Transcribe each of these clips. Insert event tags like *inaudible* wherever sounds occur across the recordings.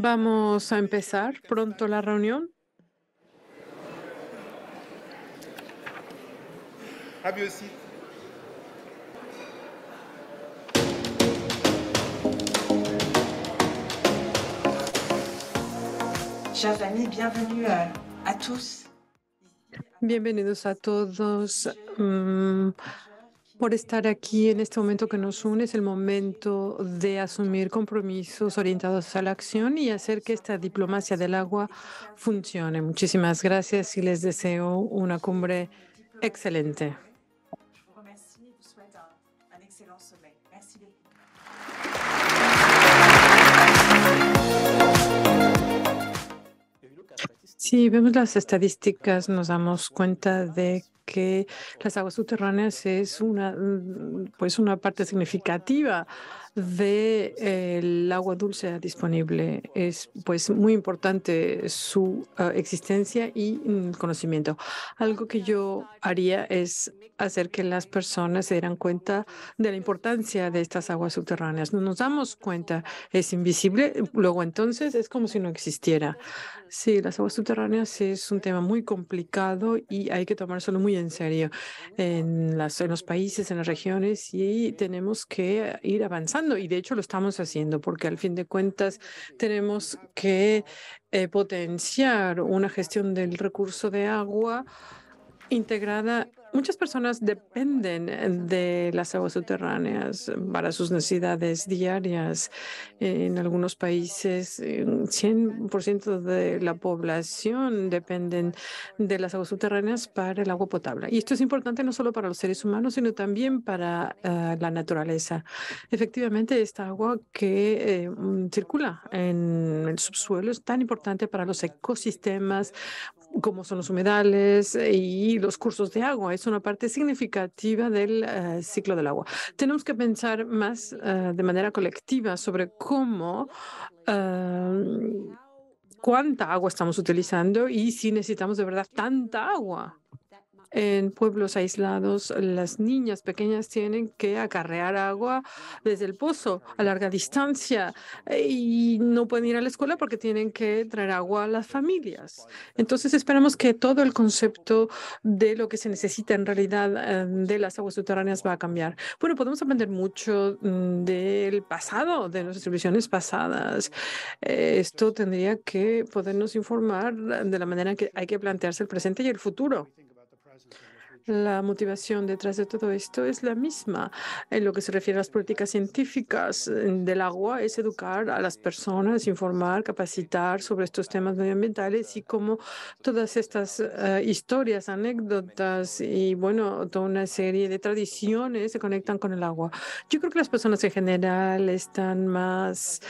Vamos a empezar pronto la reunión. bienvenue euh, Bienvenidos a todos. Mm, por estar aquí en este momento que nos une. Es el momento de asumir compromisos orientados a la acción y hacer que esta diplomacia del agua funcione. Muchísimas gracias y les deseo una cumbre excelente. Si vemos las estadísticas, nos damos cuenta de que las aguas subterráneas es una, mm, pues una parte significativa de eh, el agua dulce disponible. Es pues muy importante su ah, existencia y mm, conocimiento. Algo que yo haría es hacer que las personas se dieran cuenta de la importancia de estas aguas subterráneas. No nos damos cuenta, es invisible, luego entonces es como si no existiera. Sí, las aguas subterráneas es un tema muy complicado y hay que tomárselo muy en serio en, las, en los países, en las regiones y tenemos que ir avanzando y de hecho lo estamos haciendo porque al fin de cuentas tenemos que eh, potenciar una gestión del recurso de agua integrada Muchas personas dependen eh, de las aguas subterráneas para sus necesidades diarias. En algunos países, 100% eh, de la población dependen de las aguas subterráneas para el agua potable. Y esto es importante no solo para los seres humanos, sino también para eh, la naturaleza. Efectivamente, esta agua que circula en el subsuelo es tan importante para los ecosistemas como son los humedales eh, y los cursos de agua. Es una parte significativa del eh, ciclo del agua. Tenemos que pensar más eh, de manera colectiva sobre cómo, em, cuánta agua estamos utilizando y si necesitamos de verdad tanta agua. En pueblos aislados, las niñas pequeñas tienen que acarrear agua desde el pozo a larga distancia y no pueden ir a la escuela porque tienen que traer agua a las familias. Entonces esperamos que todo el concepto de lo que se necesita en realidad eh, de las aguas subterráneas va a cambiar. Bueno, podemos aprender mucho mm, del pasado, de nuestras distribuciones pasadas. Eh, esto tendría que podernos informar de la manera que hay que plantearse el presente y el futuro. La motivación detrás de todo esto es la misma. En lo que se refiere a las políticas científicas del agua, es educar a las personas, informar, capacitar sobre estos temas medioambientales y cómo todas estas eh, historias, anécdotas y, bueno, toda una serie de tradiciones se conectan con el agua. Yo creo que las personas en general están más,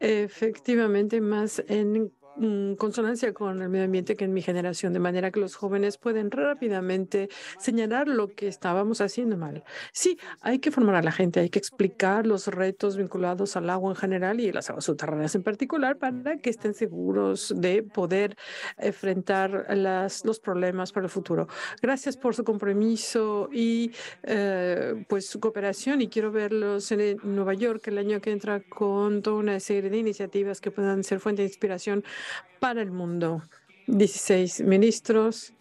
efectivamente, más en Mm, consonancia con el medio ambiente que en mi generación, de manera que los jóvenes pueden rápidamente señalar lo que estábamos haciendo mal. Sí, hay que formar a la gente, hay que explicar los retos vinculados al agua en general y las aguas subterráneas en particular para que estén seguros de poder enfrentar las, los problemas para el futuro. Gracias por su compromiso y eh, pues su cooperación y quiero verlos en Nueva York el año que entra con toda una serie de iniciativas que puedan ser fuente de inspiración para el mundo. 16 ministros,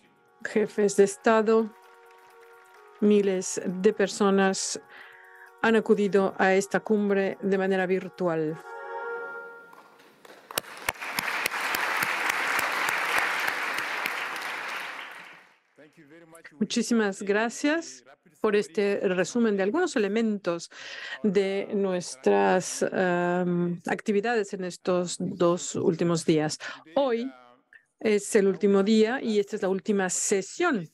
jefes de Estado, miles de personas han acudido a esta cumbre de manera virtual. Muchísimas gracias por este resumen de algunos elementos de nuestras actividades en estos dos últimos días. Hoy es el último día y esta es la última sesión.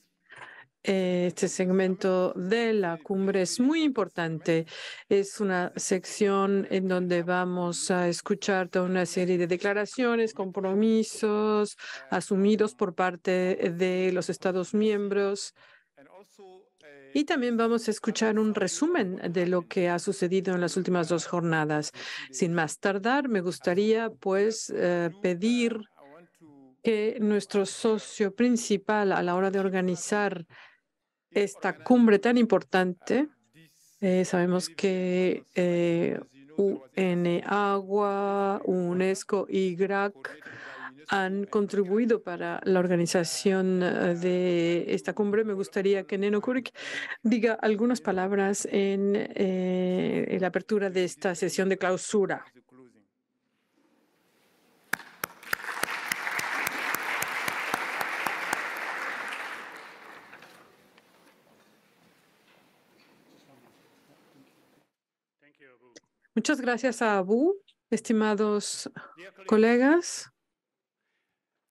Eh, este segmento de la cumbre es muy importante. Es una sección en donde vamos a escuchar toda una serie de declaraciones, compromisos asumidos por parte de los Estados miembros y también vamos a escuchar un resumen de lo que ha sucedido en las últimas dos jornadas. Sin más tardar, me gustaría pues eh, pedir que nuestro socio principal a la hora de organizar esta cumbre tan importante, eh, sabemos que eh, UNESCO UNESCO, GRAC, han contribuido para la organización eh, de esta cumbre. Me gustaría que Neno Kurik diga algunas palabras en, en eh, la apertura de esta sesión de clausura. Muchas gracias a Abu, estimados colegas.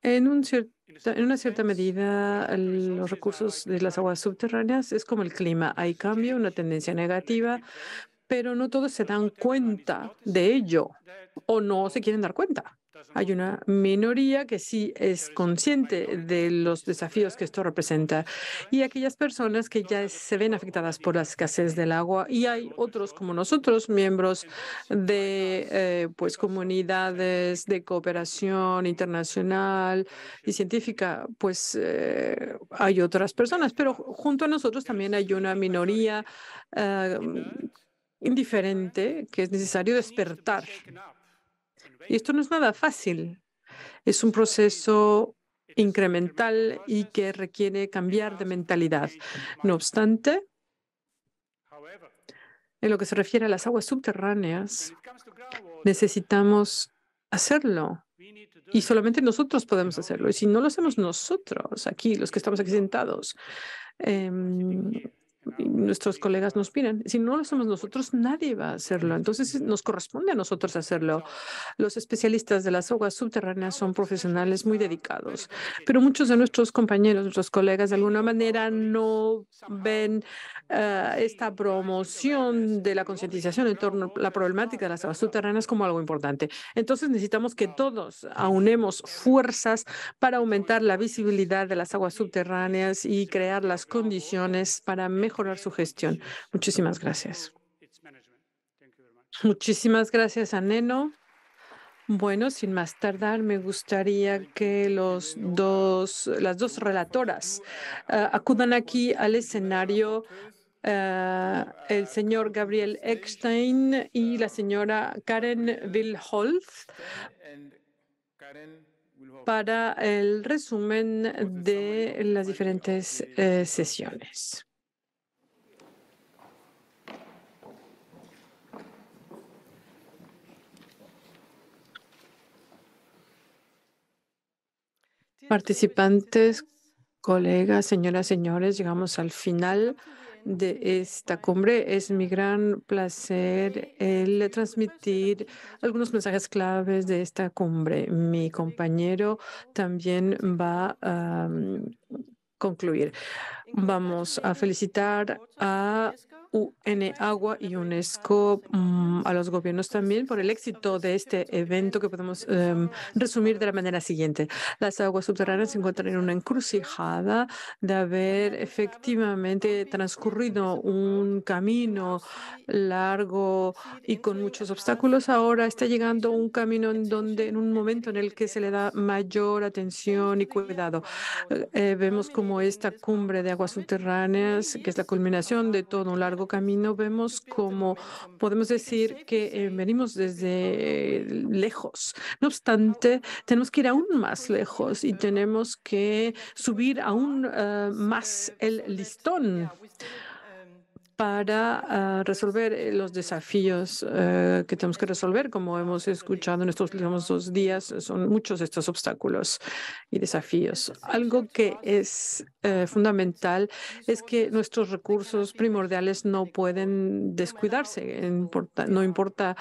En, una cierta medida, eh, los recursos de las aguas subterráneas es como el clima. Hay cambio, una tendencia negativa, pero no todos se dan cuenta de ello o no se quieren dar cuenta hay una minoría que sí es consciente de los desafíos que esto representa y aquellas personas que ya se ven afectadas por la escasez del agua y hay otros como nosotros, miembros de eh, pues comunidades de cooperación internacional y científica, pues eh, hay otras personas, pero junto a nosotros también hay una minoría eh, indiferente que es necesario despertar y esto no es nada fácil. Es un proceso incremental y que requiere cambiar de mentalidad. No obstante, en lo que se refiere a las aguas subterráneas, necesitamos hacerlo. Y solamente nosotros podemos hacerlo. Y si no lo hacemos nosotros, aquí, los que estamos aquí sentados, em, Ah, nuestros colegas nos piden. Si no lo hacemos nosotros, nadie va a hacerlo. Entonces nos corresponde a nosotros hacerlo. Los especialistas de las aguas subterráneas son profesionales muy dedicados, pero muchos de nuestros compañeros, nuestros colegas, de alguna manera no ven ah, esta promoción de la concientización en torno a la problemática de las aguas subterráneas como algo importante. Entonces necesitamos que todos aunemos fuerzas para aumentar la visibilidad de las aguas subterráneas y crear las condiciones para mejorar mejorar su gestión. Muchísimas gracias. Muchísimas gracias, a neno Bueno, sin más tardar, me gustaría que los dos, las dos relatoras eh, acudan aquí al escenario. Eh, el señor Gabriel Eckstein y la señora Karen Willholz para el resumen de las diferentes eh, sesiones. Participantes, colegas, señoras, señores, llegamos al final de esta cumbre. Es mi gran placer el transmitir algunos mensajes claves de esta cumbre. Mi compañero también va a mm, concluir. Vamos a felicitar a UN Agua y UNESCO mm, a los gobiernos también por el éxito de este evento que podemos em, resumir de la manera siguiente. Las aguas subterráneas se encuentran en una encrucijada de haber efectivamente transcurrido un camino largo y con muchos obstáculos. Ahora está llegando un camino en donde en un momento en el que se le da mayor atención y cuidado. Eh, vemos como esta cumbre de aguas subterráneas, que es la culminación de todo un largo camino, vemos cómo podemos decir que eh, venimos desde lejos. No obstante, tenemos que ir aún más lejos y tenemos que subir aún eh, más el listón para ah, resolver eh, los desafíos eh, que tenemos que resolver. Como hemos escuchado en estos últimos dos días, son muchos estos obstáculos y desafíos. Algo que es eh, fundamental es que nuestros recursos primordiales no pueden descuidarse, no importa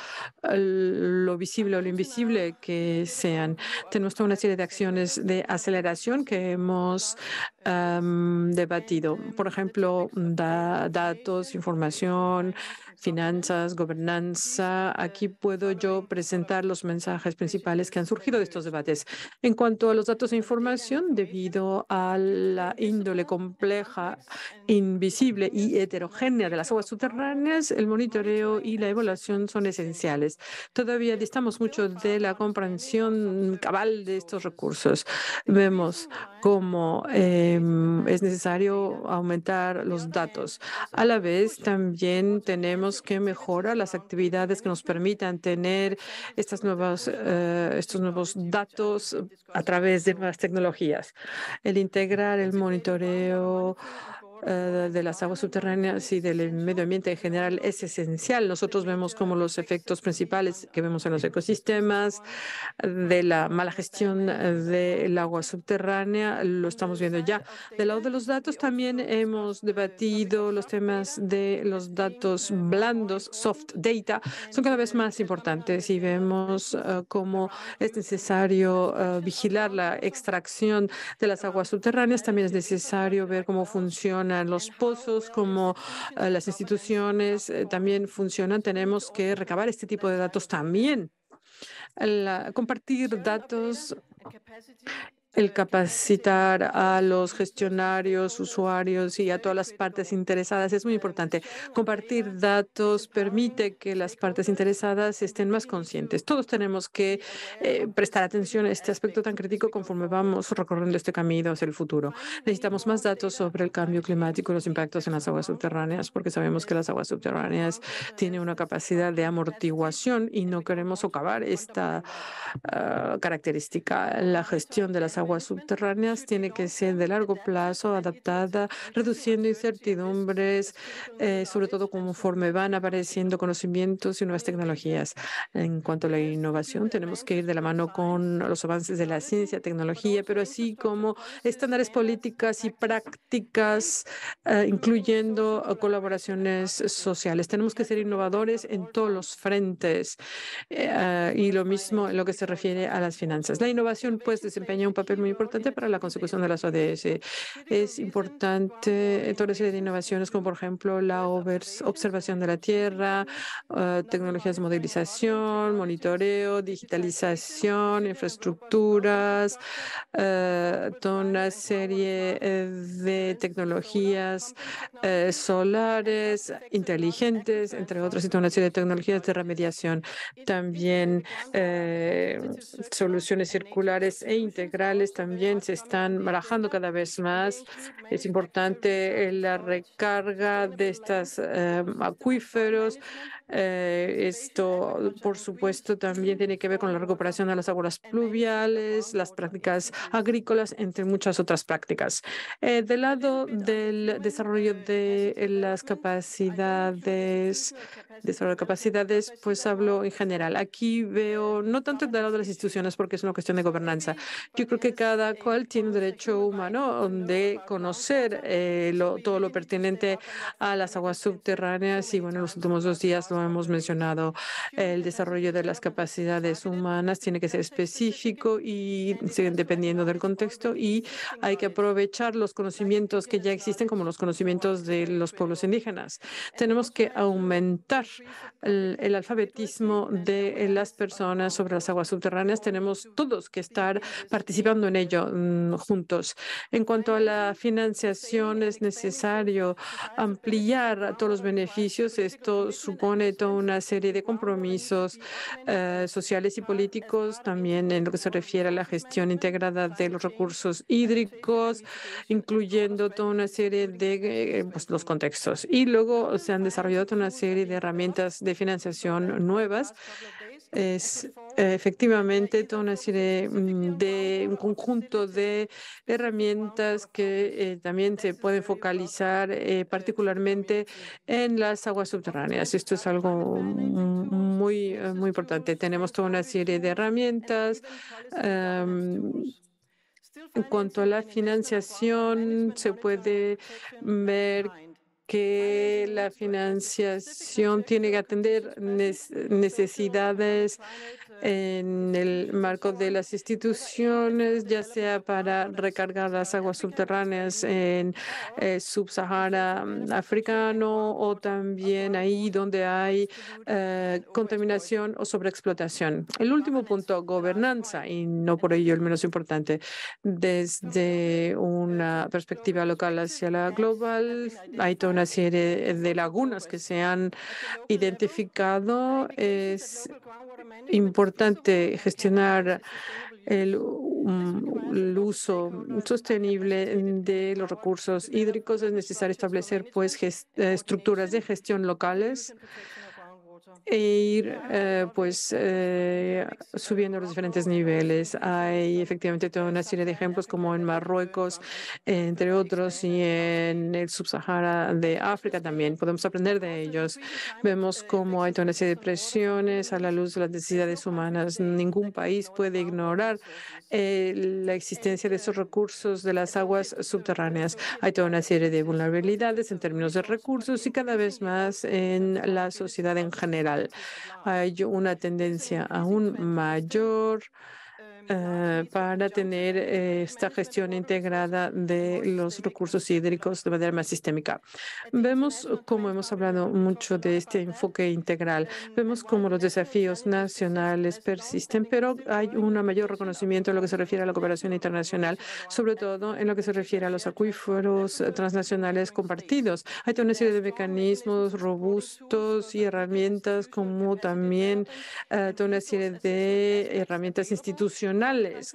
lo visible o lo invisible que sean. Tenemos toda una serie de acciones de aceleración que hemos Em, debatido. Por ejemplo, da, datos, información, finanzas, gobernanza. Aquí puedo yo presentar los mensajes principales que han surgido de estos debates. En cuanto a los datos e información, debido a la índole compleja, invisible y heterogénea de las aguas subterráneas, el monitoreo y la evaluación son esenciales. Todavía distamos mucho de la comprensión cabal de estos recursos. Vemos cómo em, es necesario aumentar los datos. A la vez, también tenemos que mejorar las actividades que nos permitan tener estas nuevas, eh, estos nuevos datos a través de nuevas tecnologías. El integrar el monitoreo eh, de las aguas subterráneas y del medio ambiente en general es esencial. Nosotros vemos como los efectos principales que vemos en los ecosistemas, de la mala gestión eh, del agua subterránea, lo estamos viendo ya. Del lado de los datos también hemos debatido los temas de los datos blandos, soft data, son cada vez más importantes y vemos eh, cómo es necesario vigilar la extracción de las aguas subterráneas, también es necesario ver cómo funciona los pozos, como las instituciones eh, también funcionan. Tenemos que recabar este tipo de datos también. compartir datos el capacitar a los gestionarios, usuarios y a todas las partes interesadas es muy importante. Compartir datos permite que las partes interesadas estén más conscientes. Todos tenemos que eh, prestar atención a este aspecto tan crítico conforme vamos recorriendo este camino hacia el futuro. Necesitamos más datos sobre el cambio climático y los impactos en las aguas subterráneas, porque sabemos que las aguas subterráneas tienen una capacidad de amortiguación y no queremos socavar esta ah, característica. La gestión de las aguas subterráneas tiene que ser de largo plazo, adaptada, reduciendo incertidumbres, eh, sobre todo conforme van apareciendo conocimientos y nuevas tecnologías. En cuanto a la innovación, tenemos que ir de la mano con los avances de la ciencia, tecnología, pero así como estándares políticas y prácticas, eh, incluyendo colaboraciones sociales. Tenemos que ser innovadores en todos los frentes eh, y lo mismo en lo que se refiere a las finanzas. La innovación, pues, desempeña un papel pues, muy importante para la consecución de las ODS. Es importante toda una serie de innovaciones como, por ejemplo, la observación de la Tierra, ah, tecnologías de modelización, monitoreo, digitalización, infraestructuras, ah, toda una serie eh, de tecnologías eh, solares, inteligentes, entre otras, y toda una serie de tecnologías de remediación. También eh, soluciones circulares e integrales también se están barajando cada vez más. Es importante eh, la recarga de estos eh, acuíferos, eh, esto, por supuesto, también tiene que ver con la recuperación de las aguas pluviales, las prácticas agrícolas, entre muchas otras prácticas. Eh, del lado del desarrollo de las capacidades, desarrollo de capacidades, pues hablo en general. Aquí veo, no tanto del lado de las instituciones, porque es una cuestión de gobernanza. Yo creo que cada cual tiene derecho humano de conocer eh, todo lo pertinente a las aguas subterráneas y, bueno, en los últimos dos días hemos mencionado. El desarrollo de las capacidades humanas tiene que ser específico y dependiendo del contexto y hay que aprovechar los conocimientos que ya existen como los conocimientos de los pueblos indígenas. Tenemos que aumentar el, alfabetismo de las personas sobre las aguas subterráneas. Tenemos todos que estar participando en ello mm, juntos. En cuanto a la financiación, es necesario ampliar todos los beneficios. Esto supone toda una serie de compromisos eh, sociales y políticos, también en lo que se refiere a la gestión integrada de los recursos hídricos, incluyendo toda una serie de eh, pues, los contextos. Y luego se han desarrollado toda una serie de herramientas de financiación nuevas es eh, efectivamente toda una serie mm, de un conjunto de herramientas que eh, también se pueden focalizar eh, particularmente en las aguas subterráneas. Esto es algo muy, muy importante. Tenemos toda una serie de herramientas. Em, en cuanto a la financiación, se puede ver que la financiación tiene que atender necesidades en el marco de las instituciones, ya sea para recargar las aguas subterráneas en eh, subsahara mm, africano o también ahí donde hay eh, contaminación o sobreexplotación. El último punto, gobernanza, y no por ello el menos importante, desde una perspectiva local hacia la global, hay toda una serie de lagunas que se han identificado. Es importante es importante gestionar um, el, uso sostenible de los recursos hídricos. Es necesario establecer pues, eh, estructuras de gestión locales e ir eh, pues eh, subiendo los diferentes niveles. Hay efectivamente toda una serie de ejemplos como en Marruecos, entre otros, y en el subsahara de África también. Podemos aprender de ellos. Vemos cómo hay toda una serie de presiones a la luz de las necesidades humanas. Ningún país puede ignorar eh, la existencia de esos recursos de las aguas subterráneas. Hay toda una serie de vulnerabilidades en términos de recursos y cada vez más en la sociedad en general. Hay una tendencia aún mayor eh, para tener eh, esta gestión integrada de los recursos hídricos de manera más sistémica. Vemos, como hemos hablado mucho de este enfoque integral, vemos como los desafíos nacionales persisten, pero hay un mayor reconocimiento en lo que se refiere a la cooperación internacional, sobre todo en lo que se refiere a los acuíferos transnacionales compartidos. Hay toda una serie de mecanismos robustos y herramientas, como también eh, toda una serie de herramientas institucionales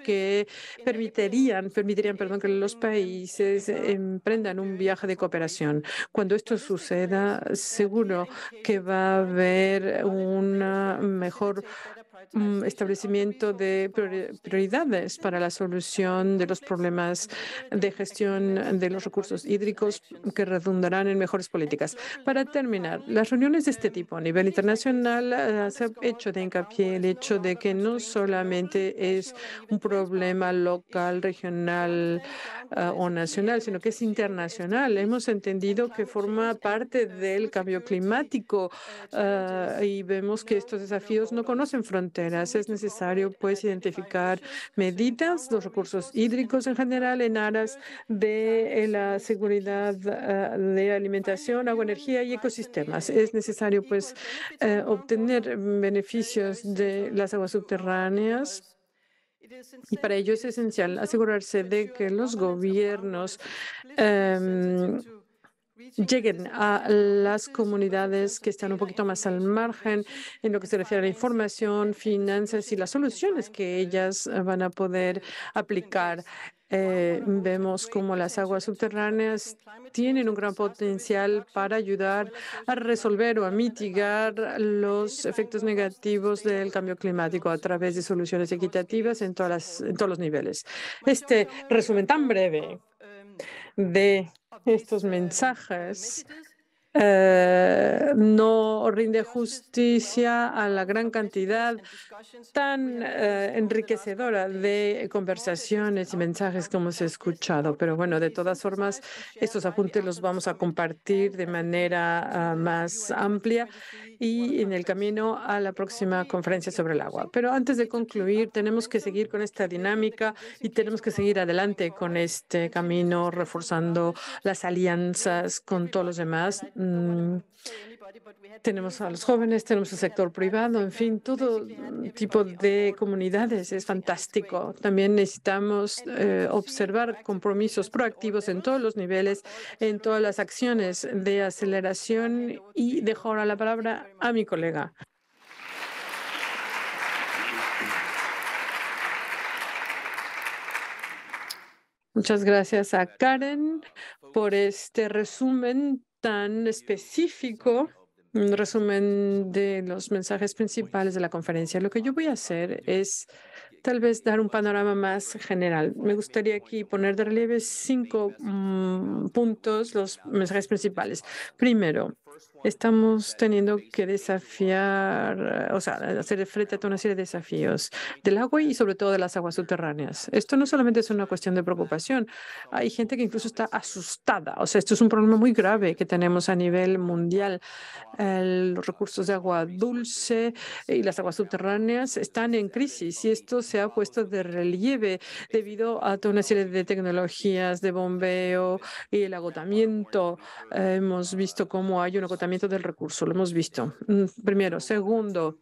que permitirían, permitirían perdón, que este los países emprendan un viaje de cooperación. Cuando esto este suceda, seguro que va a haber una mejor Mm, establecimiento de prioridades para la solución de los problemas de gestión de los recursos hídricos que redundarán en mejores políticas. Para terminar, las reuniones de este tipo a nivel internacional eh, se ha hecho de hincapié el hecho de que no solamente es un problema local, regional eh, o nacional, sino que es internacional. Hemos entendido que forma parte del cambio climático eh, y vemos que estos desafíos no conocen fronteras es necesario, pues, identificar medidas, los recursos hídricos en general, en aras de eh, la seguridad ah, de alimentación, agua, energía y ecosistemas. Es necesario, pues, eh, obtener beneficios de las aguas subterráneas y para ello es esencial asegurarse de que los gobiernos em, lleguen a las comunidades que están un poquito más al margen en lo que se refiere a la información, finanzas y las soluciones que ellas eh, van a poder aplicar. Eh, vemos cómo las aguas subterráneas tienen un gran potencial para ayudar a resolver o a mitigar los efectos negativos del cambio climático a través de soluciones equitativas en, todas en todos los niveles. Este resumen tan breve de estos mensajes eh, no rinde justicia a la gran cantidad tan eh, enriquecedora de conversaciones y mensajes que hemos escuchado. Pero bueno, de todas formas, estos apuntes los vamos a compartir de manera ah, más amplia y en el camino a la próxima conferencia sobre el agua. Pero antes de concluir, tenemos que seguir con esta dinámica y tenemos que seguir adelante con este camino, reforzando las alianzas con todos los demás. Mm, tenemos a los jóvenes, tenemos el sector privado, en fin, todo tipo de comunidades. Es fantástico. También necesitamos eh, observar compromisos proactivos en todos los niveles, en todas las acciones de aceleración. Y dejo ahora la palabra a mi colega. Muchas gracias a Karen por este resumen tan específico, un resumen de los mensajes principales de la conferencia. Lo que yo voy a hacer es tal vez dar un panorama más general. Me gustaría aquí poner de relieve cinco mm, puntos, los mensajes principales. Primero, estamos teniendo que desafiar, o sea, hacer frente a toda una serie de desafíos del agua y sobre todo de las aguas subterráneas. Esto no solamente es una cuestión de preocupación, hay gente que incluso está asustada. O sea, esto es un problema muy grave que tenemos a nivel mundial. los recursos de agua dulce y las aguas subterráneas están en crisis y esto se ha puesto de relieve debido a toda una serie de tecnologías de bombeo y el agotamiento. Hemos visto cómo hay una agotamiento del recurso, lo hemos visto. Mm, primero. Segundo,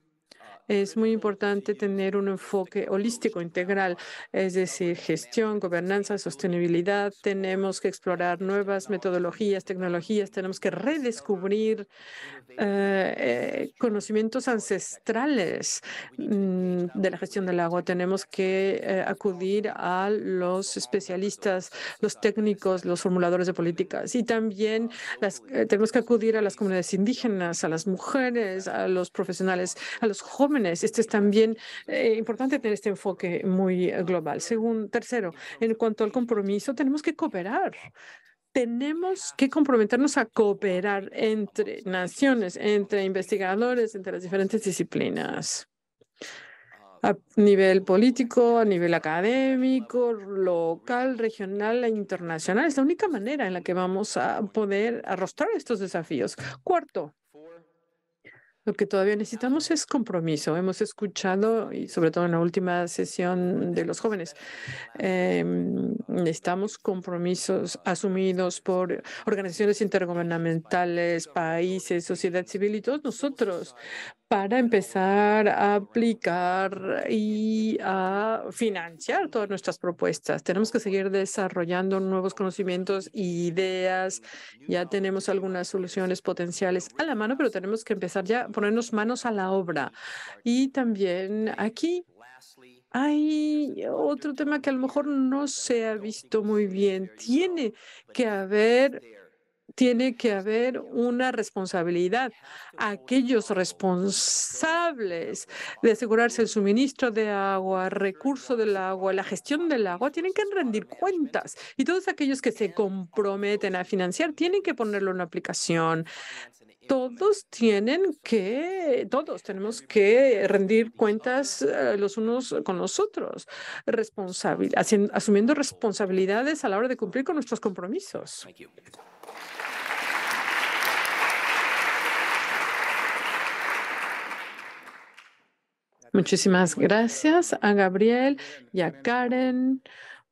es muy importante tener un enfoque holístico, integral, es decir, gestión, gobernanza, sostenibilidad. Tenemos que explorar nuevas metodologías, tecnologías, tenemos que redescubrir eh, conocimientos ancestrales mm, de la gestión del agua. Tenemos que eh, acudir a los especialistas, los técnicos, los formuladores de políticas y también las, eh, tenemos que acudir a las comunidades indígenas, a las mujeres, a los profesionales, a los jóvenes este Esto es también eh, importante tener este enfoque muy eh, global. Según tercero, en cuanto al compromiso, tenemos que cooperar tenemos que comprometernos a cooperar entre naciones, entre investigadores, entre las diferentes disciplinas, a nivel político, a nivel académico, local, regional e internacional. Es la única manera en la que vamos a poder arrostrar estos desafíos. Cuarto, lo que todavía necesitamos es compromiso. Hemos escuchado, y sobre todo en la última sesión de los jóvenes, em, necesitamos compromisos asumidos por organizaciones intergubernamentales, países, sociedad civil y todos nosotros para empezar a aplicar y a financiar todas nuestras propuestas. Tenemos que seguir desarrollando nuevos conocimientos e ideas. Ya tenemos algunas soluciones potenciales a la mano, pero tenemos que empezar ya a ponernos manos a la obra. Y también aquí hay otro tema que a lo mejor no se ha visto muy bien. Tiene que haber tiene que haber una responsabilidad. Aquellos responsables de asegurarse el suministro de agua, recurso del agua, la gestión del agua, tienen que rendir cuentas. Y todos aquellos que se comprometen a financiar tienen que ponerlo en aplicación. Todos tienen que, todos tenemos que rendir cuentas eh, los unos con los otros, asumiendo responsabilidades a la hora de cumplir con nuestros compromisos. Muchísimas gracias a Gabriel y a Karen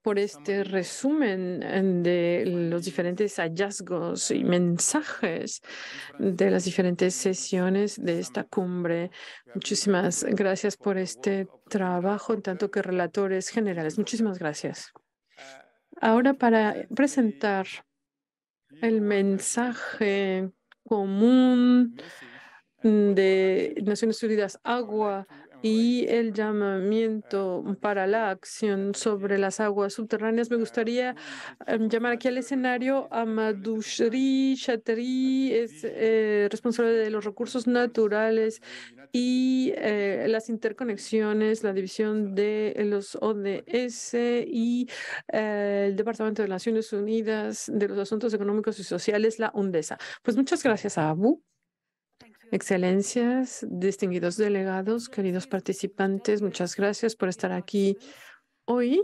por este resumen de los diferentes hallazgos y mensajes de las diferentes sesiones de esta cumbre. Muchísimas gracias por este trabajo, en tanto que relatores generales. Muchísimas gracias. Ahora, para presentar el mensaje común de Naciones Unidas, agua y el llamamiento para la acción sobre las aguas subterráneas. Me gustaría em, llamar aquí al escenario a Madushri Shatri, es eh, responsable de los recursos naturales y eh, las interconexiones, la división de los ODS y eh, el Departamento de Naciones Unidas de los Asuntos Económicos y Sociales, la UNDESA. Pues muchas gracias a Abu. Excelencias, distinguidos delegados, queridos participantes, muchas gracias por estar aquí hoy.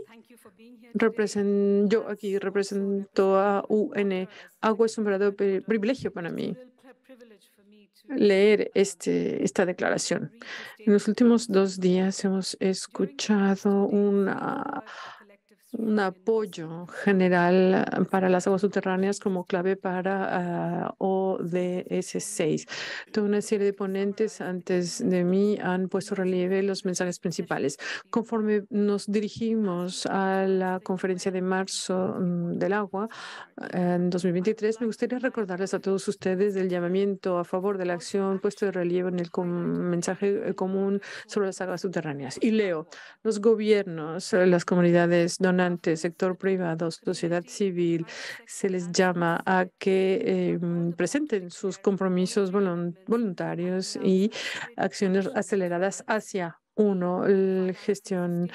yo aquí represento a UN. Agua es un verdadero privilegio para mí leer este, esta declaración. En los últimos dos días hemos escuchado una un apoyo general ah, para las aguas subterráneas como clave para ah, ODS6. Toda una serie de ponentes antes de mí han puesto relieve los mensajes principales. Conforme nos dirigimos a la conferencia de marzo mm, del agua ah, en 2023, me gustaría recordarles a todos ustedes del llamamiento a favor de la acción puesto de relieve en el mensaje eh, común sobre las aguas subterráneas. Y leo, los gobiernos, las comunidades donantes, sector privado, sociedad civil, se les llama a que em, presenten sus compromisos voluntarios y acciones aceleradas hacia uno, la gestión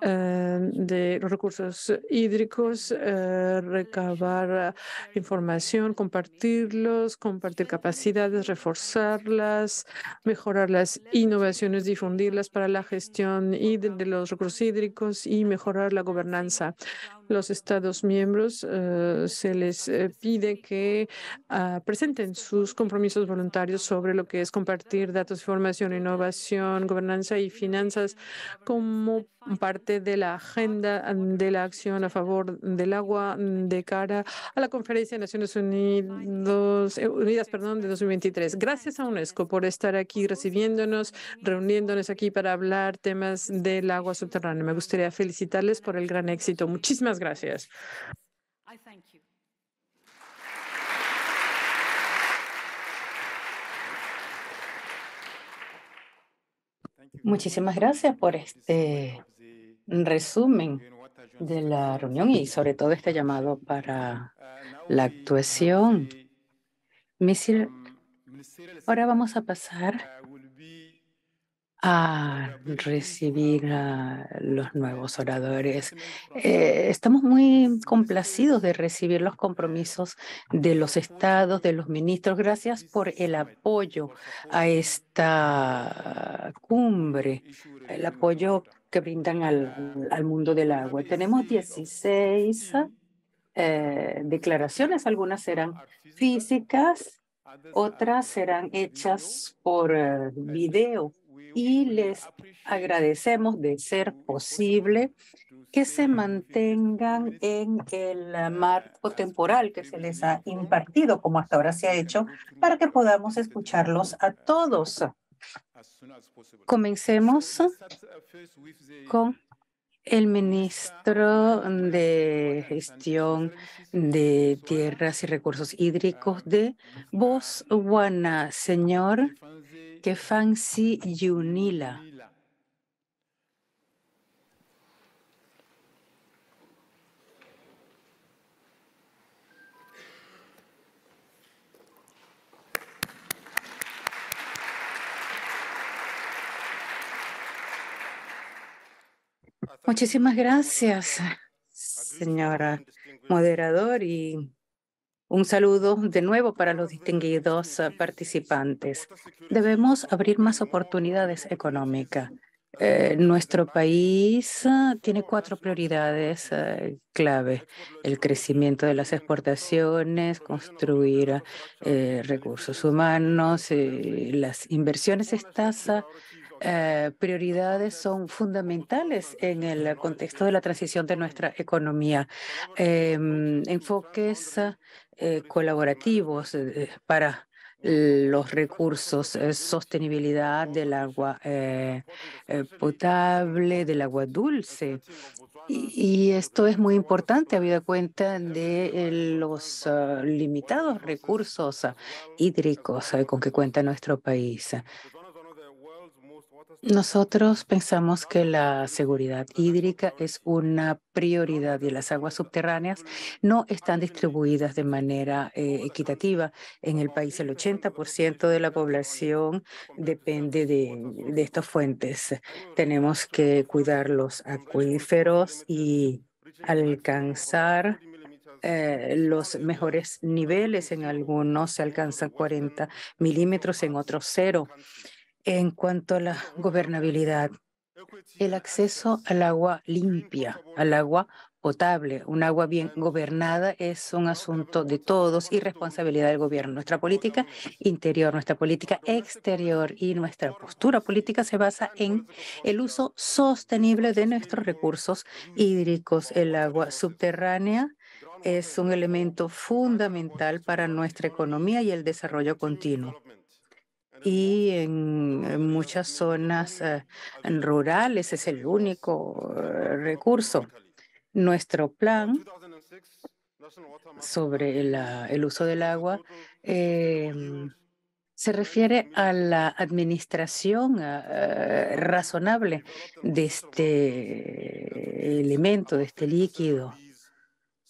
eh, de los recursos hídricos, eh, recabar información, compartirlos, compartir capacidades, reforzarlas, mejorar las innovaciones, difundirlas para la gestión de los recursos hídricos y mejorar la gobernanza. Los Estados miembros eh, se les pide que ah, presenten sus compromisos voluntarios sobre lo que es compartir datos, información, innovación, gobernanza y finanzas como parte de la agenda mm, de la acción a favor del agua mm, de cara a la Conferencia de Naciones eh, Unidas de 2023. Gracias a UNESCO por estar aquí recibiéndonos, reuniéndonos aquí para hablar temas del agua subterránea. Me gustaría felicitarles por el gran éxito. Muchísimas gracias. Muchísimas gracias por este resumen de la reunión y sobre todo este llamado para la actuación. Ahora vamos a pasar a recibir a los nuevos oradores. Eh, estamos muy complacidos de recibir los compromisos de los estados, de los ministros. Gracias por el apoyo a esta cumbre, el apoyo que brindan al, mundo del agua. Tenemos 16 eh, declaraciones, algunas serán físicas, otras serán hechas por eh, video y les agradecemos de ser posible que se mantengan en el marco temporal que se les ha impartido, como hasta ahora se ha hecho, para que podamos escucharlos a todos Comencemos con el ministro de Gestión de Tierras y Recursos Hídricos de Botswana, señor Kefansi Yunila. Muchísimas gracias, señora moderador, y un saludo de nuevo para los distinguidos participantes. Debemos abrir más oportunidades económicas. Eh, nuestro país eh, tiene cuatro prioridades eh, clave. El crecimiento de las exportaciones, construir recursos humanos, las inversiones tasa, eh, prioridades son fundamentales en el contexto de la transición de nuestra economía. Em, enfoques eh, colaborativos eh, para los recursos, sostenibilidad del agua potable, del agua dulce, y esto es muy importante, habida cuenta de los ah, limitados recursos hídricos con que cuenta nuestro país. Nosotros pensamos que la seguridad hídrica es una prioridad y las aguas subterráneas no están distribuidas de manera eh, equitativa. En el país el 80% de la población depende de, estas fuentes. Tenemos que cuidar los acuíferos y alcanzar eh, los mejores niveles. En algunos se alcanzan 40 milímetros, en otros cero en cuanto a la gobernabilidad. El acceso al agua limpia, al agua potable, un agua bien gobernada es un asunto de todos y responsabilidad del gobierno. Nuestra política interior, nuestra política exterior y nuestra postura política se basa en el uso sostenible de nuestros recursos hídricos. El agua subterránea es un elemento fundamental para nuestra economía y el desarrollo continuo y en, muchas zonas eh, rurales es el único eh, recurso. Nuestro plan sobre el uso del agua em, se refiere a la administración eh, razonable de este elemento, de este líquido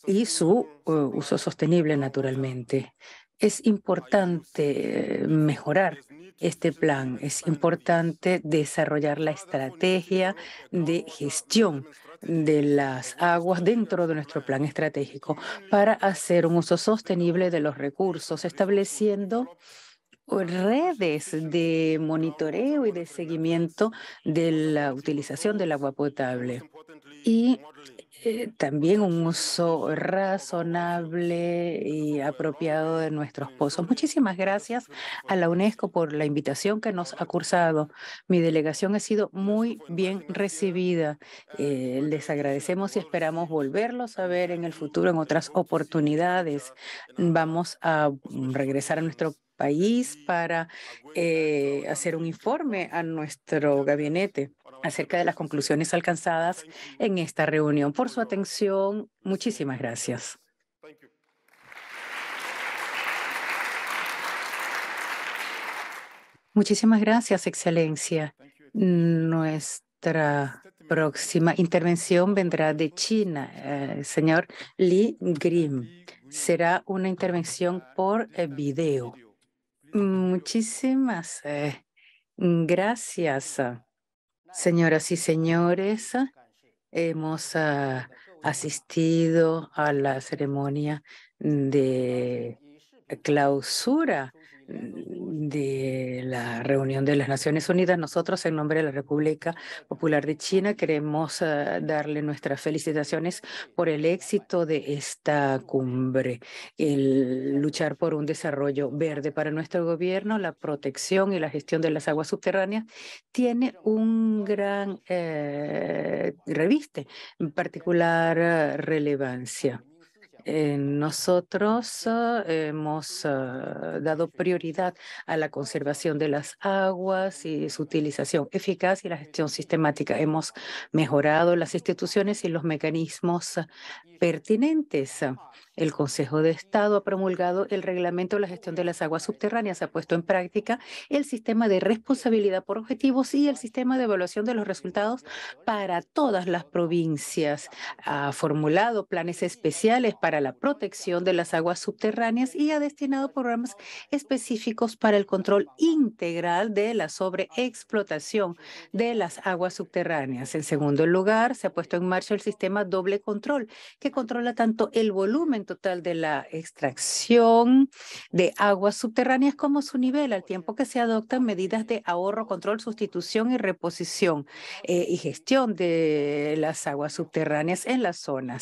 y su uso sostenible naturalmente. Es importante mejorar este plan. Es importante desarrollar la estrategia de gestión de las aguas dentro de nuestro plan estratégico para hacer un uso sostenible de los recursos, estableciendo redes de monitoreo y de seguimiento de la utilización del agua potable. Eh, también un uso razonable y apropiado de nuestros pozos. Muchísimas gracias a la UNESCO por la invitación que nos ha cursado. Mi delegación ha sido muy bien recibida. Eh, les agradecemos y esperamos volverlos a ver en el futuro en otras oportunidades. Vamos a regresar a nuestro país para eh, hacer un informe a nuestro gabinete acerca de las conclusiones alcanzadas en esta reunión. Por su atención, muchísimas gracias. Muchísimas gracias, Excelencia. Nuestra próxima intervención vendrá de China, el eh, señor Lee Grimm. Será una intervención por eh, video. Muchísimas eh, gracias. Señoras y señores, hemos ah, asistido a la ceremonia de clausura de la reunión de las Naciones Unidas, nosotros en nombre de la República Popular de China queremos ah, darle nuestras felicitaciones por el éxito de esta cumbre, el luchar por un desarrollo verde para nuestro gobierno, la protección y la gestión de las aguas subterráneas tiene un gran eh, reviste, en particular ah, relevancia. Eh, nosotros ah, hemos ah, dado prioridad a la conservación de las aguas y su utilización eficaz y la gestión sistemática. Hemos mejorado las instituciones y los mecanismos pertinentes. El Consejo de Estado ha promulgado el reglamento de la gestión de las aguas subterráneas, ha puesto en práctica el sistema de responsabilidad por objetivos y el sistema de evaluación de los resultados para todas las provincias. Ha formulado planes especiales para la protección de las aguas subterráneas y ha destinado programas específicos para el control integral de la sobreexplotación de las aguas subterráneas. En segundo lugar, se ha puesto en marcha el sistema doble control, que controla tanto el volumen total de la extracción de aguas subterráneas como su nivel, al tiempo que se adoptan medidas de ahorro, control, sustitución y reposición eh, y gestión de las aguas subterráneas en las zonas.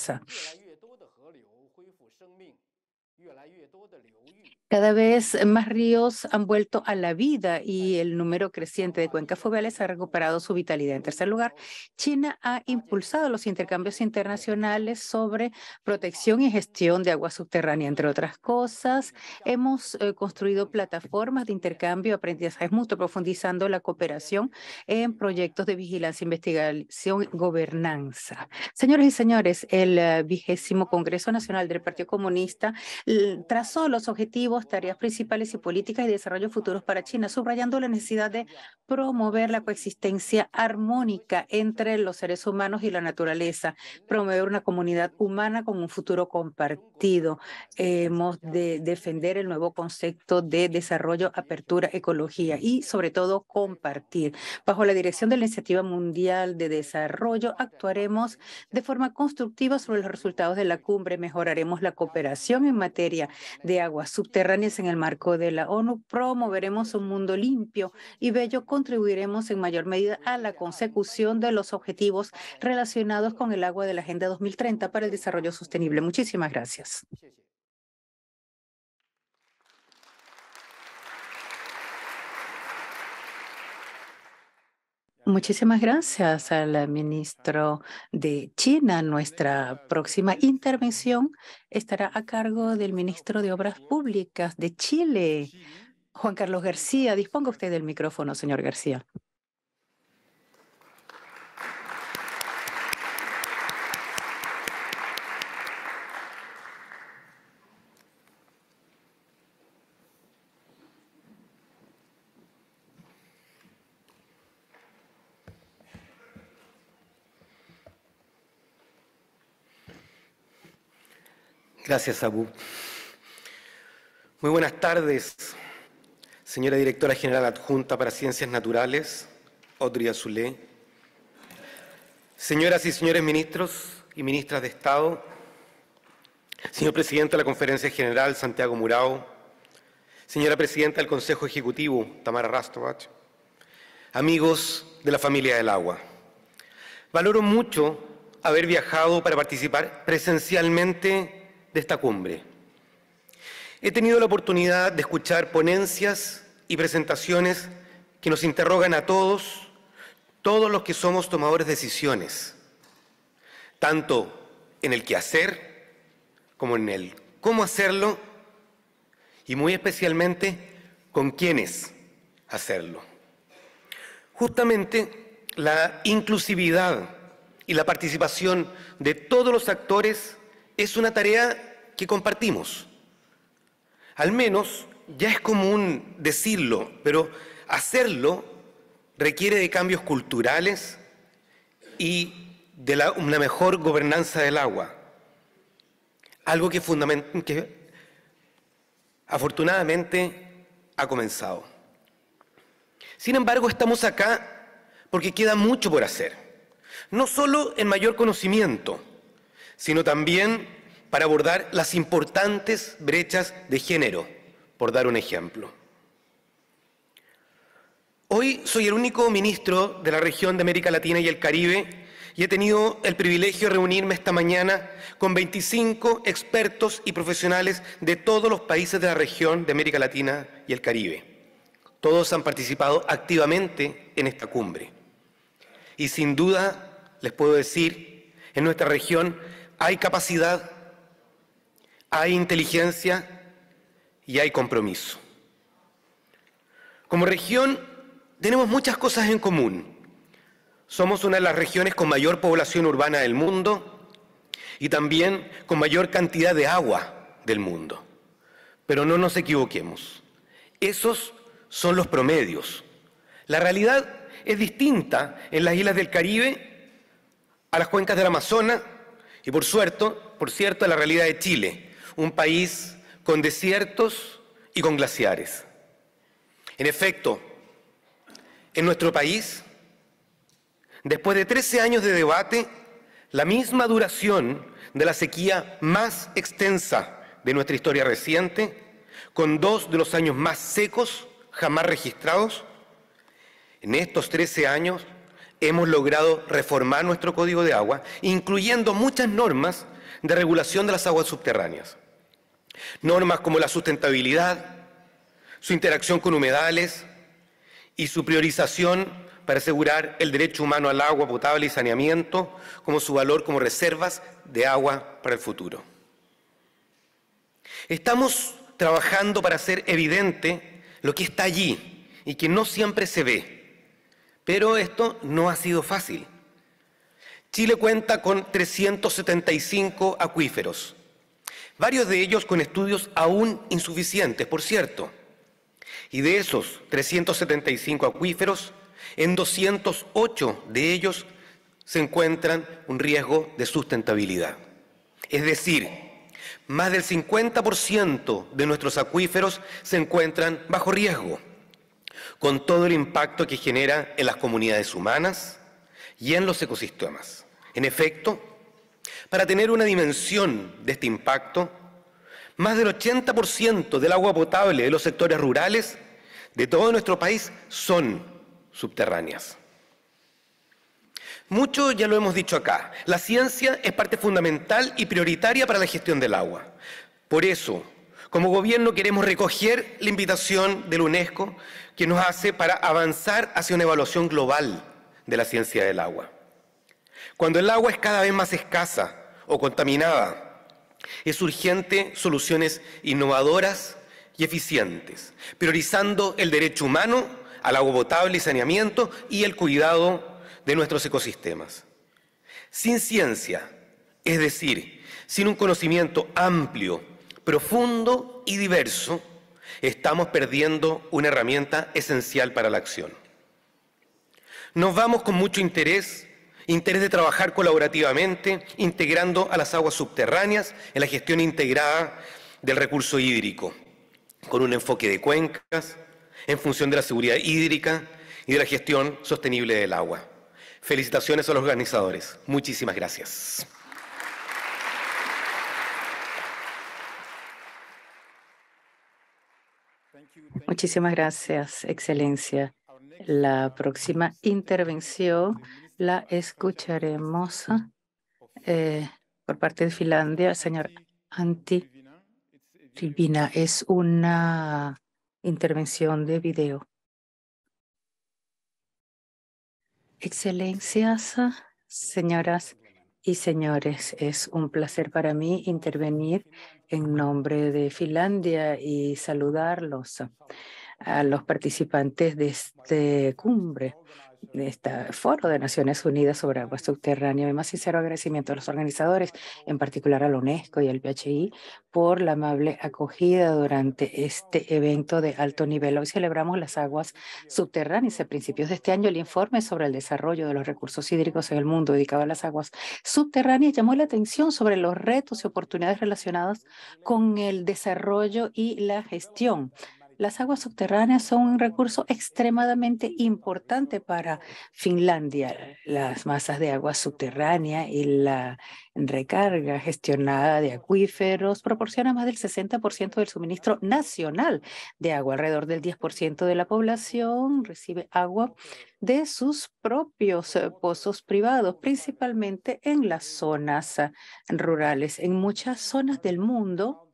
Cada vez eh, más ríos han vuelto a la vida y el número creciente de cuencas fluviales ha recuperado su vitalidad. En tercer lugar, China ha impulsado los intercambios internacionales sobre protección y gestión de agua subterránea, entre otras cosas. Hemos eh, construido plataformas de intercambio, aprendizaje, mutuo, profundizando la cooperación en proyectos de vigilancia, investigación y gobernanza. Señores y señores, el eh, vigésimo Congreso Nacional del Partido Comunista trazó los objetivos tareas principales y políticas y desarrollo futuros para China, subrayando la necesidad de promover la coexistencia armónica entre los seres humanos y la naturaleza, promover una comunidad humana con un futuro compartido. Hemos de defender el nuevo concepto de desarrollo, apertura, ecología y sobre todo compartir. Bajo la dirección de la Iniciativa Mundial de Desarrollo, actuaremos de forma constructiva sobre los resultados de la cumbre, mejoraremos la cooperación en materia de aguas subterráneas en el marco de la ONU, promoveremos un mundo limpio y bello, contribuiremos en mayor medida a la consecución de los objetivos relacionados con el agua de la Agenda 2030 para el Desarrollo Sostenible. Muchísimas gracias. Muchísimas gracias al ministro de China. Nuestra próxima intervención estará a cargo del ministro de Obras Públicas de Chile, Juan Carlos García. Disponga usted del micrófono, señor García. Gracias, Abu. Muy buenas tardes, señora directora general adjunta para Ciencias Naturales, Audrey Azulé, Señoras y señores ministros y ministras de Estado, señor presidente de la Conferencia General, Santiago Murao, señora presidenta del Consejo Ejecutivo, Tamara Rastovac, amigos de la familia del agua. Valoro mucho haber viajado para participar presencialmente de esta cumbre. He tenido la oportunidad de escuchar ponencias y presentaciones que nos interrogan a todos, todos los que somos tomadores de decisiones, tanto en el qué hacer como en el cómo hacerlo y muy especialmente con quiénes hacerlo. Justamente la inclusividad y la participación de todos los actores es una tarea que compartimos. Al menos ya es común decirlo, pero hacerlo requiere de cambios culturales y de una mejor gobernanza del agua. Algo que, que afortunadamente ha comenzado. Sin embargo, estamos acá porque queda mucho por hacer. No solo en mayor conocimiento, sino también para abordar las importantes brechas de género, por dar un ejemplo. Hoy soy el único ministro de la región de América Latina y el Caribe y he tenido el privilegio de reunirme esta mañana con 25 expertos y profesionales de todos los países de la región de América Latina y el Caribe. Todos han participado activamente en esta cumbre. Y sin duda, les puedo decir, en nuestra región hay capacidad, hay inteligencia y hay compromiso. Como región tenemos muchas cosas en común. Somos una de las regiones con mayor población urbana del mundo y también con mayor cantidad de agua del mundo. Pero no nos equivoquemos. Esos son los promedios. La realidad es distinta en las islas del Caribe, a las cuencas del Amazonas y por, suerte, por cierto, la realidad de Chile, un país con desiertos y con glaciares. En efecto, en nuestro país, después de 13 años de debate, la misma duración de la sequía más extensa de nuestra historia reciente, con dos de los años más secos jamás registrados, en estos 13 años hemos logrado reformar nuestro código de agua, incluyendo muchas normas de regulación de las aguas subterráneas. Normas como la sustentabilidad, su interacción con humedales y su priorización para asegurar el derecho humano al agua potable y saneamiento como su valor como reservas de agua para el futuro. Estamos trabajando para hacer evidente lo que está allí y que no siempre se ve pero esto no ha sido fácil. Chile cuenta con 375 acuíferos, varios de ellos con estudios aún insuficientes, por cierto. Y de esos 375 acuíferos, en 208 de ellos se encuentran un riesgo de sustentabilidad. Es decir, más del 50% de nuestros acuíferos se encuentran bajo riesgo con todo el impacto que genera en las comunidades humanas y en los ecosistemas. En efecto, para tener una dimensión de este impacto, más del 80% del agua potable de los sectores rurales de todo nuestro país son subterráneas. Mucho ya lo hemos dicho acá, la ciencia es parte fundamental y prioritaria para la gestión del agua. Por eso, como gobierno queremos recoger la invitación de la UNESCO que nos hace para avanzar hacia una evaluación global de la ciencia del agua. Cuando el agua es cada vez más escasa o contaminada, es urgente soluciones innovadoras y eficientes, priorizando el derecho humano al agua potable y saneamiento y el cuidado de nuestros ecosistemas. Sin ciencia, es decir, sin un conocimiento amplio profundo y diverso, estamos perdiendo una herramienta esencial para la acción. Nos vamos con mucho interés, interés de trabajar colaborativamente, integrando a las aguas subterráneas en la gestión integrada del recurso hídrico, con un enfoque de cuencas, en función de la seguridad hídrica y de la gestión sostenible del agua. Felicitaciones a los organizadores. Muchísimas gracias. Muchísimas gracias, Excelencia. La próxima intervención la escucharemos eh, por parte de Finlandia, señor Antti Rivina. Es una intervención de video. Excelencias, señoras y señores, es un placer para mí intervenir en nombre de Finlandia y saludarlos a los participantes de esta cumbre de este foro de Naciones Unidas sobre Aguas Subterráneas. Mi más sincero agradecimiento a los organizadores, en particular a la UNESCO y al PHI, por la amable acogida durante este evento de alto nivel. Hoy celebramos las aguas subterráneas. A principios de este año, el informe sobre el desarrollo de los recursos hídricos en el mundo dedicado a las aguas subterráneas llamó la atención sobre los retos y oportunidades relacionadas con el desarrollo y la gestión las aguas subterráneas son un recurso extremadamente importante para Finlandia. Las masas de agua subterránea y la recarga gestionada de acuíferos proporcionan más del 60% del suministro nacional de agua. Alrededor del 10% de la población recibe agua de sus propios eh, pozos privados, principalmente en las zonas eh, rurales. En muchas zonas del mundo,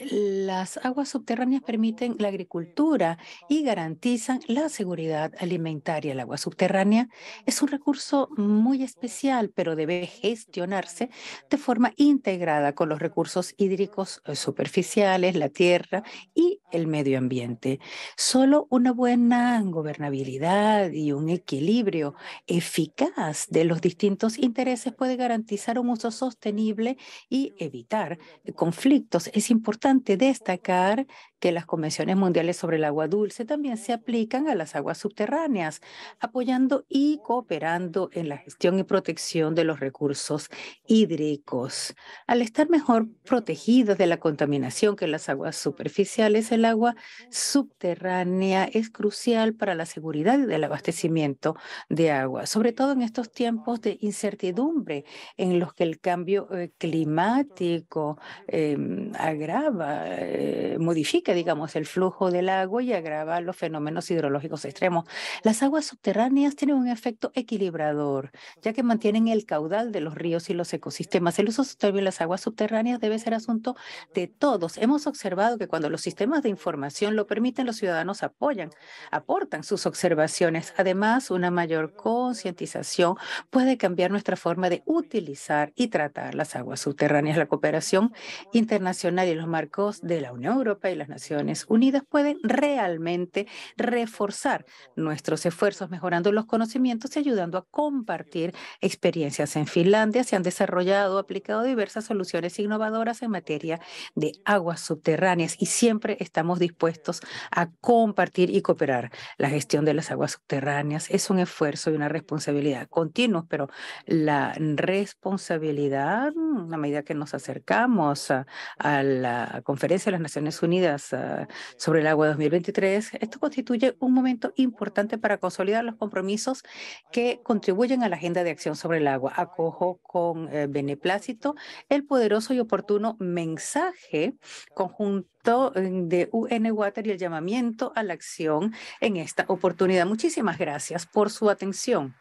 las aguas subterráneas permiten la agricultura y garantizan la seguridad alimentaria. El agua subterránea es un recurso muy especial, pero debe gestionarse de forma integrada con los recursos hídricos eh, superficiales, la tierra y el medio ambiente. Solo una buena gobernabilidad y un equilibrio eficaz de los distintos intereses puede garantizar un uso sostenible y evitar conflictos. Es importante importante destacar que las convenciones mundiales sobre el agua dulce también se aplican a las aguas subterráneas, apoyando y cooperando en la gestión y protección de los recursos hídricos. Al estar mejor protegidos de la contaminación que las aguas superficiales, el agua subterránea es crucial para la seguridad del abastecimiento de agua, sobre todo en estos tiempos de incertidumbre en los que el cambio eh, climático em, agrava eh, modifica, digamos, el flujo del agua y agrava los fenómenos hidrológicos extremos. Las aguas subterráneas tienen un efecto equilibrador, ya que mantienen el caudal de los ríos y los ecosistemas. El uso sostenible de las aguas subterráneas debe ser asunto de todos. Hemos observado que cuando los sistemas de información lo permiten, los ciudadanos apoyan, aportan sus observaciones. Además, una mayor concientización puede cambiar nuestra forma de utilizar y tratar las aguas subterráneas. La cooperación internacional y los mares de la Unión Europea y las Naciones Unidas pueden realmente reforzar nuestros esfuerzos mejorando los conocimientos y ayudando a compartir experiencias. En Finlandia se han desarrollado, aplicado diversas soluciones innovadoras en materia de aguas subterráneas y siempre estamos dispuestos a compartir y cooperar. La gestión de las aguas subterráneas es un esfuerzo y una responsabilidad continua, pero la responsabilidad, a medida que nos acercamos a la Conferencia de las Naciones Unidas ah, sobre el Agua 2023, esto constituye un momento importante para consolidar los compromisos que contribuyen a la Agenda de Acción sobre el Agua. Acojo con eh, beneplácito el poderoso y oportuno mensaje conjunto de UN Water y el llamamiento a la acción en esta oportunidad. Muchísimas gracias por su atención.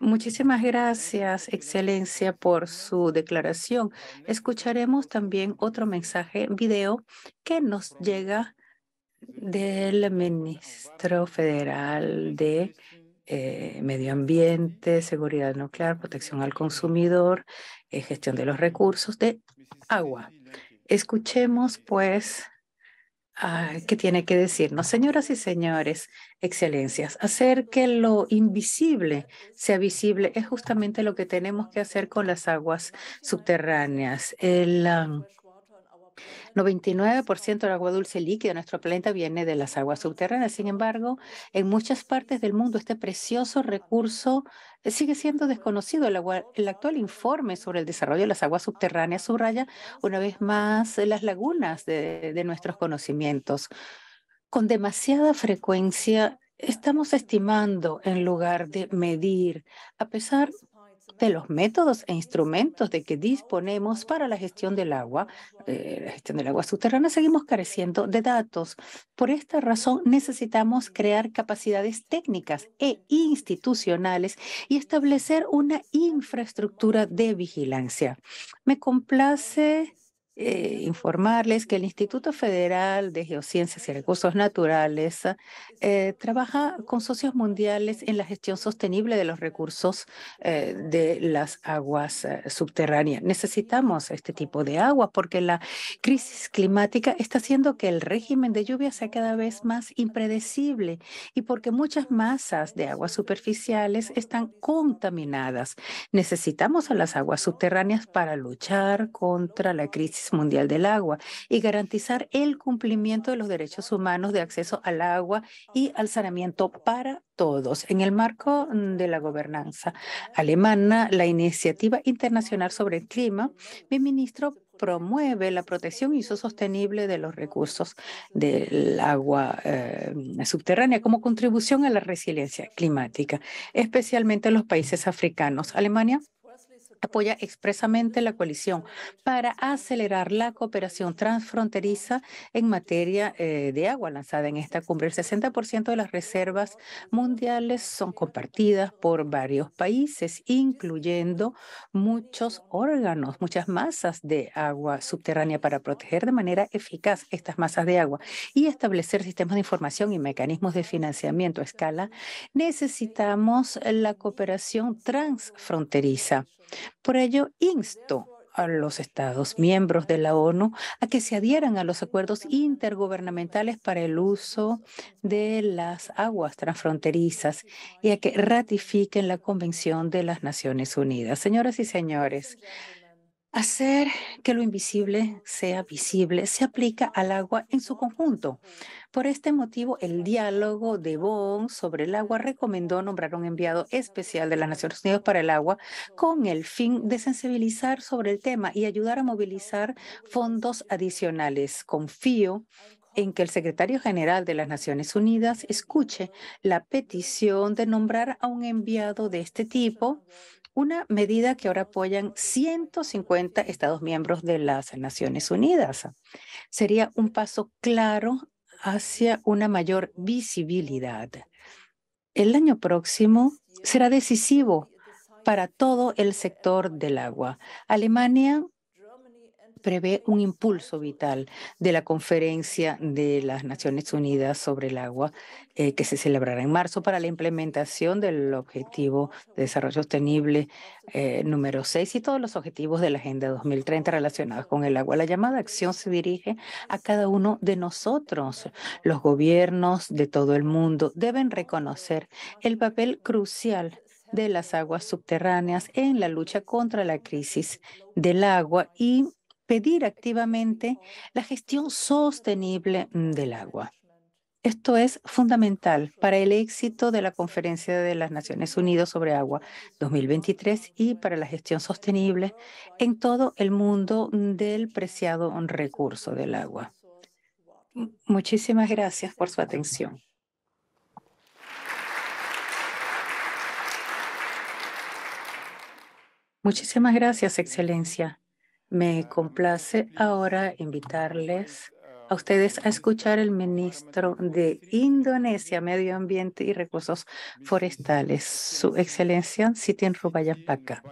Muchísimas gracias, Excelencia, por su declaración. Escucharemos también otro mensaje, video, que nos llega del ministro federal de eh, Medio Ambiente, Seguridad Nuclear, Protección al Consumidor, eh, Gestión de los Recursos de Agua. Escuchemos, pues, que ¿Qué tiene que decirnos? Señoras y señores, excelencias, hacer que lo invisible sea visible es justamente lo que tenemos que hacer con las aguas subterráneas. El, 99% del agua dulce líquida de nuestro planeta viene de las aguas subterráneas. Sin embargo, en muchas partes del mundo este precioso recurso eh, sigue siendo desconocido. El, actual informe sobre el desarrollo de las aguas subterráneas subraya una vez más las lagunas de, de nuestros conocimientos. Con demasiada frecuencia estamos estimando en lugar de medir, a pesar de los métodos e instrumentos de que disponemos para la gestión del agua, eh, la gestión del agua subterránea, seguimos careciendo de datos. Por esta razón, necesitamos crear capacidades técnicas e institucionales y establecer una infraestructura de vigilancia. Me complace eh, informarles que el Instituto Federal de Geociencias y Recursos Naturales eh, trabaja con socios mundiales en la gestión sostenible de los recursos eh, de las aguas subterráneas. Necesitamos este tipo de agua porque la crisis climática está haciendo que el régimen de lluvia sea cada vez más impredecible y porque muchas masas de aguas superficiales están contaminadas. Necesitamos a las aguas subterráneas para luchar contra la crisis Mundial del Agua y garantizar el cumplimiento de los derechos humanos de acceso al agua y al saneamiento para todos. En el marco mm, de la gobernanza alemana, la iniciativa internacional sobre el clima, mi ministro promueve la protección y uso sostenible de los recursos del agua eh, subterránea como contribución a la resiliencia climática, especialmente en los países africanos. Alemania apoya expresamente la coalición para acelerar la cooperación transfronteriza en materia eh, de agua lanzada en esta cumbre. El 60% de las reservas mundiales son compartidas por varios países, incluyendo muchos órganos, muchas masas de agua subterránea para proteger de manera eficaz estas masas de agua y establecer sistemas de información y mecanismos de financiamiento a escala. Necesitamos la cooperación transfronteriza por ello, insto a los Estados miembros de la ONU a que se adhieran a los acuerdos intergubernamentales para el uso de las aguas transfronterizas y a que ratifiquen la Convención de las Naciones Unidas. Señoras y señores, Hacer que lo invisible sea visible se aplica al agua en su conjunto. Por este motivo, el diálogo de Bonn sobre el agua recomendó nombrar un enviado especial de las Naciones Unidas para el agua con el fin de sensibilizar sobre el tema y ayudar a movilizar fondos adicionales. Confío en que el secretario general de las Naciones Unidas escuche la petición de nombrar a un enviado de este tipo una medida que ahora apoyan 150 Estados miembros de las Naciones Unidas. Sería un paso claro hacia una mayor visibilidad. El año próximo será decisivo para todo el sector del agua. Alemania prevé un impulso vital de la conferencia de las Naciones Unidas sobre el agua eh, que se celebrará en marzo para la implementación del Objetivo de Desarrollo Sostenible eh, número 6 y todos los objetivos de la Agenda 2030 relacionados con el agua. La llamada acción se dirige a cada uno de nosotros. Los gobiernos de todo el mundo deben reconocer el papel crucial de las aguas subterráneas en la lucha contra la crisis del agua y pedir activamente la gestión sostenible mm, del agua. Esto es fundamental para el éxito de la Conferencia de las Naciones Unidas sobre Agua 2023 y para la gestión sostenible en todo el mundo del preciado recurso del agua. Muchísimas gracias por su atención. Muchísimas gracias, Excelencia. Me complace ahora invitarles a ustedes a escuchar el ministro de Indonesia, Medio Ambiente y Recursos Forestales, Su Excelencia Sitin Rubayapaka.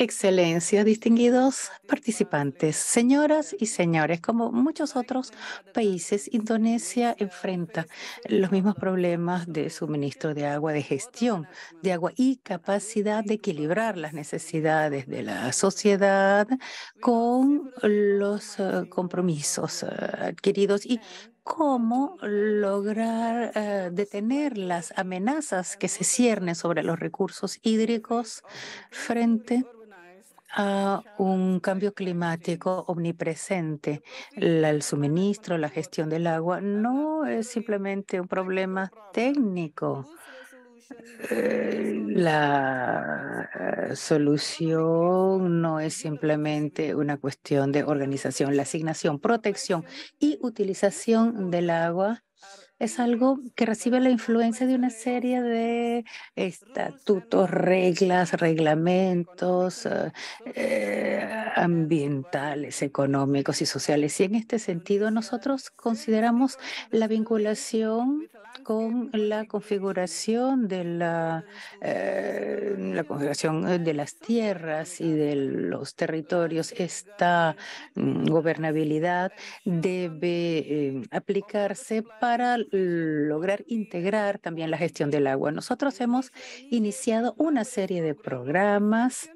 Excelencia, distinguidos participantes, señoras y señores, como muchos otros países, Indonesia enfrenta los mismos problemas de suministro de agua, de gestión de agua y capacidad de equilibrar las necesidades de la sociedad con los eh, compromisos eh, adquiridos y cómo lograr eh, detener las amenazas que se ciernen sobre los recursos hídricos frente a a un cambio climático omnipresente. El suministro, la gestión del agua no es simplemente un problema técnico. Eh, la solución no es simplemente una cuestión de organización, la asignación, protección y utilización del agua es algo que recibe la influencia de una serie de estatutos, reglas, reglamentos eh, eh, ambientales, económicos y sociales. Y en este sentido, nosotros consideramos la vinculación con la configuración de la, eh, la configuración eh, de las tierras y de los territorios. Esta mm, gobernabilidad debe em, aplicarse para lograr integrar también la gestión del agua. Nosotros hemos iniciado una serie de programas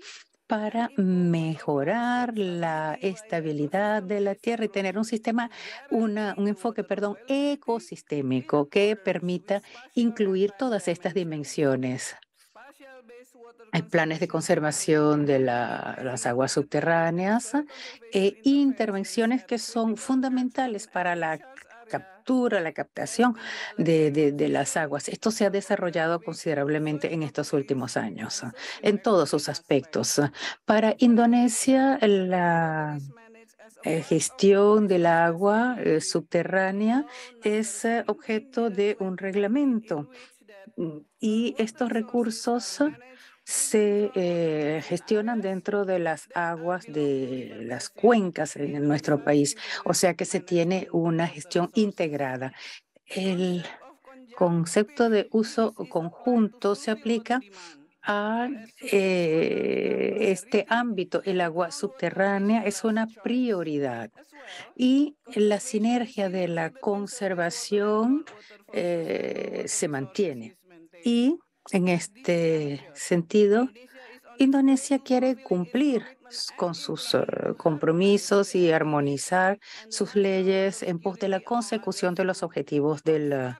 para mejorar la estabilidad de la Tierra y tener un sistema, un enfoque, perdón, ecosistémico que permita incluir todas estas dimensiones. Hay planes de conservación de las aguas subterráneas e intervenciones que son fundamentales para la captura, la captación de, de, las aguas. Esto se ha desarrollado considerablemente en estos últimos años, ah, en todos sus aspectos. Ah. Para Indonesia, la eh, gestión del agua eh, subterránea es eh, objeto de un reglamento mm, y estos recursos se eh, gestionan dentro de las aguas de las cuencas en nuestro país, o sea que se tiene una gestión integrada. El concepto de uso conjunto se aplica a eh, este ámbito. El agua subterránea es una prioridad y la sinergia de la conservación eh, se mantiene. Y en este sentido, Indonesia quiere cumplir con sus eh, compromisos y armonizar sus leyes en pos de la consecución de los objetivos del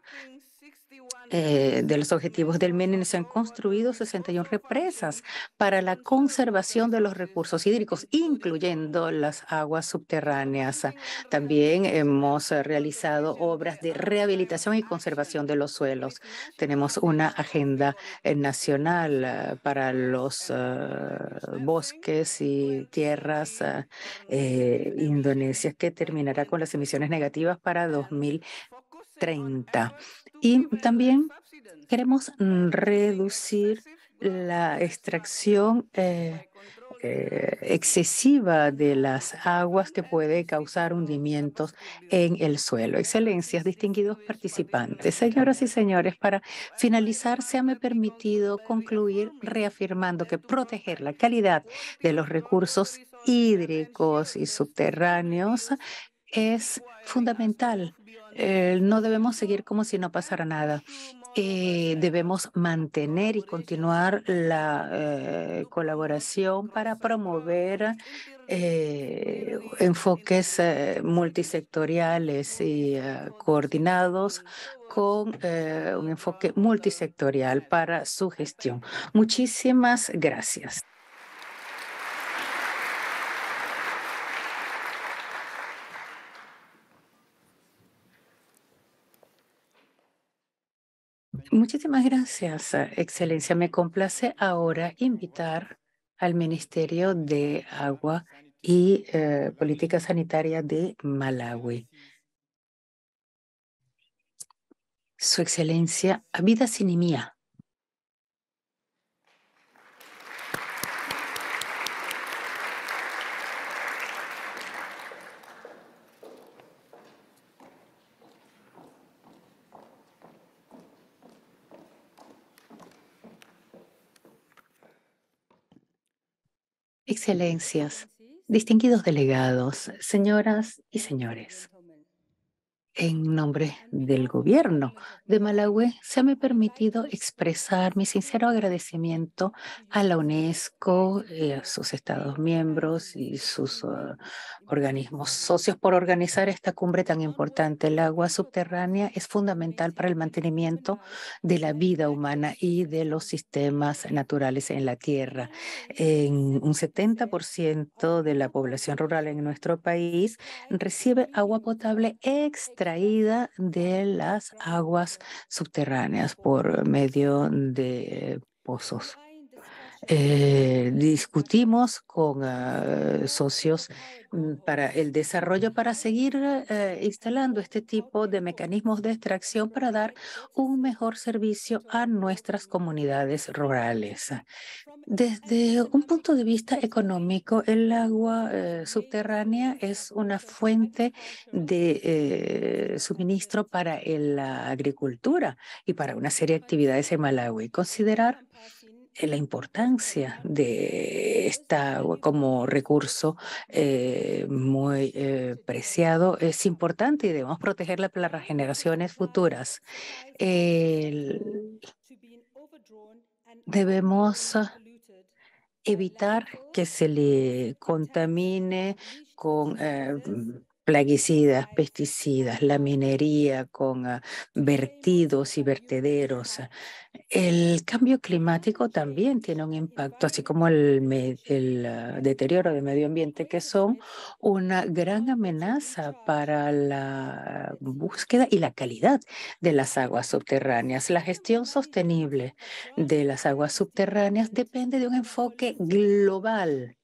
eh, de los objetivos del MENEN se han construido 61 represas para la conservación de los recursos hídricos, incluyendo las aguas subterráneas. También hemos realizado obras de rehabilitación y conservación de los suelos. Tenemos una agenda eh, nacional eh, para los bosques y tierras indonesias que terminará con las emisiones negativas para 2030. Y también queremos mm, reducir la extracción eh, eh, excesiva de las aguas que puede causar hundimientos en el suelo. Excelencias, distinguidos participantes, señoras y señores, para finalizar, se me permitido concluir reafirmando que proteger la calidad de los recursos hídricos y subterráneos es fundamental eh, no debemos seguir como si no pasara nada. Eh, debemos mantener y continuar la eh, colaboración para promover enfoques multisectoriales y coordinados con un enfoque multisectorial para su gestión. Muchísimas gracias. Muchísimas gracias, Excelencia. Me complace ahora invitar al Ministerio de Agua y eh, Política Sanitaria de Malawi. Su Excelencia, Abida Sinimia. Excelencias, distinguidos delegados, señoras y señores. En nombre del gobierno de Malawi, se me ha permitido expresar mi sincero agradecimiento a la UNESCO, eh, a sus Estados miembros y sus ah, organismos socios por organizar esta cumbre tan importante. El agua subterránea es fundamental para el mantenimiento de la vida humana y de los sistemas naturales en la Tierra. un 70% de la población rural en nuestro país recibe agua potable extra Traída de las aguas subterráneas por medio de pozos. Eh, discutimos con eh, socios mm, para el desarrollo para seguir eh, instalando este tipo de mecanismos de extracción para dar un mejor servicio a nuestras comunidades rurales. Desde un punto de vista económico, el agua subterránea es una fuente de suministro para la agricultura y para una serie de actividades en Malawi. Considerar eh, la importancia de esta agua como recurso eh, muy eh, preciado es importante y debemos protegerla para las generaciones futuras. debemos evitar que se le contamine con plaguicidas, pesticidas, la minería, con ah, vertidos y vertederos. El cambio climático también tiene un impacto, así como el, ah, deterioro del medio ambiente, que son una gran amenaza para la búsqueda y la calidad de las aguas subterráneas. La gestión sostenible de las aguas subterráneas depende de un enfoque global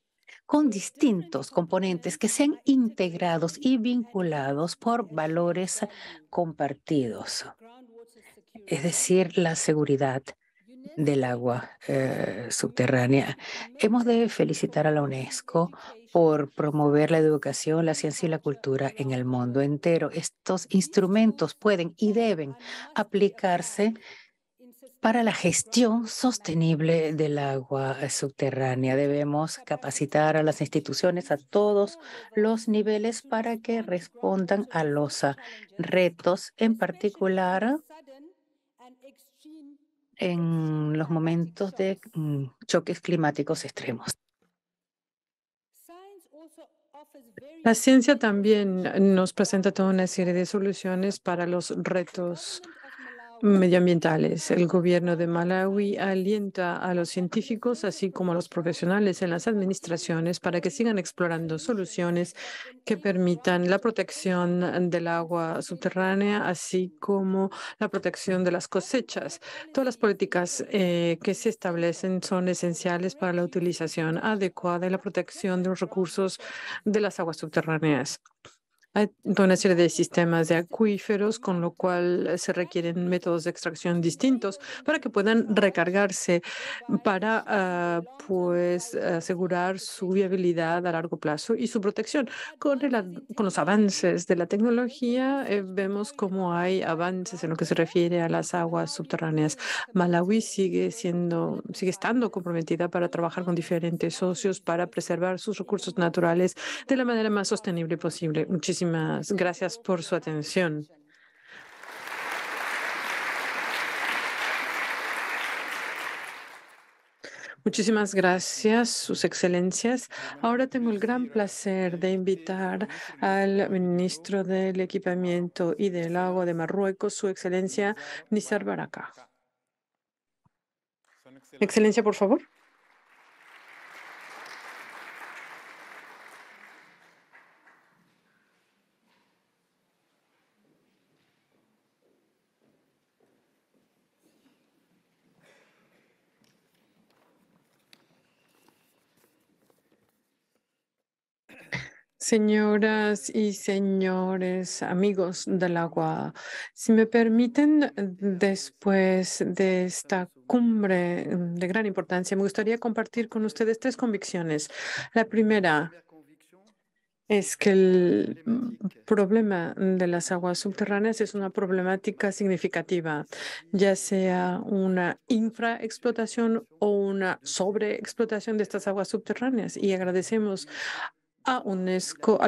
con distintos componentes que sean integrados y vinculados por valores compartidos es decir, la seguridad del agua eh, subterránea. Hemos de felicitar a la UNESCO por promover la educación, la ciencia y la cultura en el mundo entero. Estos instrumentos pueden y deben aplicarse para la gestión sostenible del agua subterránea. Debemos capacitar a las instituciones a todos los niveles para que respondan a los retos, en particular en los momentos de mm, choques climáticos extremos. La ciencia también nos presenta toda una serie de soluciones para los retos medioambientales. El gobierno de Malawi alienta a los científicos, así como a los profesionales en las administraciones, para que sigan explorando soluciones que permitan la protección del agua subterránea, así como la protección de las cosechas. Todas las políticas eh, que se establecen son esenciales para la utilización adecuada y la protección de los recursos de las aguas subterráneas. Hay toda una serie de sistemas de acuíferos, con lo cual se requieren métodos de extracción distintos para que puedan recargarse, para ah, pues asegurar su viabilidad a largo plazo y su protección. Con, con los avances de la tecnología, eh, vemos cómo hay avances en lo que se refiere a las aguas subterráneas. Malawi sigue siendo, sigue estando comprometida para trabajar con diferentes socios para preservar sus recursos naturales de la manera más sostenible posible. Muchísimas gracias por su atención. Muchísimas gracias, Sus Excelencias. Ahora tengo el gran placer de invitar al ministro del Equipamiento y del Agua de Marruecos, Su Excelencia Nizar Baraka. Excelencia, por favor. Señoras y señores, amigos del agua, si me permiten, después de esta cumbre de gran importancia, me gustaría compartir con ustedes tres convicciones. La primera es que el problema de las aguas subterráneas es una problemática significativa, ya sea una infraexplotación o una sobreexplotación de estas aguas subterráneas. Y agradecemos a,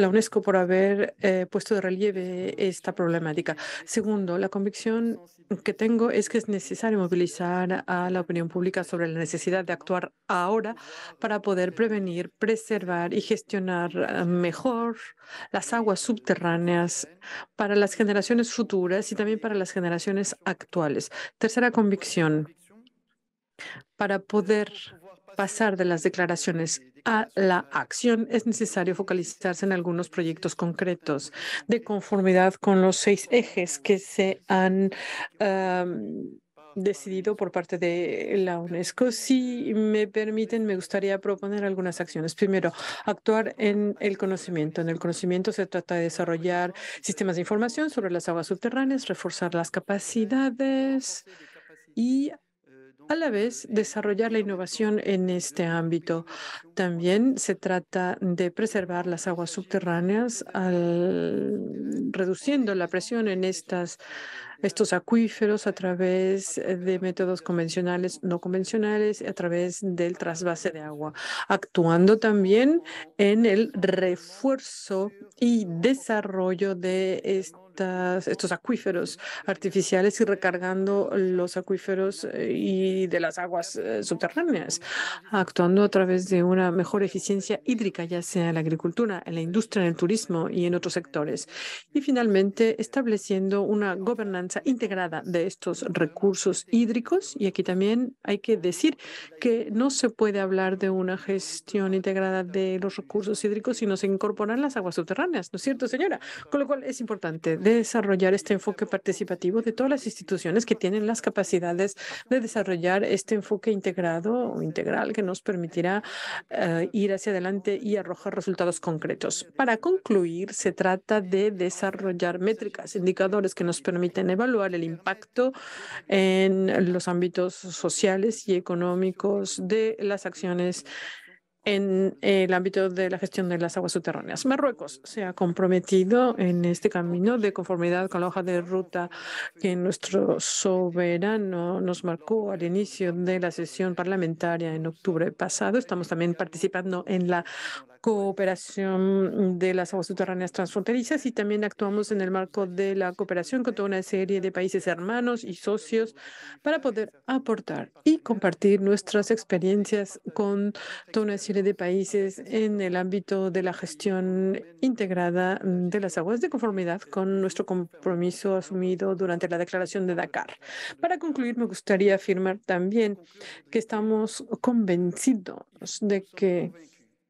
la UNESCO por haber eh, puesto de relieve esta problemática. Segundo, la convicción que tengo es que es necesario movilizar a la opinión pública sobre la necesidad de actuar ahora para poder prevenir, preservar y gestionar eh, mejor las aguas subterráneas para las generaciones futuras y también para las generaciones actuales. Tercera convicción, para poder pasar de las declaraciones a la acción, es necesario focalizarse en algunos proyectos concretos de conformidad con los seis ejes que se han decidido por parte de la UNESCO. Si me permiten, me gustaría proponer algunas acciones. Primero, actuar en el conocimiento. En el conocimiento se trata de desarrollar sistemas de información sobre las aguas subterráneas, reforzar las capacidades y a la vez desarrollar la innovación en este ámbito. También se trata de preservar las aguas subterráneas al, reduciendo la presión en estas estos acuíferos a través de métodos convencionales, no convencionales, a través del trasvase de agua, actuando también en el refuerzo y desarrollo de este estos acuíferos artificiales y recargando los acuíferos eh, y de las aguas eh, subterráneas, actuando a través de una mejor eficiencia hídrica, ya sea en la agricultura, en la industria, en el turismo y en otros sectores. Y finalmente, estableciendo una gobernanza integrada de estos recursos hídricos. Y aquí también hay que decir que no se puede hablar de una gestión integrada de los recursos hídricos si no se incorporan las aguas subterráneas, ¿no es cierto, señora? Con lo cual es importante desarrollar este enfoque participativo de todas las instituciones que tienen las capacidades de desarrollar este enfoque integrado o integral que nos permitirá eh, ir hacia adelante y arrojar resultados concretos. Para concluir, se trata de desarrollar métricas, indicadores que nos permiten evaluar el impacto en los ámbitos sociales y económicos de las acciones en el ámbito de la gestión de las aguas subterráneas. Marruecos se ha comprometido en este camino de conformidad con la hoja de ruta que nuestro soberano nos marcó al inicio de la sesión parlamentaria en octubre pasado. Estamos también participando en la cooperación de las aguas subterráneas transfronterizas y también actuamos en el marco de la cooperación con toda una serie de países hermanos y socios para poder aportar y compartir nuestras experiencias con toda una serie de países en el ámbito de la gestión integrada de las aguas de conformidad con nuestro compromiso asumido durante la declaración de Dakar. Para concluir, me gustaría afirmar también que estamos convencidos de que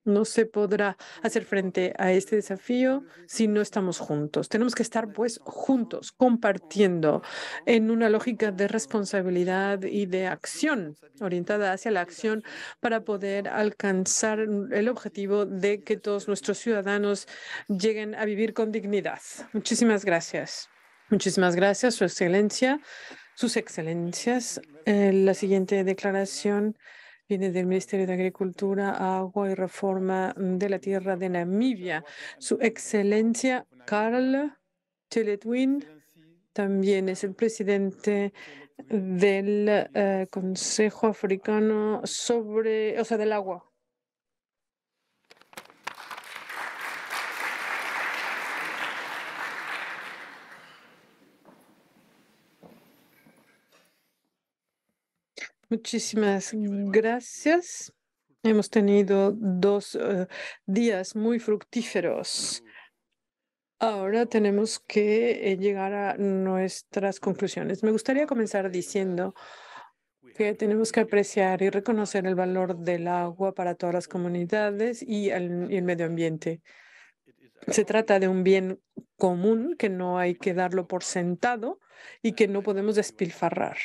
no se podrá hacer frente a este desafío si no estamos juntos. Tenemos que estar pues juntos, compartiendo en una lógica de responsabilidad y de acción, orientada hacia la acción para poder alcanzar el objetivo de que todos nuestros ciudadanos lleguen a vivir con dignidad. Muchísimas gracias. Muchísimas gracias, Su Excelencia. Sus Excelencias. Eh, la siguiente declaración viene del Ministerio de Agricultura, Agua y Reforma mm, de la Tierra de Namibia. Su excelencia, Carl Teletwin, también es el presidente del eh, Consejo Africano sobre, o sea, del agua. Muchísimas gracias. Hemos tenido dos eh, días muy fructíferos. Ahora tenemos que eh, llegar a nuestras conclusiones. Me gustaría comenzar diciendo que tenemos que apreciar y reconocer el valor del agua para todas las comunidades y el medio ambiente. Se trata de un bien común que no hay que darlo por sentado y que no podemos despilfarrar.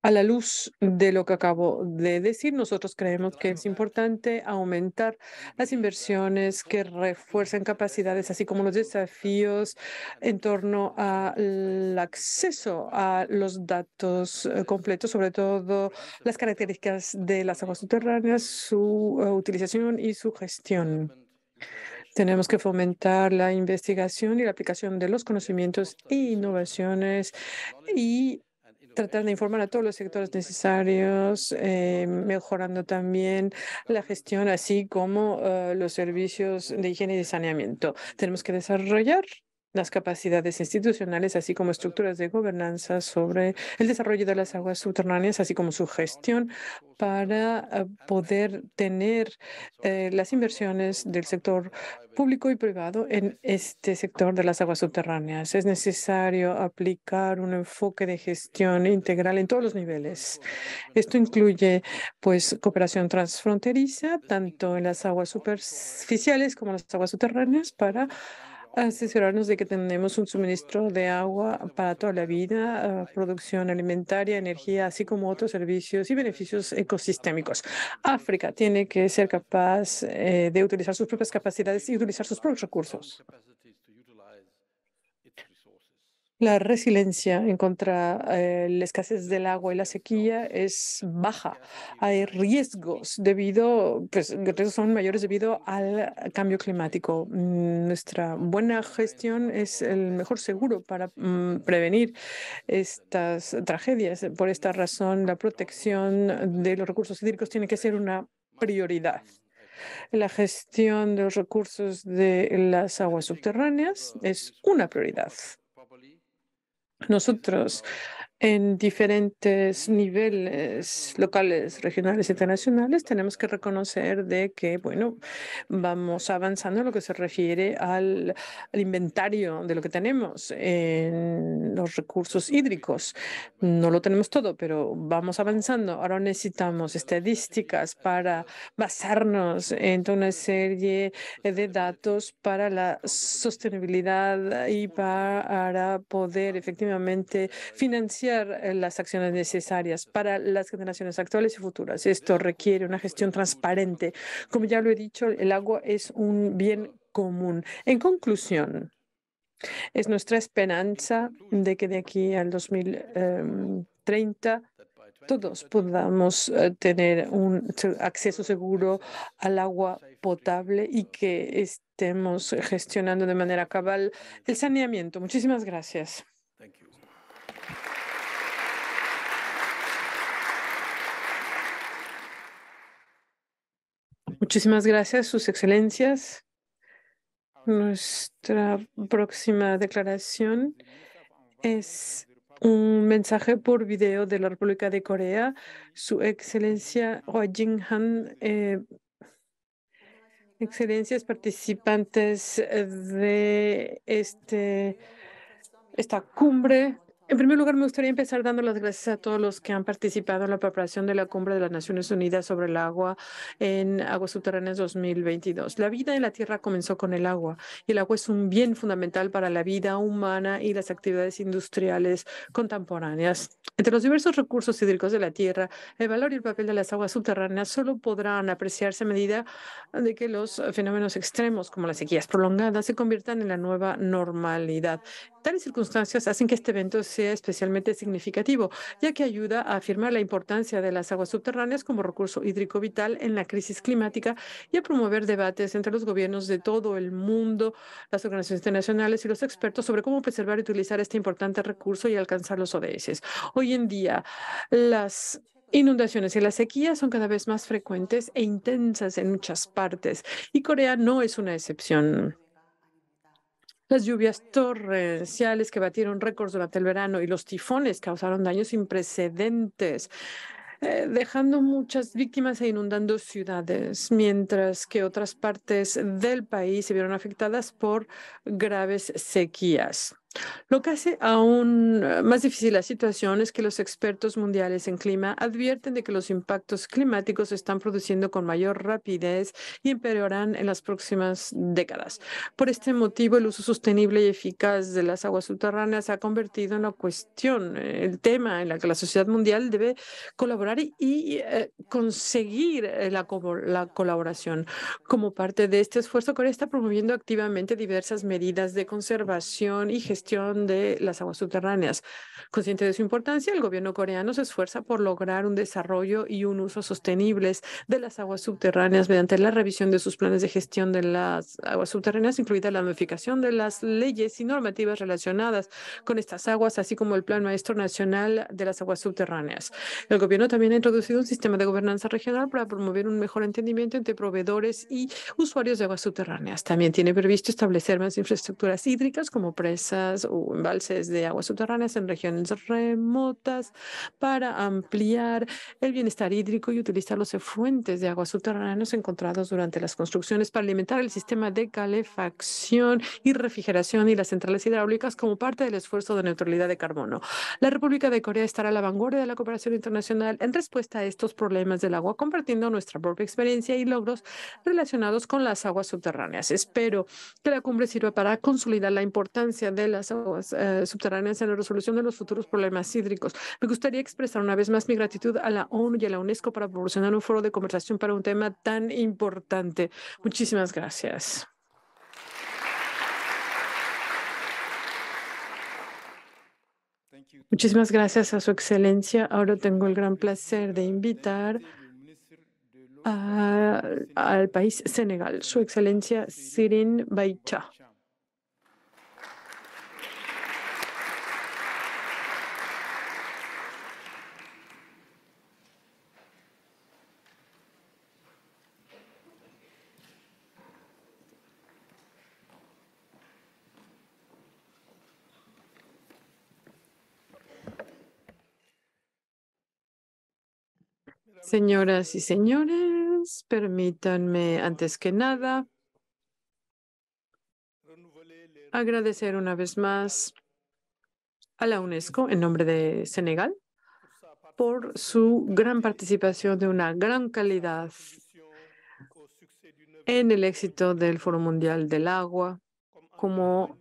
A la luz de lo que acabo de decir, nosotros creemos que es importante aumentar las inversiones que refuerzan capacidades, así como los desafíos en torno al acceso a los datos eh, completos, sobre todo las características de las aguas subterráneas, su eh, utilización y su gestión. Tenemos que fomentar la investigación y la aplicación de los conocimientos e innovaciones y tratar de informar a todos los sectores necesarios, eh, mejorando también la gestión, así como eh, los servicios de higiene y de saneamiento. Tenemos que desarrollar las capacidades institucionales, así como estructuras de gobernanza sobre el desarrollo de las aguas subterráneas, así como su gestión para ah, poder tener eh, las inversiones del sector público y privado en este sector de las aguas subterráneas. Es necesario aplicar un enfoque de gestión integral en todos los niveles. Esto incluye pues cooperación transfronteriza, tanto en las aguas superficiales como en las aguas subterráneas, para Asegurarnos de que tenemos un suministro de agua para toda la vida, ah, producción alimentaria, energía, así como otros servicios y beneficios ecosistémicos. África tiene que ser capaz eh, de utilizar sus propias capacidades y utilizar sus propios recursos. La resiliencia en contra eh, la escasez del agua y la sequía es baja. Hay riesgos debido, pues riesgos son mayores debido al cambio climático. Mm, nuestra buena gestión es el mejor seguro para mm, prevenir estas tragedias. Por esta razón, la protección de los recursos hídricos tiene que ser una prioridad la gestión de los recursos de las aguas subterráneas es una prioridad. Nosotros en diferentes niveles locales, regionales, e internacionales, tenemos que reconocer de que, bueno, vamos avanzando en lo que se refiere al, al inventario de lo que tenemos en los recursos hídricos. No lo tenemos todo, pero vamos avanzando. Ahora necesitamos estadísticas para basarnos en una serie de datos para la sostenibilidad y para poder efectivamente financiar eh, las acciones necesarias para las generaciones actuales y futuras. Esto requiere una gestión transparente. Como ya lo he dicho, el agua es un bien común. En conclusión, es nuestra esperanza de que de aquí al 2030 todos podamos eh, tener un acceso seguro al agua potable y que estemos gestionando de manera cabal el saneamiento. Muchísimas gracias. Muchísimas gracias, Sus Excelencias. Nuestra próxima declaración es un mensaje por video de la República de Corea. Su Excelencia Hoi Jin Han, eh, excelencias participantes de este, esta cumbre en primer lugar, me gustaría empezar dando las gracias a todos los que han participado en la preparación de la Cumbre de las Naciones Unidas sobre el Agua en Aguas Subterráneas 2022. La vida en la Tierra comenzó con el agua y el agua es un bien fundamental para la vida humana y las actividades industriales contemporáneas. Entre los diversos recursos hídricos de la Tierra, el valor y el papel de las aguas subterráneas solo podrán apreciarse a medida de que los fenómenos extremos como las sequías prolongadas se conviertan en la nueva normalidad. Tales circunstancias hacen que este evento sea especialmente significativo, ya que ayuda a afirmar la importancia de las aguas subterráneas como recurso hídrico vital en la crisis climática y a promover debates entre los gobiernos de todo el mundo, las organizaciones internacionales y los expertos sobre cómo preservar y utilizar este importante recurso y alcanzar los ODS. Hoy en día, las Inundaciones y las sequías son cada vez más frecuentes e intensas en muchas partes, y Corea no es una excepción. Las lluvias torrenciales que batieron récords durante el verano y los tifones causaron daños sin precedentes. Eh, dejando muchas víctimas e inundando ciudades, mientras que otras partes del país se vieron afectadas por graves sequías. Lo que hace aún eh, más difícil la situación es que los expertos mundiales en clima advierten de que los impactos climáticos se están produciendo con mayor rapidez y empeorarán en las próximas décadas. Por este motivo, el uso sostenible y eficaz de las aguas subterráneas ha convertido en la cuestión, eh, el tema en la que la sociedad mundial debe colaborar y, eh, conseguir la, la colaboración. Como parte de este esfuerzo, Corea está promoviendo activamente diversas medidas de conservación y gestión gestión de las aguas subterráneas. Consciente de su importancia, el gobierno coreano se esfuerza por lograr un desarrollo y un uso sostenibles de las aguas subterráneas mediante la revisión de sus planes de gestión de las aguas subterráneas, incluida la modificación de las leyes y normativas relacionadas con estas aguas, así como el Plan Maestro Nacional de las Aguas Subterráneas. El gobierno también ha introducido un sistema de gobernanza regional para promover un mejor entendimiento entre proveedores y usuarios de aguas subterráneas. También tiene previsto establecer más infraestructuras hídricas como presas o embalses de aguas subterráneas en regiones remotas para ampliar el bienestar hídrico y utilizar los fuentes de aguas subterráneas encontrados durante las construcciones para alimentar el sistema de calefacción y refrigeración y las centrales hidráulicas como parte del esfuerzo de neutralidad de carbono. La República de Corea estará a la vanguardia de la cooperación internacional en respuesta a estos problemas del agua, compartiendo nuestra propia experiencia y logros relacionados con las aguas subterráneas. Espero que la cumbre sirva para consolidar la importancia de la aguas subterráneas en la resolución de los futuros problemas hídricos. Me gustaría expresar una vez más mi gratitud a la ONU y a la UNESCO para proporcionar un foro de conversación para un tema tan importante. Muchísimas gracias. Muchísimas gracias a su excelencia. Ahora tengo el gran placer de invitar al país Senegal, su excelencia Sirin Baicha. Señoras y señores, permítanme antes que nada agradecer una vez más a la UNESCO en nombre de Senegal por su gran participación de una gran calidad en el éxito del Foro Mundial del Agua, como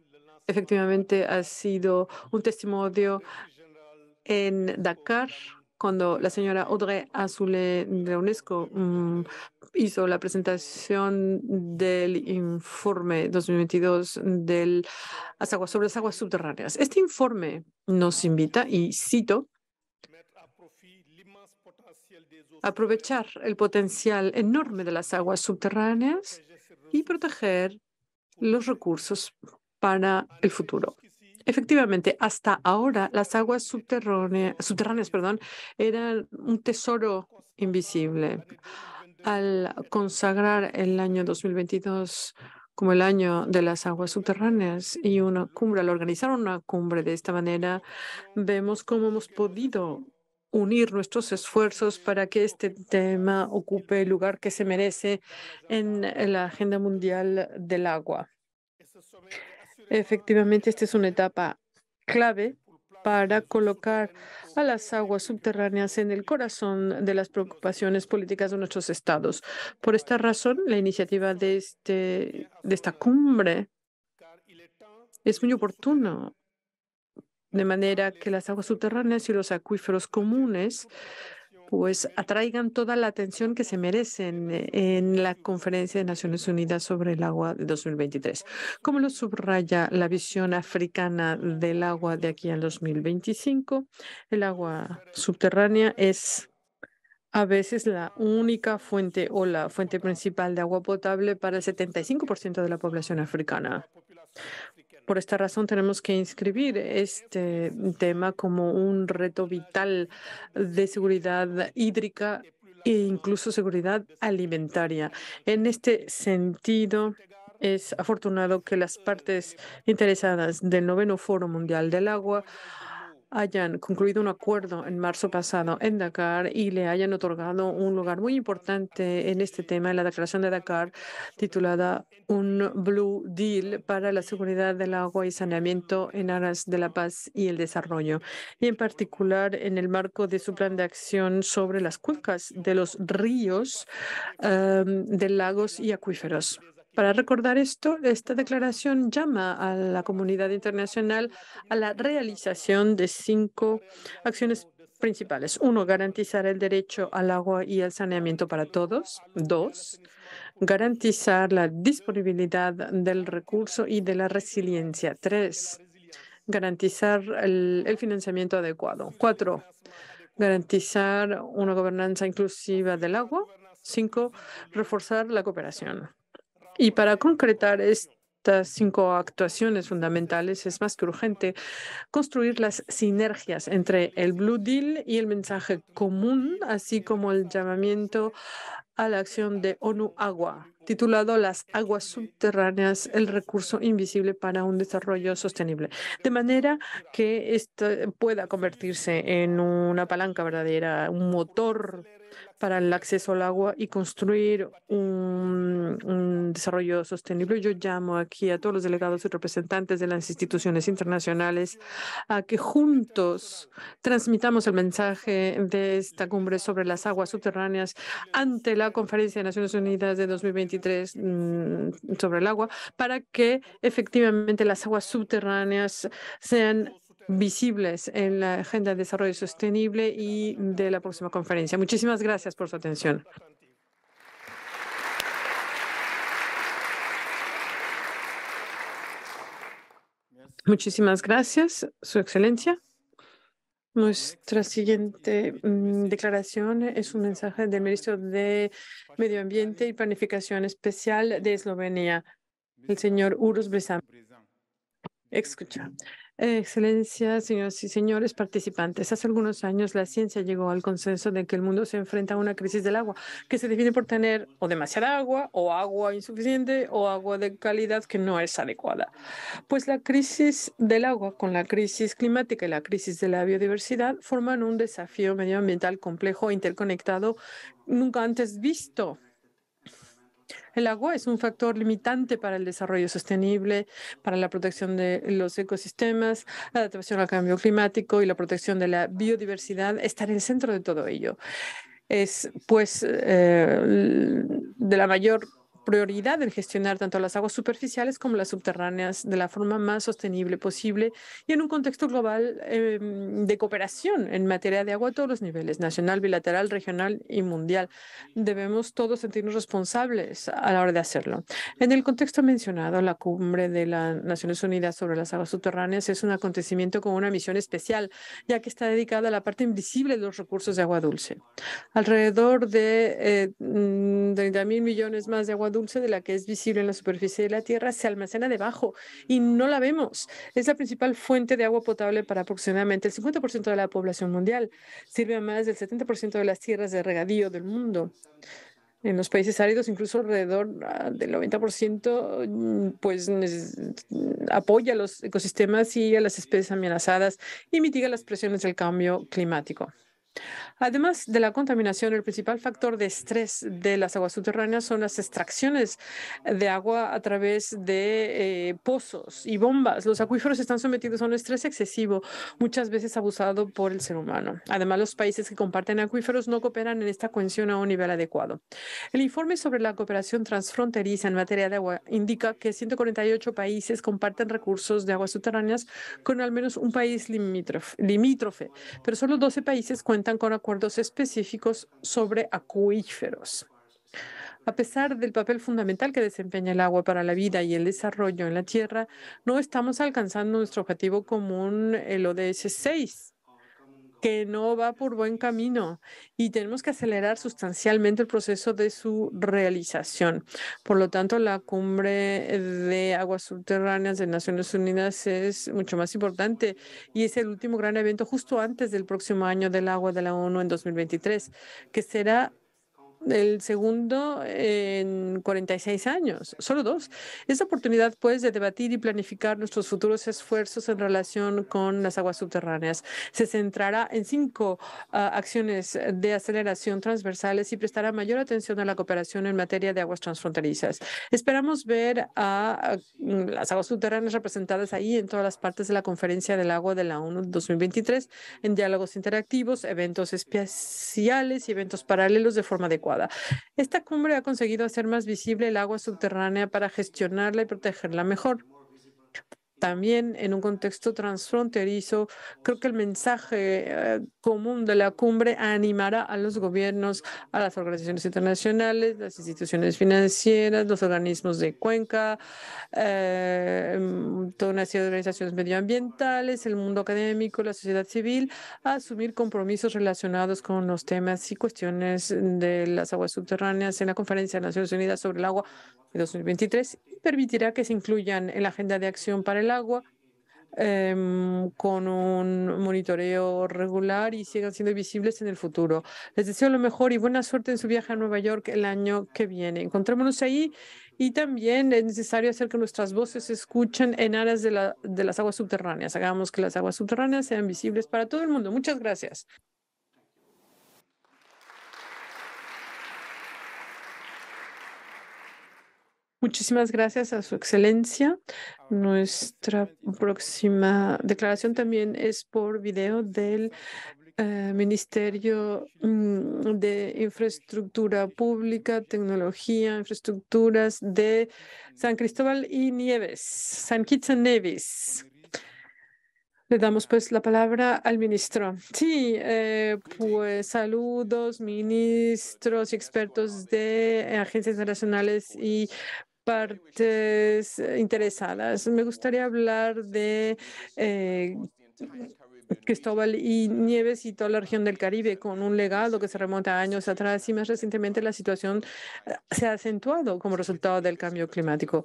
efectivamente ha sido un testimonio en Dakar cuando la señora Audrey Azule de UNESCO mm, hizo la presentación del informe 2022 del, sobre las aguas subterráneas. Este informe nos invita, y cito, a aprovechar el potencial enorme de las aguas subterráneas y proteger los recursos para el futuro. Efectivamente, hasta ahora las aguas subterráneas, subterráneas perdón, eran un tesoro invisible. Al consagrar el año 2022 como el año de las aguas subterráneas y una cumbre, al organizar una cumbre de esta manera, vemos cómo hemos podido unir nuestros esfuerzos para que este tema ocupe el lugar que se merece en la agenda mundial del agua. Efectivamente, esta es una etapa clave para colocar a las aguas subterráneas en el corazón de las preocupaciones políticas de nuestros estados. Por esta razón, la iniciativa de, este, de esta cumbre es muy oportuna, de manera que las aguas subterráneas y los acuíferos comunes pues atraigan toda la atención que se merecen eh, en la Conferencia de Naciones Unidas sobre el Agua de 2023. Como lo subraya la visión africana del agua de aquí al 2025, el agua subterránea es a veces la única fuente o la fuente principal de agua potable para el 75% de la población africana. Por esta razón tenemos que inscribir este tema como un reto vital de seguridad hídrica e incluso seguridad alimentaria. En este sentido, es afortunado que las partes interesadas del noveno Foro Mundial del Agua hayan concluido un acuerdo en marzo pasado en Dakar y le hayan otorgado un lugar muy importante en este tema en la declaración de Dakar titulada Un Blue Deal para la seguridad del agua y saneamiento en aras de la paz y el desarrollo, y en particular en el marco de su plan de acción sobre las cuencas de los ríos, eh, de lagos y acuíferos. Para recordar esto, esta declaración llama a la comunidad internacional a la realización de cinco acciones principales. Uno, garantizar el derecho al agua y al saneamiento para todos. Dos, garantizar la disponibilidad del recurso y de la resiliencia. Tres, garantizar el, financiamiento adecuado. Cuatro, garantizar una gobernanza inclusiva del agua. Cinco, reforzar la cooperación. Y para concretar estas cinco actuaciones fundamentales, es más que urgente construir las sinergias entre el Blue Deal y el mensaje común, así como el llamamiento a la acción de ONU Agua, titulado Las aguas subterráneas, el recurso invisible para un desarrollo sostenible, de manera que esto pueda convertirse en una palanca verdadera, un motor para el acceso al agua y construir un, desarrollo sostenible. Yo llamo aquí a todos los delegados y representantes de las instituciones internacionales a que juntos transmitamos el mensaje de esta cumbre sobre las aguas subterráneas ante la Conferencia de Naciones Unidas de 2023 mm, sobre el agua para que efectivamente las aguas subterráneas sean visibles en la Agenda de Desarrollo Sostenible y de la próxima conferencia. Muchísimas gracias por su atención. Muchísimas gracias, Su Excelencia. Nuestra siguiente mm, declaración es un mensaje del ministro de Medio Ambiente y Planificación Especial de Eslovenia, el señor Uros Bresan. Escucha. Excelencia, señoras y señores participantes, hace algunos años la ciencia llegó al consenso de que el mundo se enfrenta a una crisis del agua, que se define por tener o demasiada agua, o agua insuficiente, o agua de calidad que no es adecuada. Pues la crisis del agua con la crisis climática y la crisis de la biodiversidad forman un desafío medioambiental complejo, e interconectado, nunca antes visto el agua es un factor limitante para el desarrollo sostenible, para la protección de los ecosistemas, la adaptación al cambio climático y la protección de la biodiversidad está en el centro de todo ello es pues eh, de la mayor prioridad en gestionar tanto las aguas superficiales como las subterráneas de la forma más sostenible posible y en un contexto global em, de cooperación en materia de agua a todos los niveles, nacional, bilateral, regional y mundial. Debemos todos sentirnos responsables a la hora de hacerlo. En el contexto mencionado, la cumbre de las Naciones Unidas sobre las aguas subterráneas es un acontecimiento con una misión especial, ya que está dedicada a la parte invisible de los recursos de agua dulce. Alrededor de eh, 30 mm, mil millones más de agua dulce de la que es visible en la superficie de la Tierra se almacena debajo y no la vemos. Es la principal fuente de agua potable para aproximadamente el 50% de la población mundial. Sirve a más del 70% de las tierras de regadío del mundo. En los países áridos, incluso alrededor ah, del 90%, mm, pues apoya a los ecosistemas y a las especies amenazadas y mitiga las presiones del cambio climático. Además de la contaminación, el principal factor de estrés de las aguas subterráneas son las extracciones de agua a través de eh, pozos y bombas. Los acuíferos están sometidos a un estrés excesivo, muchas veces abusado por el ser humano. Además, los países que comparten acuíferos no cooperan en esta cohesión a un nivel adecuado. El informe sobre la cooperación transfronteriza en materia de agua indica que 148 países comparten recursos de aguas subterráneas con al menos un país limítrofe, limítrofe pero solo 12 países cuentan con acuerdos específicos sobre acuíferos. A pesar del papel fundamental que desempeña el agua para la vida y el desarrollo en la Tierra, no estamos alcanzando nuestro objetivo común, el ODS 6, que no va por buen camino y tenemos que acelerar sustancialmente el proceso de su realización. Por lo tanto, la cumbre de aguas subterráneas de Naciones Unidas es mucho más importante y es el último gran evento justo antes del próximo año del agua de la ONU en 2023, que será el segundo en 46 años, solo dos. Esta oportunidad, pues, de debatir y planificar nuestros futuros esfuerzos en relación con las aguas subterráneas se centrará en cinco ah, acciones de aceleración transversales y prestará mayor atención a la cooperación en materia de aguas transfronterizas. Esperamos ver a, mm, las aguas subterráneas representadas ahí en todas las partes de la Conferencia del Agua de la ONU 2023 en diálogos interactivos, eventos especiales y eventos paralelos de forma adecuada. Esta cumbre ha conseguido hacer más visible el agua subterránea para gestionarla y protegerla mejor. También en un contexto transfronterizo, creo que el mensaje eh, común de la cumbre animará a los gobiernos, a las organizaciones internacionales, las instituciones financieras, los organismos de cuenca, eh, mm, toda una serie de organizaciones medioambientales, el mundo académico, la sociedad civil, a asumir compromisos relacionados con los temas y cuestiones de las aguas subterráneas en la Conferencia de Naciones Unidas sobre el Agua 2023 y permitirá que se incluyan en la agenda de acción para el agua em, con un monitoreo regular y sigan siendo visibles en el futuro. Les deseo lo mejor y buena suerte en su viaje a Nueva York el año que viene. Encontrémonos ahí y también es necesario hacer que nuestras voces se escuchen en áreas de las aguas subterráneas. Hagamos que las aguas subterráneas sean visibles para todo el mundo. Muchas gracias. Muchísimas gracias a su excelencia. Nuestra próxima declaración también es por video del eh, Ministerio mm, de Infraestructura Pública, Tecnología, Infraestructuras de San Cristóbal y Nieves, San Kitts Nevis. Le damos pues la palabra al ministro. Sí, eh, pues saludos, ministros y expertos de agencias nacionales y partes eh, interesadas. Me gustaría hablar de eh, Cristóbal y Nieves y toda la región del Caribe con un legado que se remonta a años atrás y más recientemente la situación eh, se ha acentuado como resultado del cambio climático.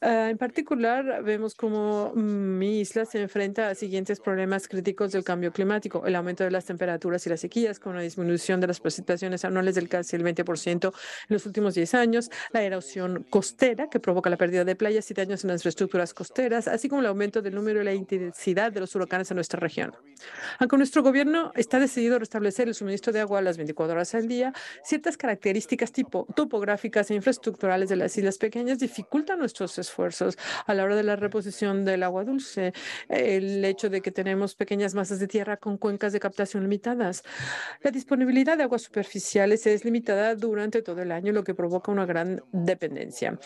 Ah, en particular, vemos cómo mm, mi isla se enfrenta a siguientes problemas críticos del cambio climático, el aumento de las temperaturas y las sequías con una disminución de las precipitaciones anuales del casi el 20% en los últimos 10 años, la erosión costera que provoca la pérdida de playas y daños en las infraestructuras costeras, así como el aumento del número y la intensidad de los huracanes en nuestra región. Aunque ah, nuestro gobierno está decidido a restablecer el suministro de agua a las 24 horas al día, ciertas características tipo, topográficas e infraestructurales de las islas pequeñas dificultan nuestros esfuerzos a la hora de la reposición del agua dulce. El hecho de que tenemos pequeñas masas de tierra con cuencas de captación limitadas. La disponibilidad de aguas superficiales es limitada durante todo el año, lo que provoca una gran dependencia.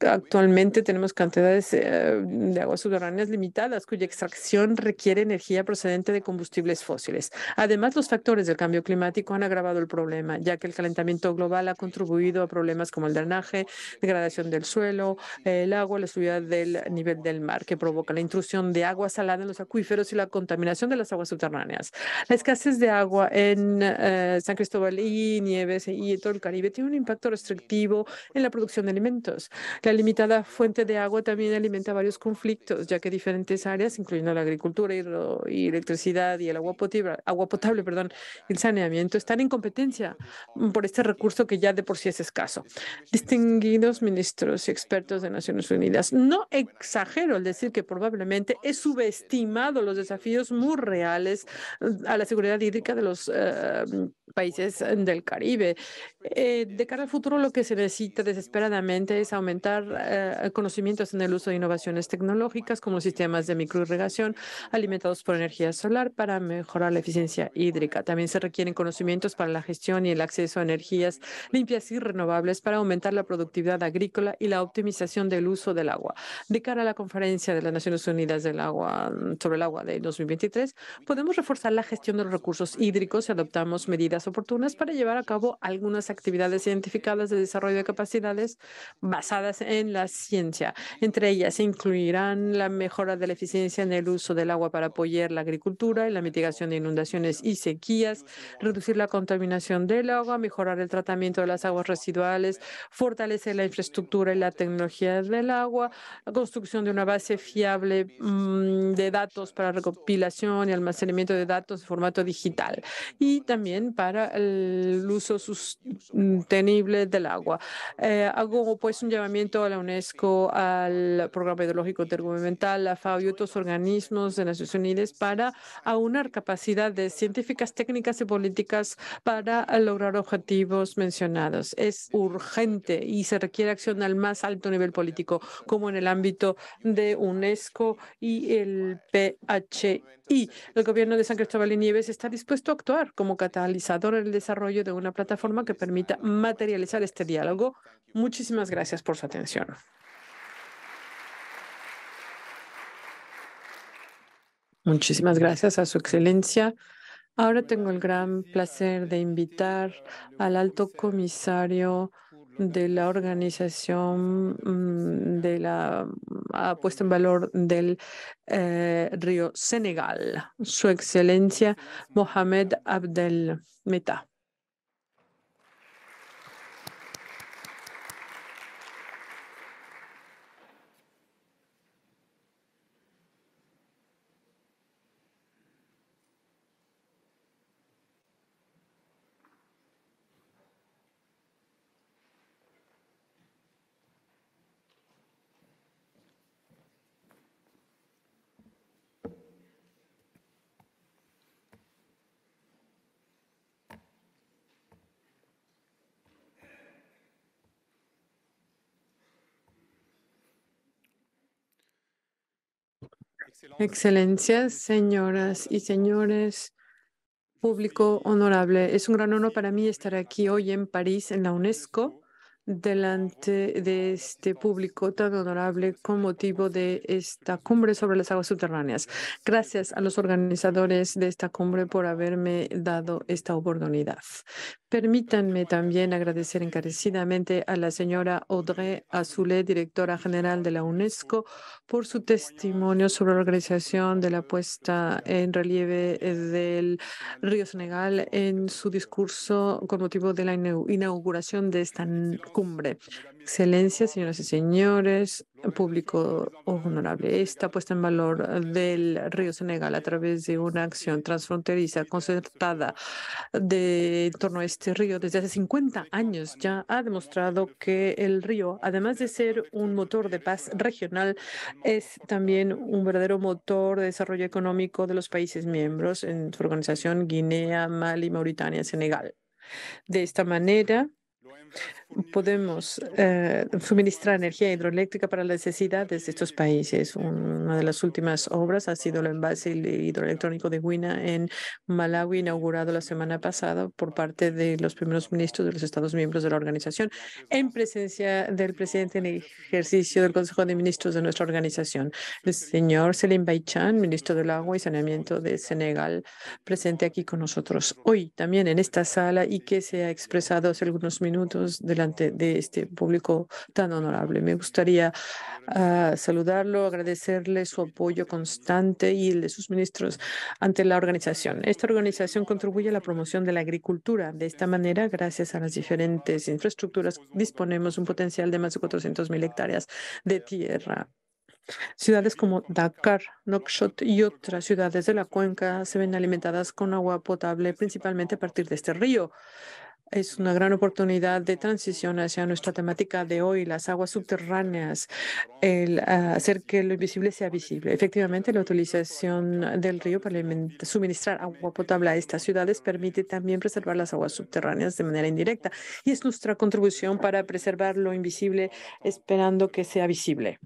Actualmente tenemos cantidades eh, de aguas subterráneas limitadas cuya extracción requiere energía procedente de combustibles fósiles. Además, los factores del cambio climático han agravado el problema, ya que el calentamiento global ha contribuido a problemas como el drenaje, degradación del suelo, el agua, la subida del nivel del mar, que provoca la intrusión de agua salada en los acuíferos y la contaminación de las aguas subterráneas. La escasez de agua en eh, San Cristóbal y Nieves y todo el Caribe tiene un impacto restrictivo en la producción de alimentos. La limitada fuente de agua también alimenta varios conflictos, ya que diferentes áreas, incluyendo la agricultura y, electricidad y el agua potable, agua potable perdón, el saneamiento están en competencia por este recurso que ya de por sí es escaso. Distinguidos ministros y expertos de Naciones Unidas, no exagero al decir que probablemente he subestimado los desafíos muy reales mm, a la seguridad hídrica de los eh, países del Caribe. Eh, de cara al futuro, lo que se necesita desesperadamente es aumentar eh, conocimientos en el uso de innovaciones tecnológicas como sistemas de microirrigación alimentados por energía energía solar para mejorar la eficiencia hídrica. También se requieren conocimientos para la gestión y el acceso a energías limpias y renovables para aumentar la productividad agrícola y la optimización del uso del agua. De cara a la conferencia de las Naciones Unidas del agua, mm, sobre el agua de 2023, podemos reforzar la gestión de los recursos hídricos y adoptamos medidas oportunas para llevar a cabo algunas actividades identificadas de desarrollo de capacidades basadas en la ciencia. Entre ellas se incluirán la mejora de la eficiencia en el uso del agua para apoyar la la agricultura y la mitigación de inundaciones y sequías, reducir la contaminación del agua, mejorar el tratamiento de las aguas residuales, fortalecer la infraestructura y la tecnología del agua, la construcción de una base fiable mm, de datos para recopilación y almacenamiento de datos en formato digital y también para el uso sostenible del agua. Eh, hago pues un llamamiento a la UNESCO, al Programa Hidrológico Intergubernamental, a FAO y otros organismos de Naciones Unidas para para aunar capacidades científicas, técnicas y políticas para eh, lograr objetivos mencionados. Es urgente y se requiere acción al más alto nivel político, como en el ámbito de UNESCO y el PHI. El gobierno de San Cristóbal y Nieves está dispuesto a actuar como catalizador en el desarrollo de una plataforma que permita materializar este diálogo. Muchísimas gracias por su atención. Muchísimas gracias a su excelencia. Ahora tengo el gran placer de invitar al alto comisario de la organización mm, de la puesta en valor del eh, río Senegal, su excelencia Mohamed Abdel Meta. Excelencias, señoras y señores, público honorable, es un gran honor para mí estar aquí hoy en París, en la UNESCO, delante de este público tan honorable con motivo de esta cumbre sobre las aguas subterráneas. Gracias a los organizadores de esta cumbre por haberme dado esta oportunidad. Permítanme también agradecer encarecidamente a la señora Audrey Azulé, directora general de la UNESCO, por su testimonio sobre la organización de la puesta en relieve del río Senegal en su discurso con motivo de la inauguración de esta cumbre. Excelencia, señoras y señores, público honorable, esta puesta en valor eh, del río Senegal a través de una acción transfronteriza concertada de, en torno a este río desde hace 50 años ya ha demostrado que el río, además de ser un motor de paz regional, es también un verdadero motor de desarrollo económico de los países miembros en su organización Guinea, Mali, Mauritania, Senegal. De esta manera, podemos eh, suministrar energía hidroeléctrica para las necesidades de estos países. Una de las últimas obras ha sido el envase hidroeléctrico de Huina en Malawi, inaugurado la semana pasada por parte de los primeros ministros de los Estados miembros de la organización, en presencia del presidente en ejercicio del Consejo de Ministros de nuestra organización, el señor Selim Baichan, ministro del Agua y Saneamiento de Senegal, presente aquí con nosotros hoy también en esta sala y que se ha expresado hace algunos minutos delante de este público tan honorable. Me gustaría ah, saludarlo, agradecerle su apoyo constante y el de sus ministros ante la organización. Esta organización contribuye a la promoción de la agricultura. De esta manera, gracias a las diferentes infraestructuras, disponemos un potencial de más de 400.000 hectáreas de tierra Ciudades como Dakar, Nokshot y otras ciudades de la cuenca se ven alimentadas con agua potable principalmente a partir de este río. Es una gran oportunidad de transición hacia nuestra temática de hoy, las aguas subterráneas, el ah, hacer que lo invisible sea visible. Efectivamente, la utilización del río para suministrar agua potable a estas ciudades permite también preservar las aguas subterráneas de manera indirecta y es nuestra contribución para preservar lo invisible esperando que sea visible.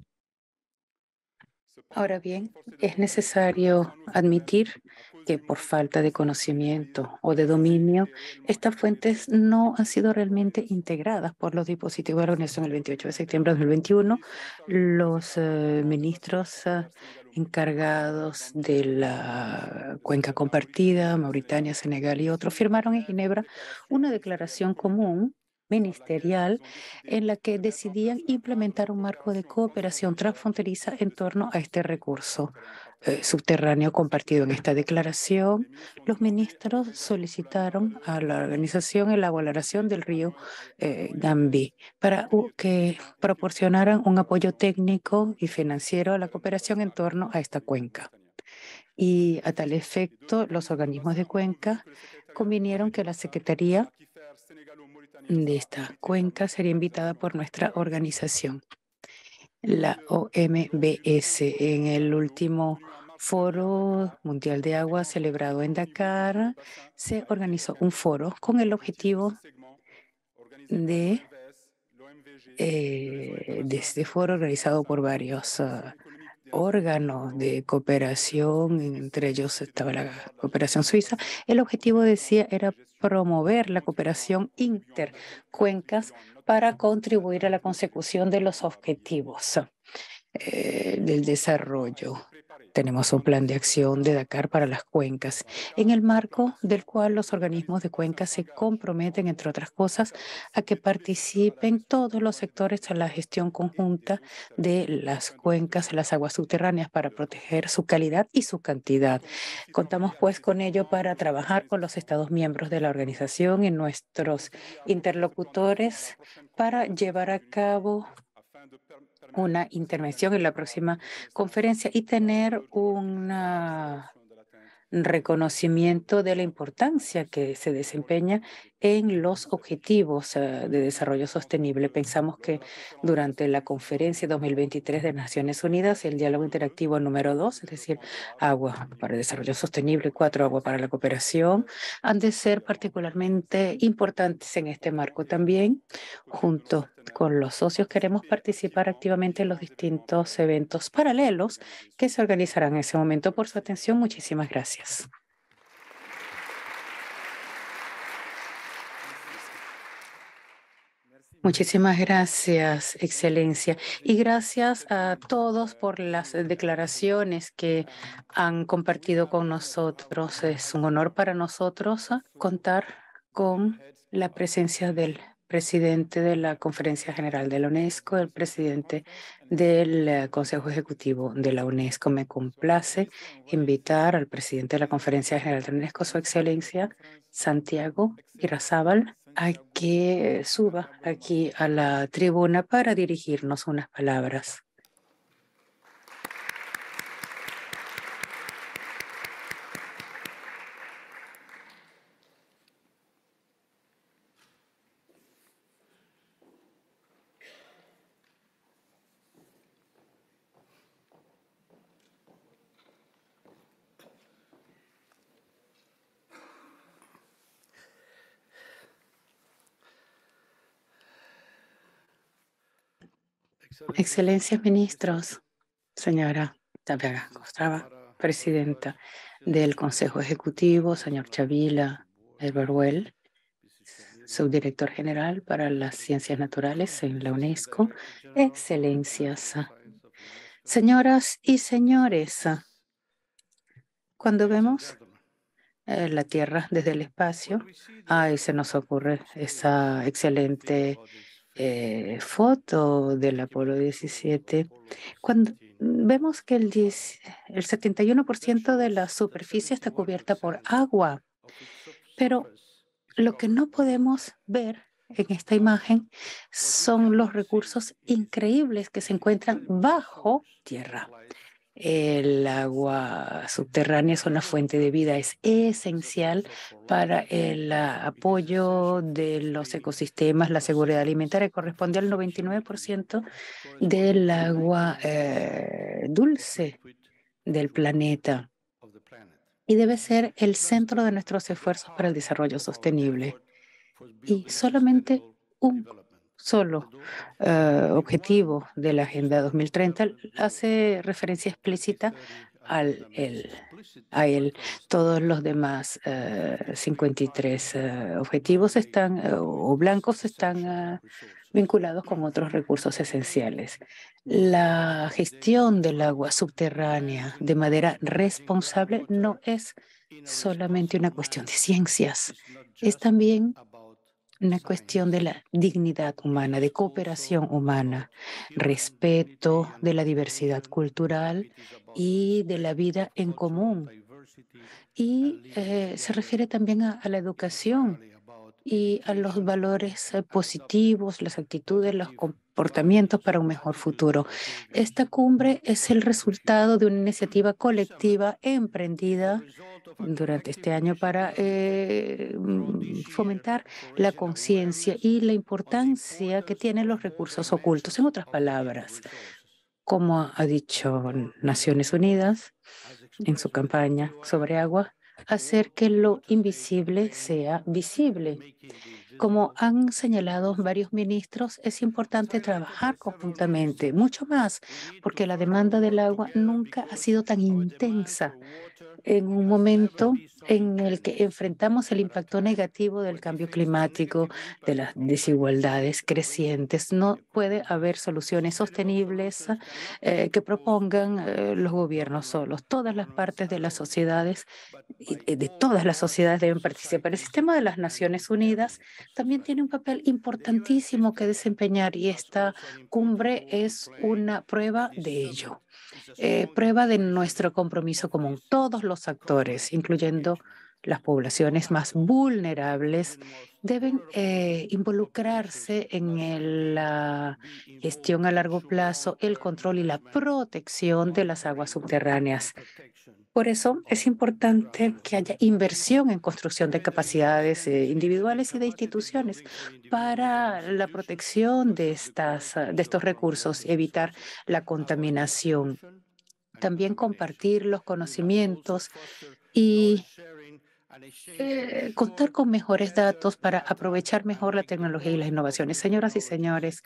Ahora bien, es necesario admitir que por falta de conocimiento o de dominio, estas fuentes no han sido realmente integradas por los dispositivos de la organización el 28 de septiembre de 2021. Los eh, ministros eh, encargados de la cuenca compartida, Mauritania, Senegal y otros, firmaron en Ginebra una declaración común ministerial en la que decidían implementar un marco de cooperación transfronteriza en torno a este recurso eh, subterráneo compartido. En esta declaración, los ministros solicitaron a la organización en la valoración del río eh, Gambi para que proporcionaran un apoyo técnico y financiero a la cooperación en torno a esta cuenca. Y a tal efecto, los organismos de cuenca convinieron que la Secretaría de esta cuenta sería invitada por nuestra organización, la OMBS, en el último Foro Mundial de Agua celebrado en Dakar, se organizó un foro con el objetivo de, eh, este foro realizado por varios ah, órganos de cooperación, entre ellos estaba la cooperación suiza, el objetivo decía era promover la cooperación intercuencas para contribuir a la consecución de los objetivos eh, del desarrollo tenemos un plan de acción de Dakar para las cuencas, en el marco del cual los organismos de cuencas se comprometen, entre otras cosas, a que participen todos los sectores en la gestión conjunta de las cuencas, las aguas subterráneas, para proteger su calidad y su cantidad. Contamos pues con ello para trabajar con los Estados miembros de la organización y nuestros interlocutores para llevar a cabo una intervención en la próxima conferencia y tener un reconocimiento de la importancia que se desempeña en los objetivos eh, de desarrollo sostenible. Pensamos que durante la conferencia 2023 de Naciones Unidas, el diálogo interactivo número dos, es decir, agua para el desarrollo sostenible, cuatro, agua para la cooperación, han de ser particularmente importantes en este marco también. Junto con los socios queremos participar activamente en los distintos eventos paralelos que se organizarán en ese momento. Por su atención, muchísimas gracias. Muchísimas gracias, Excelencia. Y gracias a todos por las declaraciones que han compartido con nosotros. Es un honor para nosotros ah, contar con la presencia del presidente de la Conferencia General de la UNESCO, el presidente del eh, Consejo Ejecutivo de la UNESCO. Me complace invitar al presidente de la Conferencia General de la UNESCO, Su Excelencia Santiago Irazábal a que suba aquí a la tribuna para dirigirnos unas palabras. Excelencias ministros, señora Tapia Costrava, presidenta del Consejo Ejecutivo, señor Chavila Elberwell, subdirector general para las ciencias naturales en la UNESCO. Excelencias, señoras y señores, cuando vemos eh, la Tierra desde el espacio, ahí se nos ocurre esa excelente eh, foto del Apolo 17, cuando vemos que el, 10, el 71% de la superficie está cubierta por agua. Pero lo que no podemos ver en esta imagen son los recursos increíbles que se encuentran bajo tierra. El agua subterránea es una fuente de vida, es esencial para el ah, apoyo de los ecosistemas, la seguridad alimentaria corresponde al 99% del agua eh, dulce del planeta y debe ser el centro de nuestros esfuerzos para el desarrollo sostenible. Y solamente un solo eh, objetivo de la Agenda 2030 hace referencia explícita al, a él. Todos los demás 53 eh, eh, objetivos están, o blancos están vinculados con otros recursos esenciales. La gestión del agua subterránea de manera responsable no es solamente una cuestión de ciencias, es también una cuestión de la dignidad humana, de cooperación humana, respeto de la diversidad cultural y de la vida en común. Y eh, se refiere también a, a la educación y a los valores eh, positivos, las actitudes, los comportamientos para un mejor futuro. Esta cumbre es el resultado de una iniciativa colectiva emprendida durante este año para eh, mm, fomentar la conciencia y la importancia que tienen los recursos ocultos. En otras palabras, como ha dicho Naciones Unidas en su campaña sobre agua, hacer que lo invisible sea visible. Como han señalado varios ministros, es importante trabajar conjuntamente, mucho más, porque la demanda del agua nunca ha sido tan intensa en un momento en el que enfrentamos el impacto negativo del cambio climático, de las desigualdades crecientes. No puede haber soluciones sostenibles eh, que propongan eh, los gobiernos solos. Todas las partes de las sociedades, de todas las sociedades deben participar. El sistema de las Naciones Unidas también tiene un papel importantísimo que desempeñar y esta cumbre es una prueba de ello. Eh, prueba de nuestro compromiso común. Todos los actores, incluyendo las poblaciones más vulnerables, deben eh, involucrarse en la gestión a largo plazo, el control y la protección de las aguas subterráneas. Por eso es importante que haya inversión en construcción de capacidades eh, individuales y de instituciones para la protección de, estas, de estos recursos, evitar la contaminación. También compartir los conocimientos y eh, contar con mejores datos para aprovechar mejor la tecnología y las innovaciones. Señoras y señores,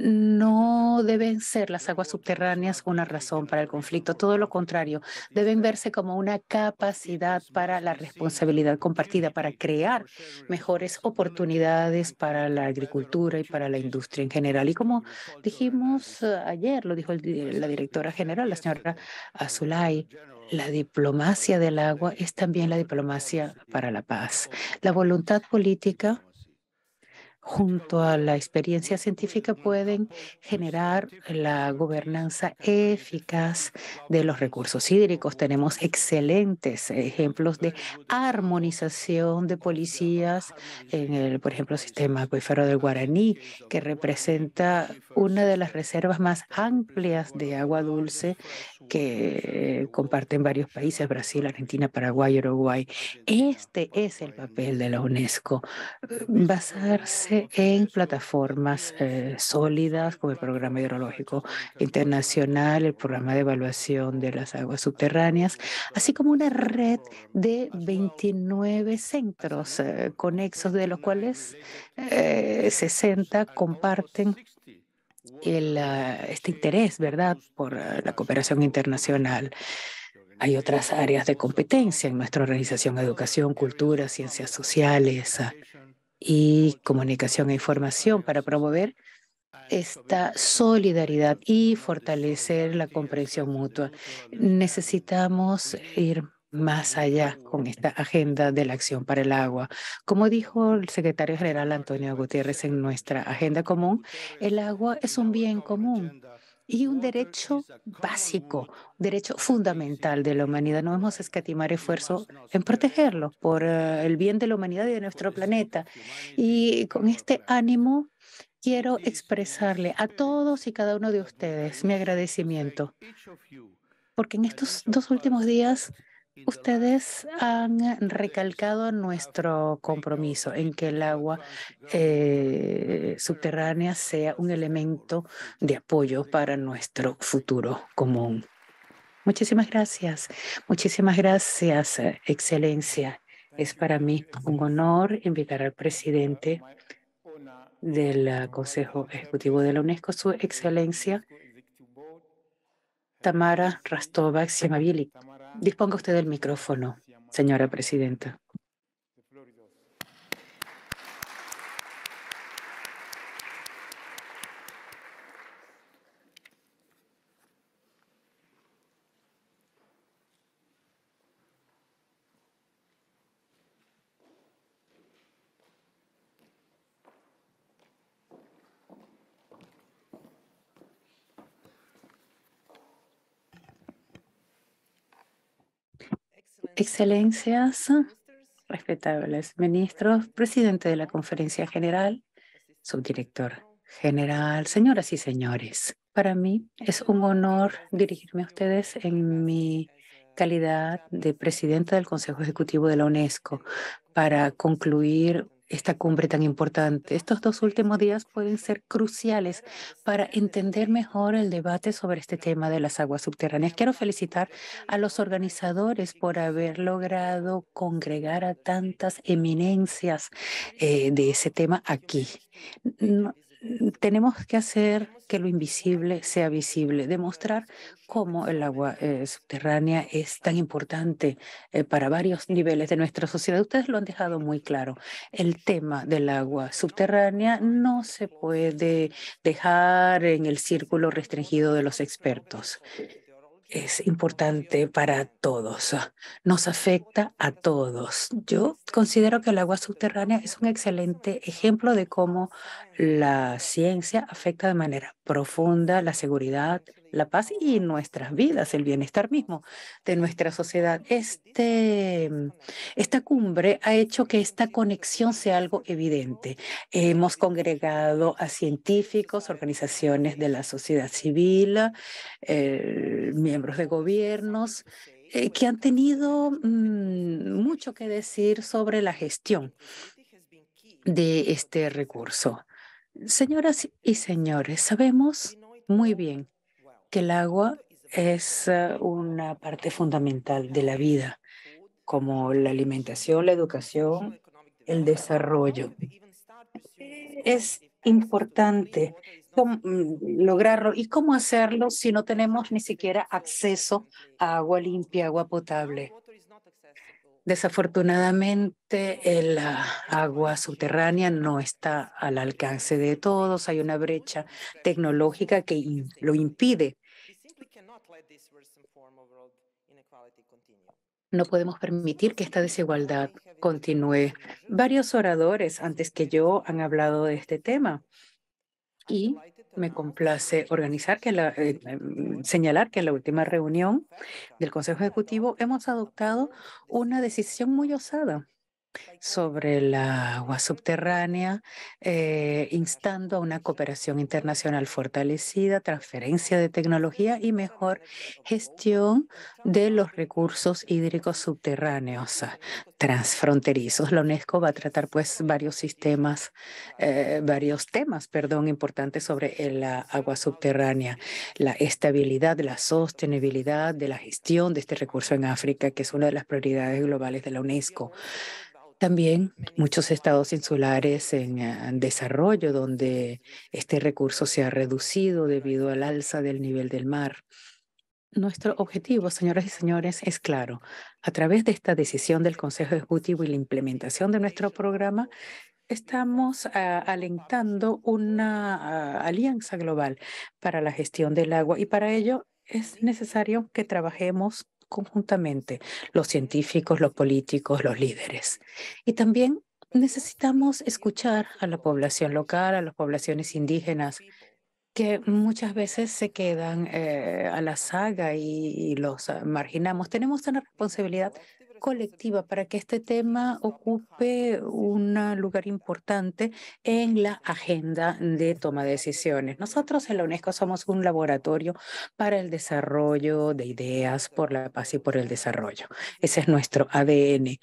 no deben ser las aguas subterráneas una razón para el conflicto, todo lo contrario, deben verse como una capacidad para la responsabilidad compartida, para crear mejores oportunidades para la agricultura y para la industria en general. Y como dijimos eh, ayer, lo dijo la directora general, la señora Azulay, la diplomacia del agua es también la diplomacia para la paz. La voluntad política junto a la experiencia científica pueden generar la gobernanza eficaz de los recursos hídricos. Tenemos excelentes ejemplos de armonización de policías en el, por ejemplo, el sistema acuífero del Guaraní, que representa una de las reservas más amplias de agua dulce que comparten varios países, Brasil, Argentina, Paraguay, Uruguay. Este es el papel de la UNESCO, basarse en plataformas eh, sólidas como el Programa Hidrológico Internacional, el Programa de Evaluación de las Aguas Subterráneas, así como una red de 29 centros eh, conexos, de los cuales 60 eh, comparten ah, este interés, ¿verdad?, por ah, la cooperación internacional. Hay otras áreas de competencia en nuestra organización, educación, cultura, ciencias sociales, ah, y comunicación e información para promover esta solidaridad y fortalecer la comprensión mutua. Necesitamos ir más allá con esta agenda de la acción para el agua. Como dijo el secretario general Antonio Gutiérrez en nuestra agenda común, el agua es un bien común y un derecho básico, derecho fundamental de la humanidad. No vamos a escatimar esfuerzo en protegerlo por eh, el bien de la humanidad y de nuestro planeta. Y con este ánimo quiero expresarle a todos y cada uno de ustedes mi agradecimiento, porque en estos dos últimos días Ustedes han recalcado nuestro compromiso en que el agua eh, subterránea sea un elemento de apoyo para nuestro futuro común. Muchísimas gracias, muchísimas gracias, Excelencia. Es para mí un honor invitar al presidente del ah, Consejo Ejecutivo de la UNESCO, Su Excelencia Tamara Rastova Disponga usted del micrófono, señora presidenta. Excelencias, respetables ministros, presidente de la Conferencia General, subdirector general, señoras y señores, para mí es un honor dirigirme a ustedes en mi calidad de presidenta del Consejo Ejecutivo de la UNESCO para concluir esta cumbre tan importante. Estos dos últimos días pueden ser cruciales para entender mejor el debate sobre este tema de las aguas subterráneas. Quiero felicitar a los organizadores por haber logrado congregar a tantas eminencias eh, de ese tema aquí tenemos que hacer que lo invisible sea visible, demostrar cómo el agua subterránea es tan importante eh, para varios niveles de nuestra sociedad. Ustedes lo han dejado muy claro. El tema del agua subterránea no se puede dejar en el círculo restringido de los expertos es importante para todos, nos afecta a todos. Yo considero que el agua subterránea es un excelente ejemplo de cómo la ciencia afecta de manera profunda la seguridad, la paz y nuestras vidas, el bienestar mismo de nuestra sociedad. Este, mm, esta cumbre ha hecho que esta conexión sea algo evidente. Hemos congregado a científicos, organizaciones de la sociedad civil, eh, miembros de gobiernos, eh, que han tenido mm, mucho que decir sobre la gestión de este recurso. Señoras y señores, sabemos muy bien que el agua es eh, una parte fundamental de la vida, como la alimentación, la educación, el desarrollo. Es importante mm, lograrlo. ¿Y cómo hacerlo si no tenemos ni siquiera acceso a agua limpia, agua potable? Desafortunadamente, el ah, agua subterránea no está al alcance de todos. Hay una brecha tecnológica que lo impide. No podemos permitir que esta desigualdad continúe. Varios oradores antes que yo han hablado de este tema y me complace organizar que eh, em, señalar que en la última reunión del Consejo Ejecutivo hemos adoptado una decisión muy osada sobre el agua subterránea, eh, instando a una cooperación internacional fortalecida, transferencia de tecnología y mejor gestión de los recursos hídricos subterráneos transfronterizos. La UNESCO va a tratar pues varios sistemas, eh, varios temas, perdón, importantes sobre el, la agua subterránea, la estabilidad, la sostenibilidad de la gestión de este recurso en África, que es una de las prioridades globales de la UNESCO. También muchos estados insulares ah, en desarrollo donde este recurso se ha reducido debido al alza del nivel del mar. Nuestro objetivo, señoras y señores, es claro. A través de esta decisión del Consejo Ejecutivo y la implementación de nuestro programa, estamos ah, alentando una ah, alianza global para la gestión del agua y para ello es necesario que trabajemos conjuntamente los científicos, los políticos, los líderes. Y también necesitamos escuchar a la población local, a las poblaciones indígenas, que muchas veces se quedan eh, a la saga y, y los ah, marginamos. Tenemos una responsabilidad colectiva para que este tema ocupe un lugar importante en la agenda de toma de decisiones. Nosotros en la UNESCO somos un laboratorio para el desarrollo de ideas por la paz y por el desarrollo. Ese es nuestro ADN.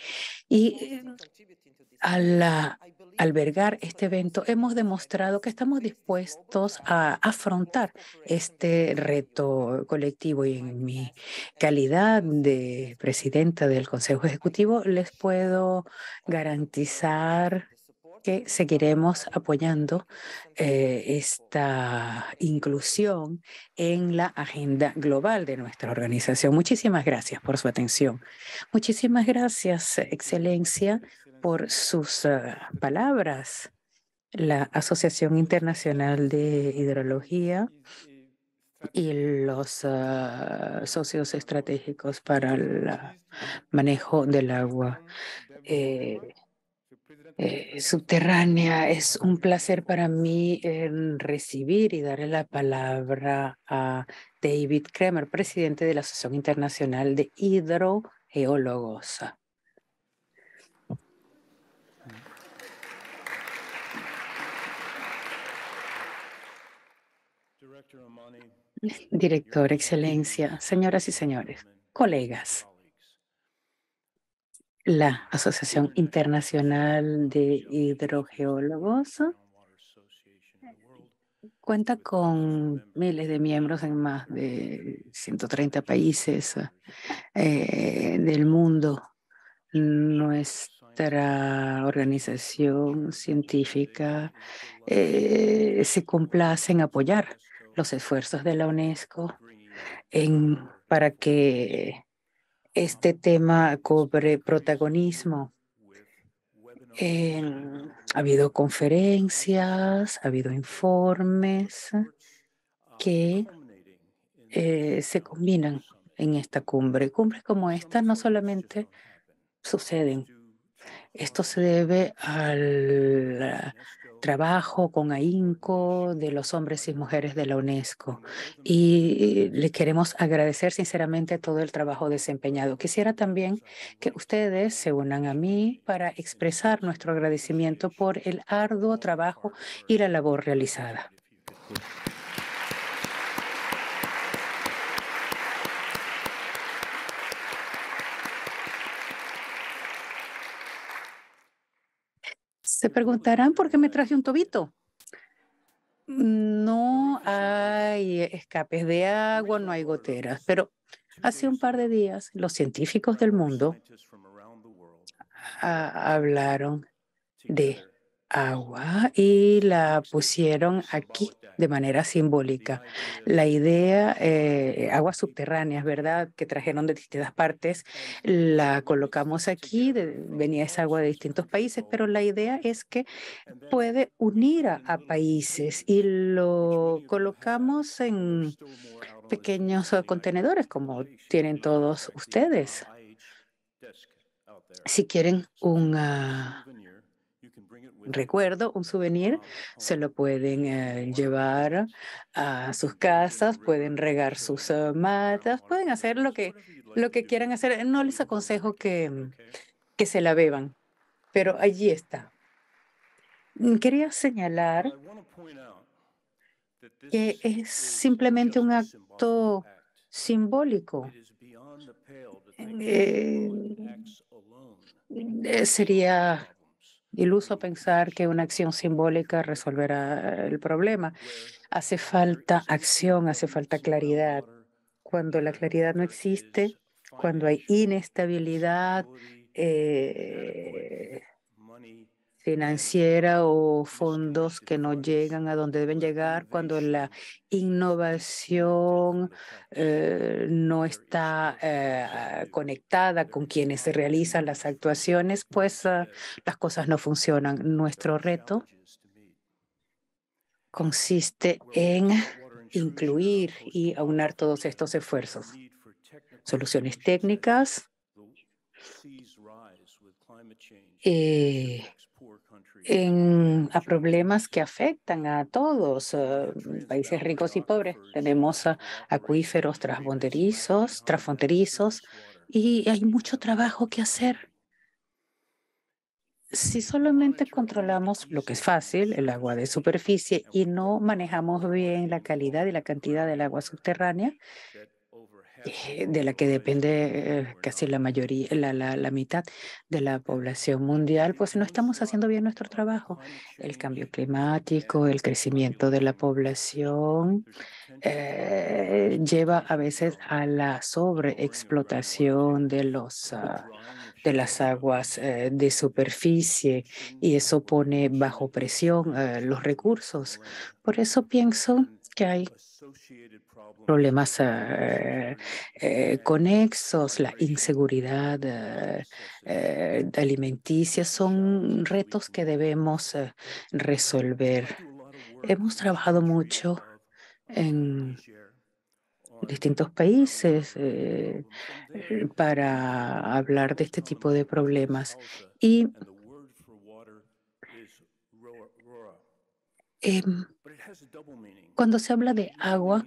Y eh, a al albergar este evento, hemos demostrado que estamos dispuestos a afrontar este reto colectivo y en mi calidad de presidenta del Consejo Ejecutivo les puedo garantizar que seguiremos apoyando eh, esta inclusión en la agenda global de nuestra organización. Muchísimas gracias por su atención. Muchísimas gracias, Excelencia, por sus eh, palabras. La Asociación Internacional de Hidrología y los eh, socios estratégicos para el manejo del agua eh, subterránea. Es un placer para mí em, recibir y darle la palabra a David Kramer, presidente de la Asociación Internacional de Hidrogeólogos. director, excelencia, señoras y señores, colegas. La Asociación Internacional de Hidrogeólogos cuenta con miles de miembros en más de 130 países eh, del mundo. Nuestra organización científica eh, se complace en apoyar los esfuerzos de la UNESCO en, para que este tema cobre protagonismo. ha habido conferencias, ha habido informes que eh, se combinan en esta cumbre. Cumbres como esta no solamente suceden. Esto se debe al trabajo con ahínco de los hombres y mujeres de la UNESCO y le queremos agradecer sinceramente todo el trabajo desempeñado. Quisiera también que ustedes se unan a mí para expresar nuestro agradecimiento por el arduo trabajo y la labor realizada. Se preguntarán por qué me traje un tobito. No hay escapes de agua, no hay goteras, pero hace un par de días los científicos del mundo hablaron de agua y la pusieron aquí de manera simbólica. La idea, eh, aguas subterráneas, ¿verdad? Que trajeron de distintas partes, la colocamos aquí, venía esa agua de distintos países, pero la idea es que puede unir a, a países y lo colocamos en pequeños contenedores como tienen todos ustedes. Si quieren un ah, recuerdo, un souvenir, ah, oh. se lo pueden eh, oh, llevar a sus casas, pueden regar sus eh, matas, pueden hacer lo que, lo que quieran hacer. No les mm. aconsejo mm, que, se la beban, pero allí está. Mm, quería señalar que es simplemente un acto simbólico. Eh, sería iluso pensar que una acción simbólica resolverá el problema. Hace falta acción, hace falta claridad. Cuando la claridad no existe, cuando hay inestabilidad, eh, financiera o fondos que no llegan a donde deben llegar, cuando la innovación eh, no está eh, conectada con quienes se realizan las actuaciones, pues ah, las cosas no funcionan. Nuestro reto consiste en incluir y aunar todos estos esfuerzos. Soluciones técnicas. Eh, en, a problemas que afectan a todos, eh, países ricos y pobres. Tenemos eh, acuíferos transfronterizos, transfronterizos y hay mucho trabajo que hacer. Si solamente controlamos lo que es fácil, el agua de superficie, y no manejamos bien la calidad y la cantidad del agua subterránea, eh, de la que depende eh, casi la mayoría, la, mitad de la población mundial, pues no estamos haciendo bien nuestro trabajo. El cambio climático, el crecimiento de la población eh, lleva a veces a la sobreexplotación de los ah, de las aguas de superficie y eso pone bajo presión los recursos. Por eso pienso que hay problemas eh, eh, conexos, la inseguridad eh, alimenticia, son retos que debemos resolver. Hemos trabajado mucho en distintos países para hablar de este tipo de problemas y cuando se habla de agua,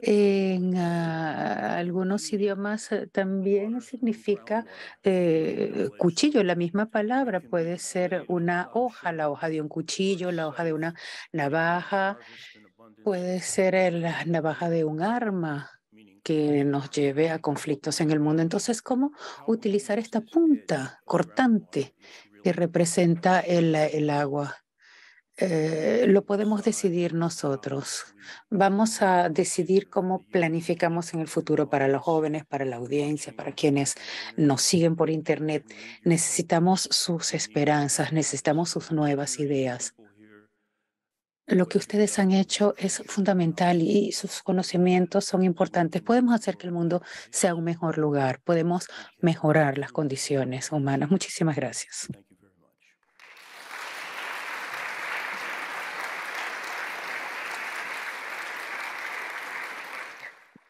eh, en ah, algunos idiomas eh, también significa eh, cuchillo, la misma palabra puede ser una hoja, la hoja de un cuchillo, la hoja de una navaja, puede ser la navaja de un arma que nos lleve a conflictos en el mundo. Entonces, ¿cómo utilizar esta punta cortante que representa el agua? Eh, lo podemos decidir nosotros. Vamos a decidir cómo planificamos en el futuro para los jóvenes, para la audiencia, para quienes nos siguen por Internet. Necesitamos sus esperanzas, necesitamos sus nuevas ideas. Lo que ustedes han hecho es fundamental y sus conocimientos son importantes. Podemos hacer que el mundo sea un mejor lugar, podemos mejorar las condiciones humanas. Muchísimas gracias.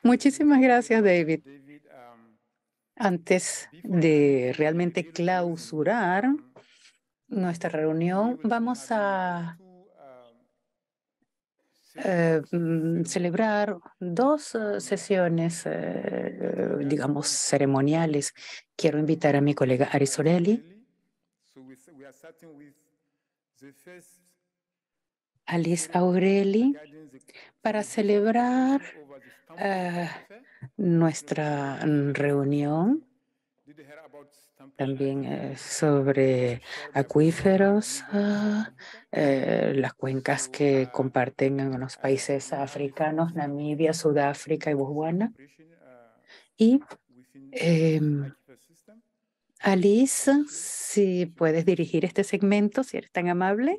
Muchísimas gracias, David. Um, Antes de realmente clausurar nuestra reunión, vamos a um, eh, mm, celebrar dos eh, sesiones, eh, digamos, ceremoniales. Quiero invitar a mi colega Ari Sorelli. Alice Aureli para celebrar eh, nuestra reunión también sobre acuíferos, ah, eh, las cuencas que ah, comparten en los países africanos, Namibia, Sudáfrica y Botswana. Uh, y em, Alice, si puedes dirigir este segmento, si eres tan amable.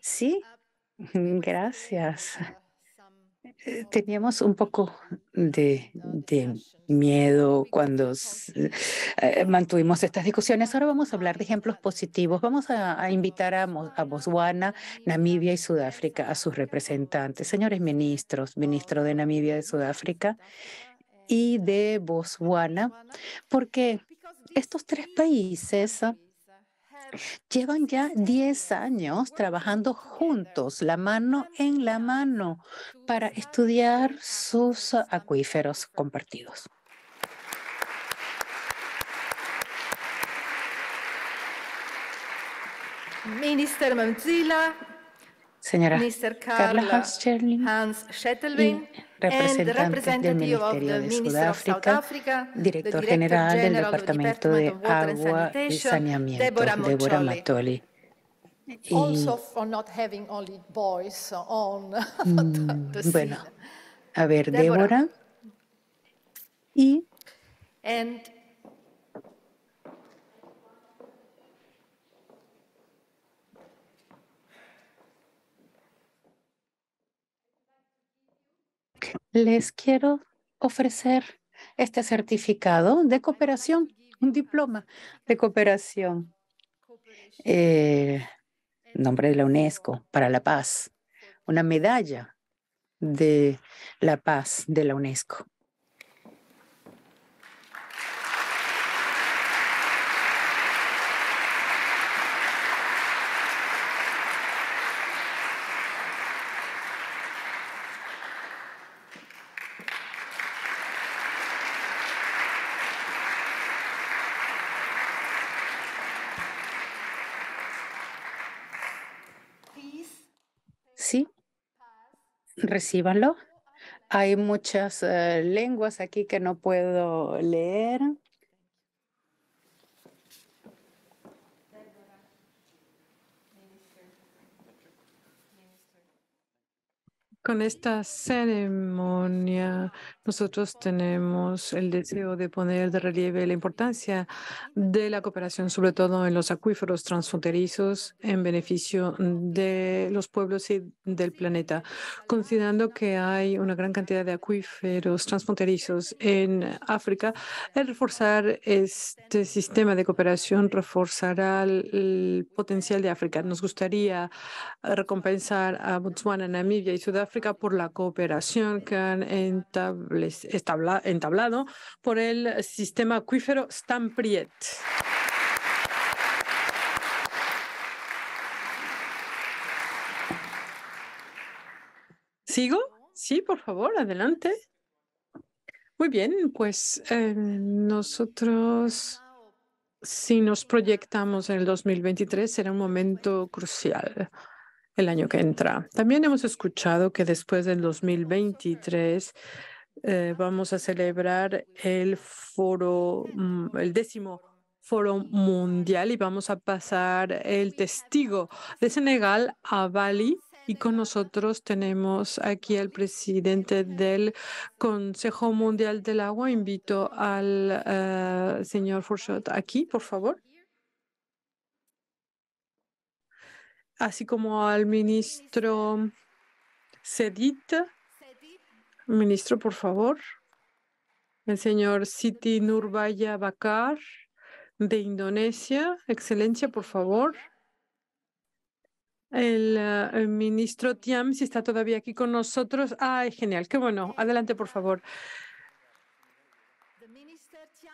Sí, ah, pues, *laughs* pues, eh, gracias. Eh, teníamos un poco de, miedo cuando eh, eh, mantuvimos estas discusiones. Ahora vamos a hablar de ejemplos positivos. Vamos a, invitar a, Botswana, Namibia y Sudáfrica a sus representantes, señores ministros, ministro de Namibia de Sudáfrica y de Botswana, porque estos tres países Llevan ya 10 años trabajando juntos, la mano en la mano, para estudiar sus acuíferos compartidos. Minister Manzilla, señora Carla Hans representante del Ministerio de Sudáfrica, director general del Departamento de Agua y Saneamiento, Débora Matoli. bueno, a ver, Débora. Y les quiero ofrecer este certificado de cooperación, un diploma de cooperación, eh, nombre de la UNESCO para la paz, una medalla de la paz de la UNESCO. recíbanlo. Hay muchas eh, lenguas aquí que no puedo leer. Con esta ceremonia nosotros tenemos el deseo de poner de relieve la importancia de la cooperación, sobre todo en los acuíferos transfronterizos, en beneficio de los pueblos y del planeta, considerando que hay una gran cantidad de acuíferos transfronterizos en África. El reforzar este sistema de cooperación reforzará el potencial de África. Nos gustaría recompensar a Botswana, Namibia y Sudáfrica por la cooperación que han entablado por el sistema acuífero Stampriet. ¿Sigo? Sí, por favor, adelante. Muy bien, pues eh, nosotros, si nos proyectamos en el 2023, será un momento crucial el año que entra. También hemos escuchado que después del 2023 eh, vamos a celebrar el foro, mm, el décimo foro mundial y vamos a pasar el testigo de Senegal a Bali. Y con nosotros tenemos aquí al presidente del Consejo Mundial del Agua. Invito al eh, señor Forshot aquí, por favor. así como al ministro Sedit. Ministro, por favor. El señor Siti Nurbaya Bakar de Indonesia. Excelencia, por favor. Eh, el, ministro Tiam, si está todavía aquí con nosotros. Ay, genial, qué bueno. Adelante, por favor.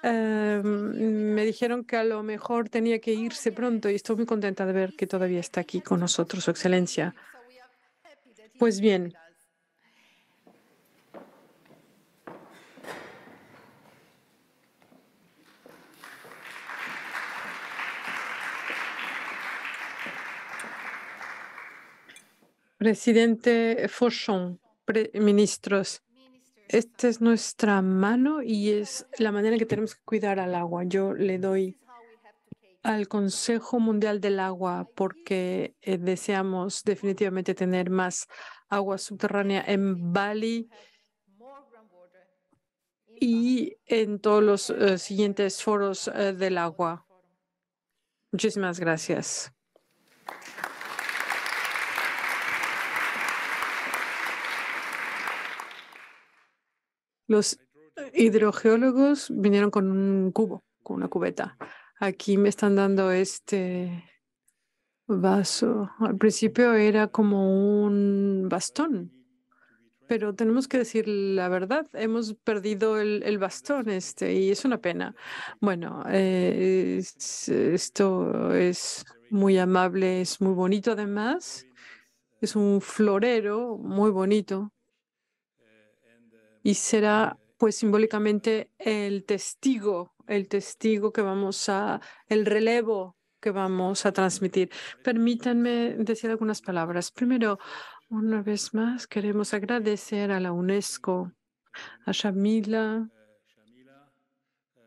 Em, me dijeron que a lo mejor tenía que irse pronto y estoy muy contenta de ver que todavía está aquí con nosotros, Su Excelencia. Pues bien. Presidente Fauchon, ministros, esta es nuestra mano y es la manera en que tenemos que cuidar al agua. Yo le doy al Consejo Mundial del Agua porque eh, deseamos definitivamente tener más agua subterránea en Bali y en todos los eh, siguientes foros eh, del agua. Muchísimas gracias. Los hidrogeólogos vinieron con un cubo, con una cubeta. Aquí me están dando este vaso. Al principio era como un bastón, pero tenemos que decir la verdad. Hemos perdido el, bastón este y es una pena. Bueno, eh, esto es muy amable, es muy bonito además. Es un florero muy bonito y será pues simbólicamente el testigo, el testigo que vamos a, el relevo que vamos a transmitir. Permítanme decir algunas palabras. Primero, una vez más, queremos agradecer a la UNESCO, a Shamila,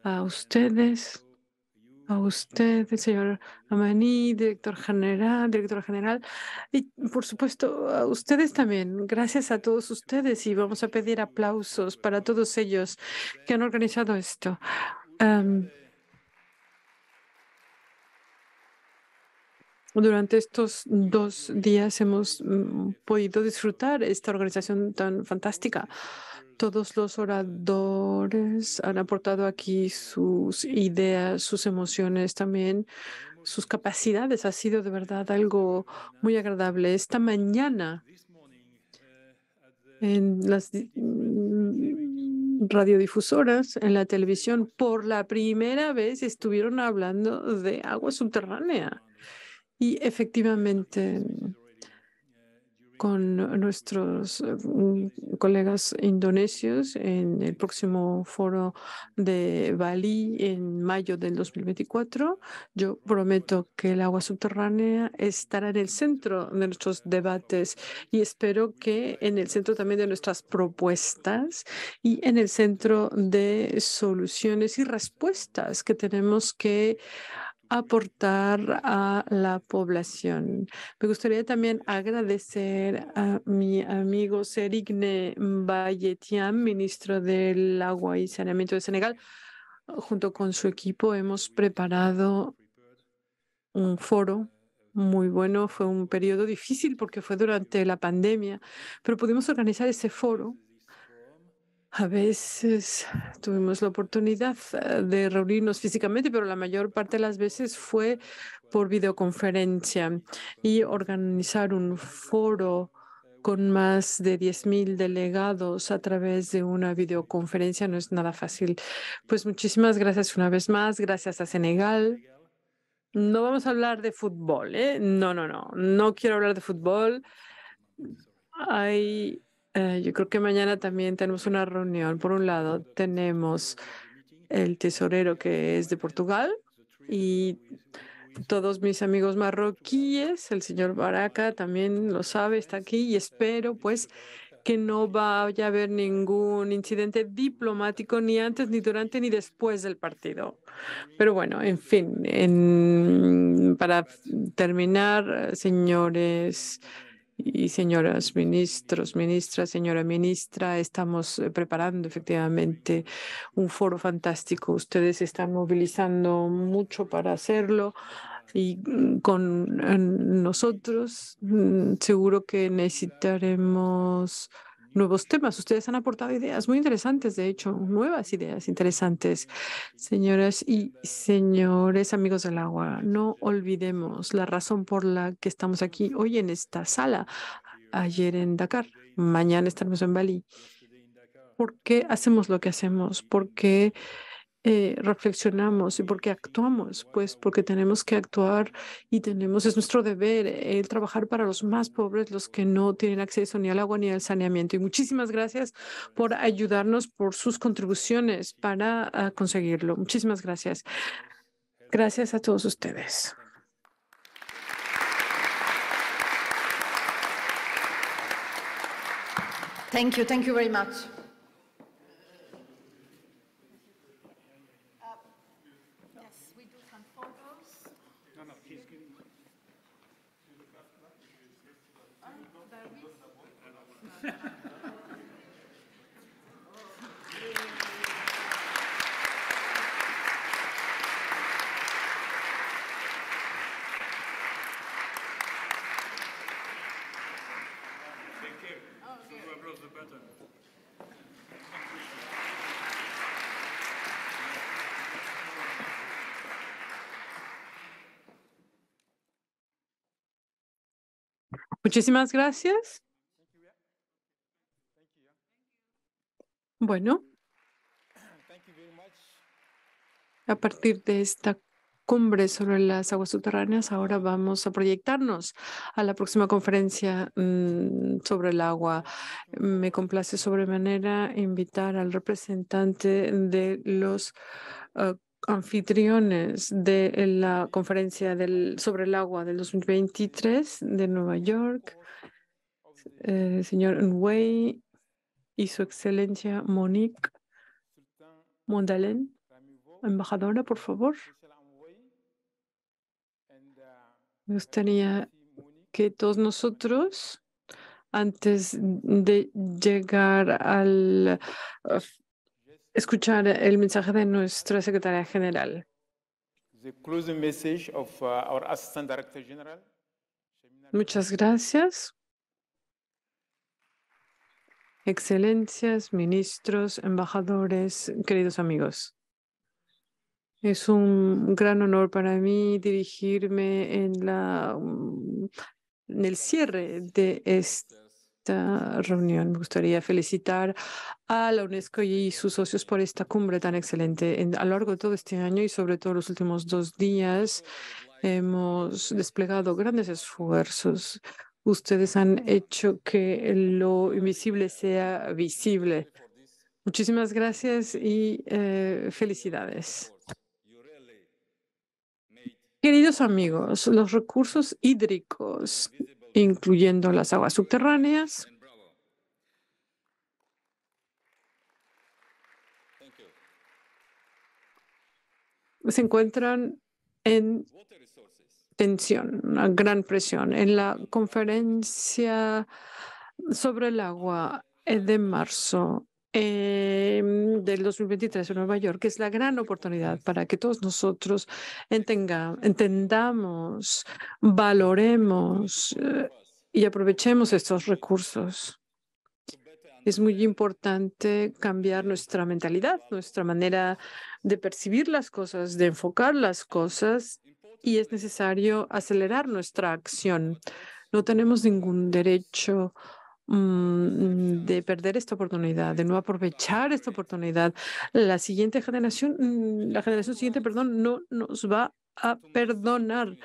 a ustedes a usted, el señor Amaní, director general, directora general, y por supuesto a ustedes también. Gracias a todos ustedes y vamos a pedir aplausos para todos ellos que han organizado esto. Durante estos dos días hemos mm, podido disfrutar esta organización tan fantástica todos los oradores han aportado aquí sus ideas, sus emociones también, sus capacidades. Ha sido de verdad algo muy agradable. Esta mañana, en las mm, radiodifusoras, en la televisión, por la primera vez estuvieron hablando de agua subterránea. Y efectivamente, con nuestros eh, mm, colegas indonesios en el próximo foro de Bali en mayo del 2024. Yo prometo que el agua subterránea estará en el centro de nuestros debates y espero que en el centro también de nuestras propuestas y en el centro de soluciones y respuestas que tenemos que aportar a la población. Me gustaría también agradecer a mi amigo Serigne Bayetian, ministro del Agua y Saneamiento de Senegal. Junto con su equipo hemos preparado un foro muy bueno. Fue un periodo difícil porque fue durante la pandemia, pero pudimos organizar ese foro a veces tuvimos la oportunidad eh, de reunirnos físicamente, pero la mayor parte de las veces fue por videoconferencia y organizar un foro con más de 10.000 delegados a través de una videoconferencia no es nada fácil. Pues muchísimas gracias una vez más. Gracias a Senegal. No vamos a hablar de fútbol, ¿eh? No, no, no. No quiero hablar de fútbol. Hay eh, yo creo que mañana también tenemos una reunión. Por un lado, tenemos el tesorero que es de Portugal y todos mis amigos marroquíes, el señor Baraka también lo sabe, está aquí y espero pues que no vaya a haber ningún incidente diplomático ni antes, ni durante, ni después del partido. Pero bueno, en fin, para terminar, señores. Y señoras ministros, ministras, señora ministra, estamos eh, preparando efectivamente un foro fantástico. Ustedes están movilizando mucho para hacerlo y mm, con nosotros mm, seguro que necesitaremos nuevos temas. Ustedes han aportado ideas muy interesantes, de hecho, nuevas ideas interesantes. Señoras y señores amigos del agua, no olvidemos la razón por la que estamos aquí hoy en esta sala, ayer en Dakar, mañana estaremos en Bali. ¿Por qué hacemos lo que hacemos? ¿Por qué? eh, reflexionamos y por qué actuamos? Pues porque tenemos que actuar y tenemos, es nuestro deber eh, el trabajar para los más pobres, los que no tienen acceso ni al agua ni al saneamiento. Y muchísimas gracias por ayudarnos, por sus contribuciones para ah, conseguirlo. Muchísimas gracias. Gracias a todos ustedes. Thank you, thank you very much. Muchísimas gracias. Bueno, a partir de esta cumbre sobre las aguas subterráneas, ahora vamos a proyectarnos a la próxima conferencia mm, sobre el agua. Me complace sobremanera invitar al representante de los ah, anfitriones de la conferencia del, sobre el agua del 2023 de Nueva York, eh, señor Nguyen y su excelencia Monique Mondalen. Embajadora, por favor. Me gustaría que todos nosotros, antes de llegar al escuchar el mensaje de nuestra secretaria general. Uh, Muchas gracias. Excelencias, ministros, embajadores, queridos amigos. Es un gran honor para mí dirigirme en, la, mm, en el cierre de este esta reunión. Me gustaría felicitar a la UNESCO y sus socios por esta cumbre tan excelente. a lo largo de todo este año y sobre todo los últimos dos días hemos desplegado grandes esfuerzos. Ustedes han hecho que lo invisible sea visible. Muchísimas gracias y eh, felicidades. Queridos amigos, los recursos hídricos incluyendo las aguas subterráneas. Se encuentran en tensión, una gran presión. En la conferencia sobre el agua eh, de marzo, Em, del 2023 en Nueva York, que es la gran oportunidad para que todos nosotros entendamos, valoremos eh, y aprovechemos estos recursos. Es muy importante cambiar nuestra mentalidad, nuestra manera de percibir las cosas, de enfocar las cosas y es necesario acelerar nuestra acción. No tenemos ningún derecho a Mm, de perder esta oportunidad, de no aprovechar esta oportunidad. La siguiente generación, mm, la generación siguiente, perdón, no nos va a perdonar.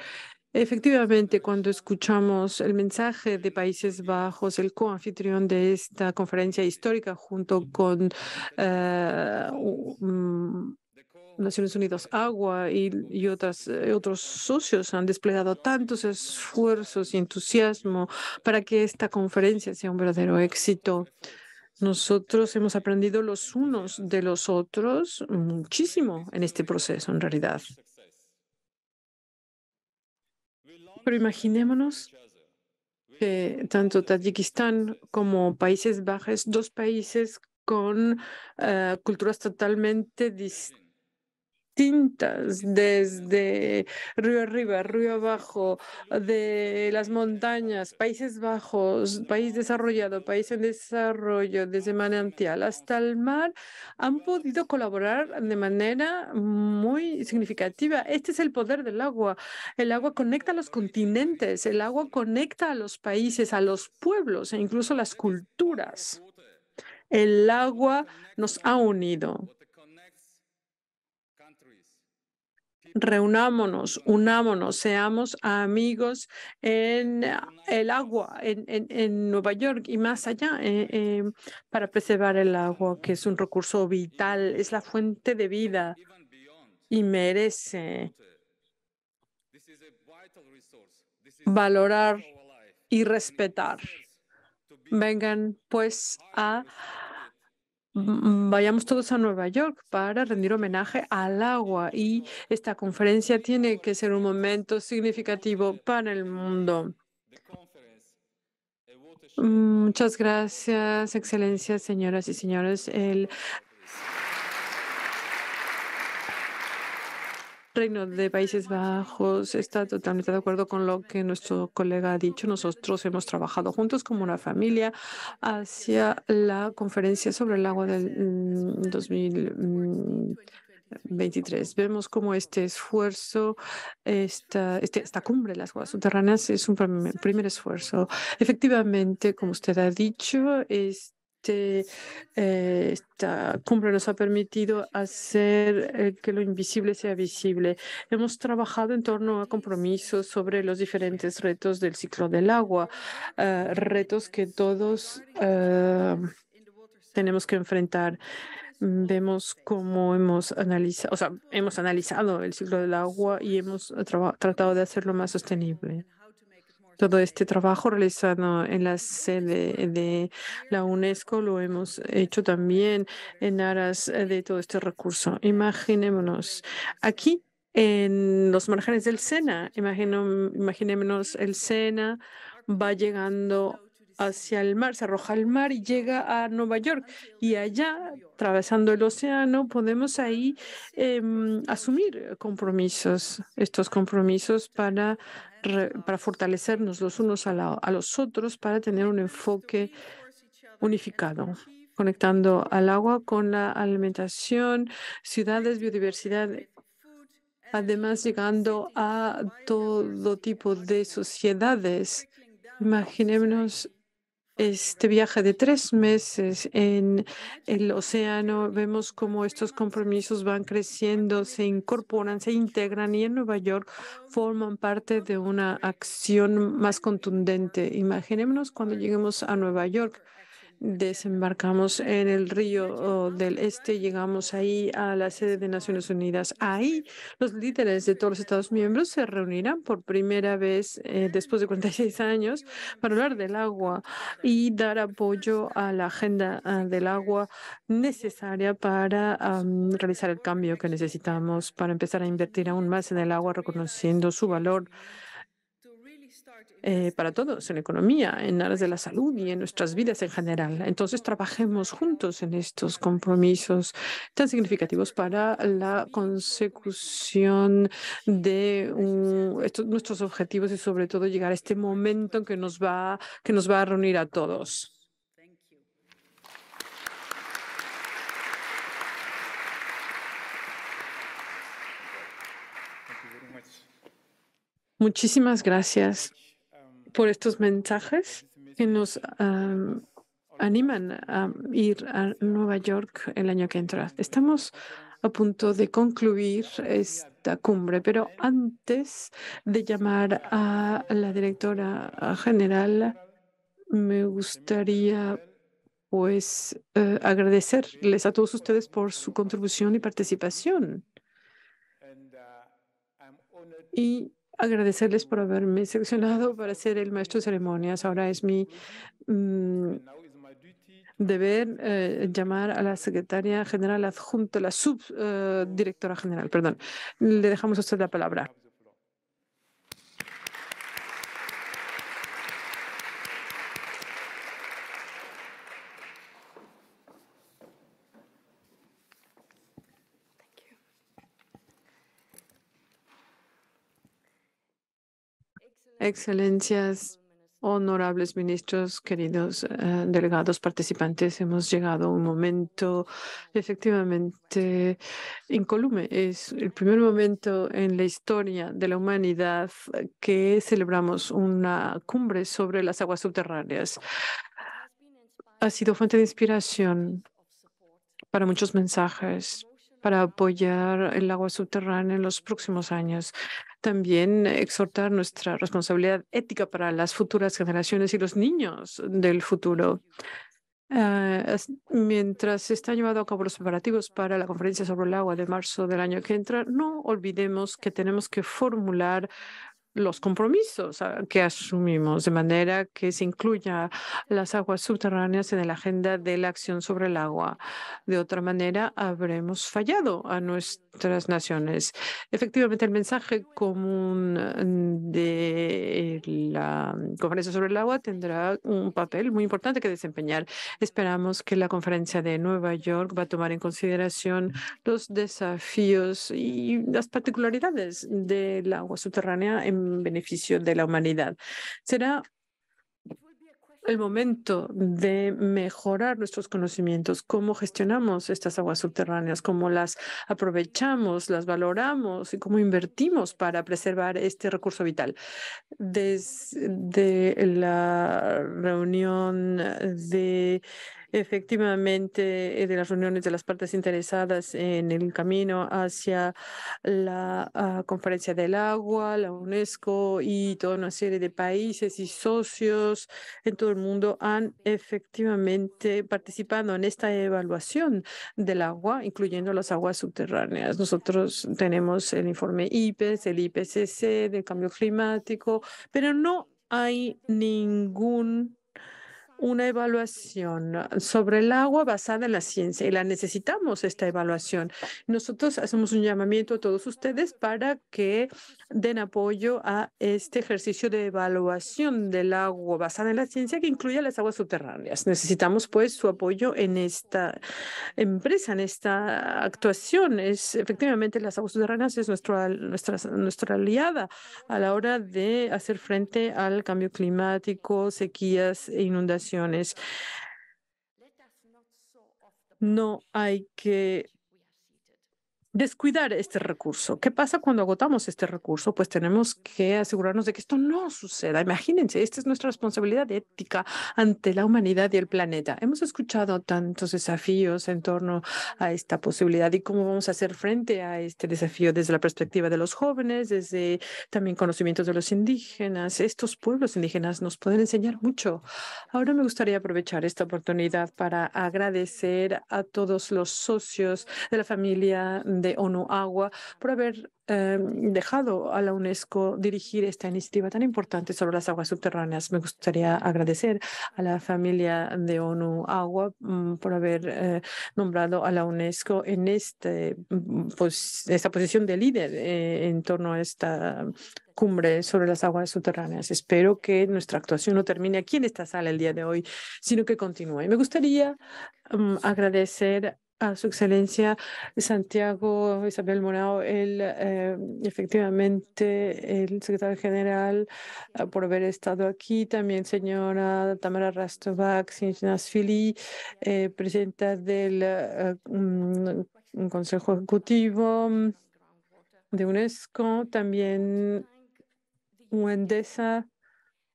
Efectivamente, cuando escuchamos el mensaje de Países Bajos, el coanfitrión de esta conferencia histórica junto con eh, mm, Naciones Unidas Agua y, otras, eh, otros socios han desplegado tantos esfuerzos y entusiasmo para que esta conferencia sea un verdadero éxito. Nosotros hemos aprendido los unos de los otros muchísimo en este proceso, en realidad. Pero imaginémonos que tanto Tayikistán como Países Bajos, dos países con eh, culturas totalmente distintas, distintas, desde río arriba, río abajo, de las montañas, Países Bajos, país desarrollado, país en desarrollo, desde manantial hasta el mar, han podido colaborar de manera muy significativa. Este es el poder del agua. El agua conecta a los continentes, el agua conecta a los países, a los pueblos e incluso las culturas. El agua nos ha unido reunámonos, unámonos, seamos amigos en eh, el agua, en, Nueva York y más allá, eh, eh, para preservar el agua, que es un recurso vital, es la fuente de vida y merece valorar y respetar. Vengan pues a Mm, mm, vayamos todos a Nueva York para rendir homenaje al agua y esta conferencia tiene que ser un momento significativo para el mundo. Mm, muchas gracias, excelencias, señoras y señores. Reino de Países Bajos está totalmente de acuerdo con lo que nuestro colega ha dicho. Nosotros hemos trabajado juntos como una familia hacia la conferencia sobre el agua del 2023. Mm, Vemos cómo este esfuerzo, esta, este, esta cumbre de las aguas subterráneas es un primer, esfuerzo. Efectivamente, como usted ha dicho, es. Este, eh, esta cumbre nos ha permitido hacer eh, que lo invisible sea visible. Hemos trabajado en torno a compromisos sobre los diferentes retos del ciclo del agua, eh, retos que todos tenemos que enfrentar vemos cómo hemos analizado, o sea, hemos analizado el ciclo del agua y hemos tratado de hacerlo más sostenible. Todo este eh, trabajo realizado en la sede de la UNESCO lo hemos hecho también en aras eh, de todo este recurso. Imaginémonos aquí en los márgenes del Sena. imaginémonos el Sena va llegando hacia el mar, se arroja al mar y llega a Nueva York. Y allá, atravesando el océano, podemos ahí em, asumir compromisos, estos compromisos para para fortalecernos los unos a, a los otros para tener un enfoque unificado conectando al agua con la alimentación, ciudades, biodiversidad, además llegando a todo tipo de sociedades. Imaginémonos este viaje de tres meses en el océano, vemos cómo estos compromisos van creciendo, se incorporan, se integran y en Nueva York forman parte de una acción más contundente. Imaginémonos cuando lleguemos a Nueva York Desembarcamos en el río oh, del Este, llegamos ahí a la sede de Naciones Unidas. Ahí los líderes de todos los Estados miembros se reunirán por primera vez eh, después de 46 años para hablar del agua y dar apoyo a la agenda ah, del agua necesaria para realizar el cambio que necesitamos para empezar a invertir aún más en el agua, reconociendo su valor eh, para todos, en economía, en áreas de la salud y en nuestras vidas en general. Entonces, trabajemos juntos en estos compromisos tan significativos para la consecución de nuestros objetivos y sobre todo llegar a este momento que nos va, que nos va a reunir a todos. Muchísimas gracias por estos mensajes que nos animan a ir a Nueva York el año que entra. Estamos a punto de concluir esta cumbre, pero antes de llamar a la directora general, me gustaría pues eh, agradecerles a todos ustedes por su contribución y participación. Y agradecerles por haberme seleccionado para ser el maestro de ceremonias. Ahora es mi mm, deber eh, llamar a la secretaria general adjunta, la subdirectora eh, general, perdón. Le dejamos a usted la palabra. Excelencias, honorables ministros, queridos eh, delegados, participantes, hemos llegado a un momento efectivamente incolume. Es el primer momento en la historia de la humanidad que celebramos una cumbre sobre las aguas subterráneas. Ha sido fuente de inspiración para muchos mensajes para apoyar el agua subterránea en los próximos años. También exhortar nuestra responsabilidad ética para las futuras generaciones y los niños del futuro. Ah, mientras se están llevando a cabo los preparativos para la conferencia sobre el agua de marzo del año que entra, no olvidemos que tenemos que formular los compromisos ah, que asumimos, de manera que se incluya las aguas subterráneas en la agenda de la acción sobre el agua. De otra manera, habremos fallado a nuestras naciones. Efectivamente, el mensaje común eh, de la conferencia sobre el agua tendrá un papel muy importante que desempeñar. Esperamos que la conferencia de Nueva York va a tomar en consideración los desafíos y las particularidades del agua subterránea en beneficio de la humanidad. Será el momento de mejorar nuestros conocimientos, cómo gestionamos estas aguas subterráneas, cómo las aprovechamos, las valoramos y cómo invertimos para preservar este recurso vital. Desde la reunión de efectivamente eh, de las reuniones de las partes interesadas en el camino hacia la ah, Conferencia del Agua, la UNESCO y toda una serie de países y socios en todo el mundo han efectivamente participado en esta evaluación del agua, incluyendo las aguas subterráneas. Nosotros tenemos el informe IPES, el IPCC e del cambio climático, pero no hay ningún una evaluación sobre el agua basada en la ciencia y la necesitamos esta evaluación. Nosotros hacemos un llamamiento a todos ustedes para que den apoyo a este ejercicio de evaluación del agua basada en la ciencia que incluye las aguas subterráneas. Necesitamos pues su apoyo en esta empresa, en esta actuación. Es efectivamente las aguas subterráneas es nuestra, nuestra aliada a la hora de hacer frente al cambio climático, sequías, e inundaciones no hay que descuidar este recurso. ¿Qué pasa cuando agotamos este recurso? Pues tenemos que asegurarnos de que esto no suceda. Imagínense, esta es nuestra responsabilidad ética ante la humanidad y el planeta. Hemos escuchado tantos desafíos en torno a esta posibilidad y cómo vamos a hacer frente a este desafío desde la perspectiva de los jóvenes, desde también conocimientos de los indígenas. Estos pueblos indígenas nos pueden enseñar mucho. Ahora me gustaría aprovechar esta oportunidad para agradecer a todos los socios de la familia de ONU Agua por haber em, dejado a la UNESCO dirigir esta iniciativa tan importante sobre las aguas subterráneas. Me gustaría agradecer a la familia de ONU Agua mm, por haber eh, nombrado a la UNESCO en este, mm, pues, esta posición de líder eh, en torno a esta cumbre sobre las aguas subterráneas. Espero que nuestra actuación no termine aquí en esta sala el día de hoy, sino que continúe. Me gustaría mm, agradecer a su excelencia Santiago Isabel Morao, el eh, efectivamente, el secretario general, eh, por haber estado aquí, también señora Tamara Rastovac, señora Fili, eh, presidenta del Consejo Ejecutivo de UNESCO, también Wendesa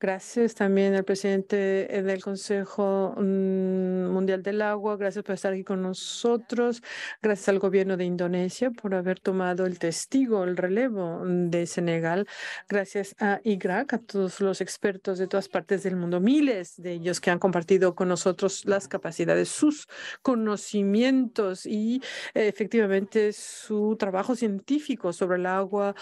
Gracias también al presidente del Consejo mm, Mundial del Agua. Gracias por estar aquí con nosotros. Gracias al gobierno de Indonesia por haber tomado el testigo, el relevo de Senegal. Gracias a IGRAC, a todos los expertos de todas partes del mundo, miles de ellos que han compartido con nosotros las capacidades, sus conocimientos y efectivamente su trabajo científico sobre el agua,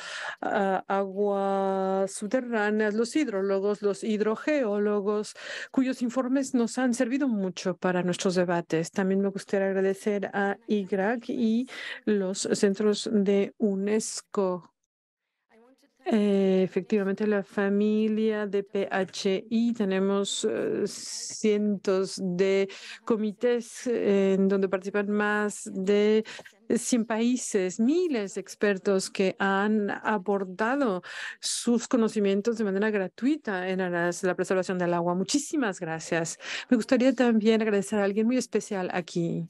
ah, aguas subterráneas, los hidrólogos, los hidrogeólogos, cuyos informes nos han servido mucho para nuestros debates. También me gustaría agradecer a IGRAC y los centros de UNESCO eh, efectivamente, la familia de PHI tenemos eh, cientos de comités eh, en donde participan más de 100 países, miles de expertos que han aportado sus conocimientos de manera gratuita en la preservación del agua. Muchísimas gracias. Me gustaría también agradecer a alguien muy especial aquí,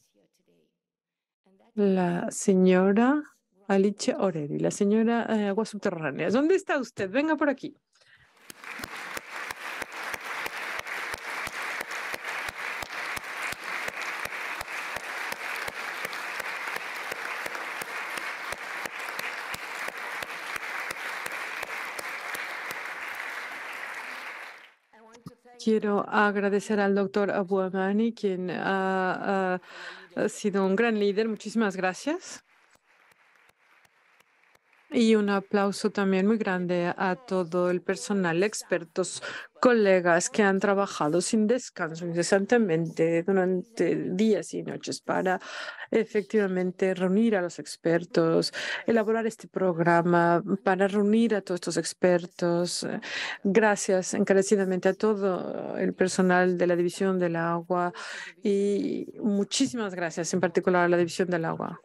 la señora Alicia y la señora eh, Aguas Subterráneas. ¿Dónde está usted? Venga por aquí. Quiero agradecer al doctor Abuagani, quien ha sido un gran líder. Muchísimas gracias. Y un aplauso también muy grande a todo el personal, expertos, colegas que han trabajado sin descanso incesantemente durante días y noches para efectivamente reunir a los expertos, elaborar este programa para reunir a todos estos expertos. Gracias encarecidamente a todo el personal de la División del Agua y muchísimas gracias en particular a la División del Agua.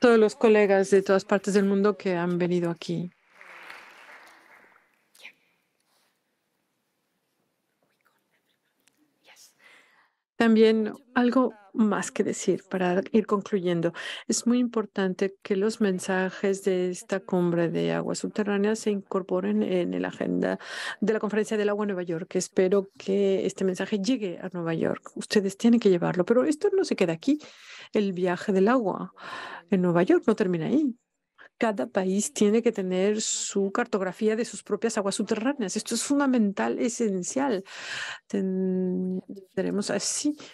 todos los colegas de todas partes del mundo que han venido aquí. También algo más que decir para ir concluyendo. Es muy importante que los mensajes de esta cumbre de aguas subterráneas se incorporen en la agenda de la conferencia del agua en Nueva York. Espero que este mensaje llegue a Nueva York. Ustedes tienen que llevarlo, pero esto no se queda aquí. El viaje del agua en Nueva York no termina ahí cada país tiene que tener su cartografía de sus propias aguas subterráneas. Esto es fundamental, esencial. Tendremos así ah,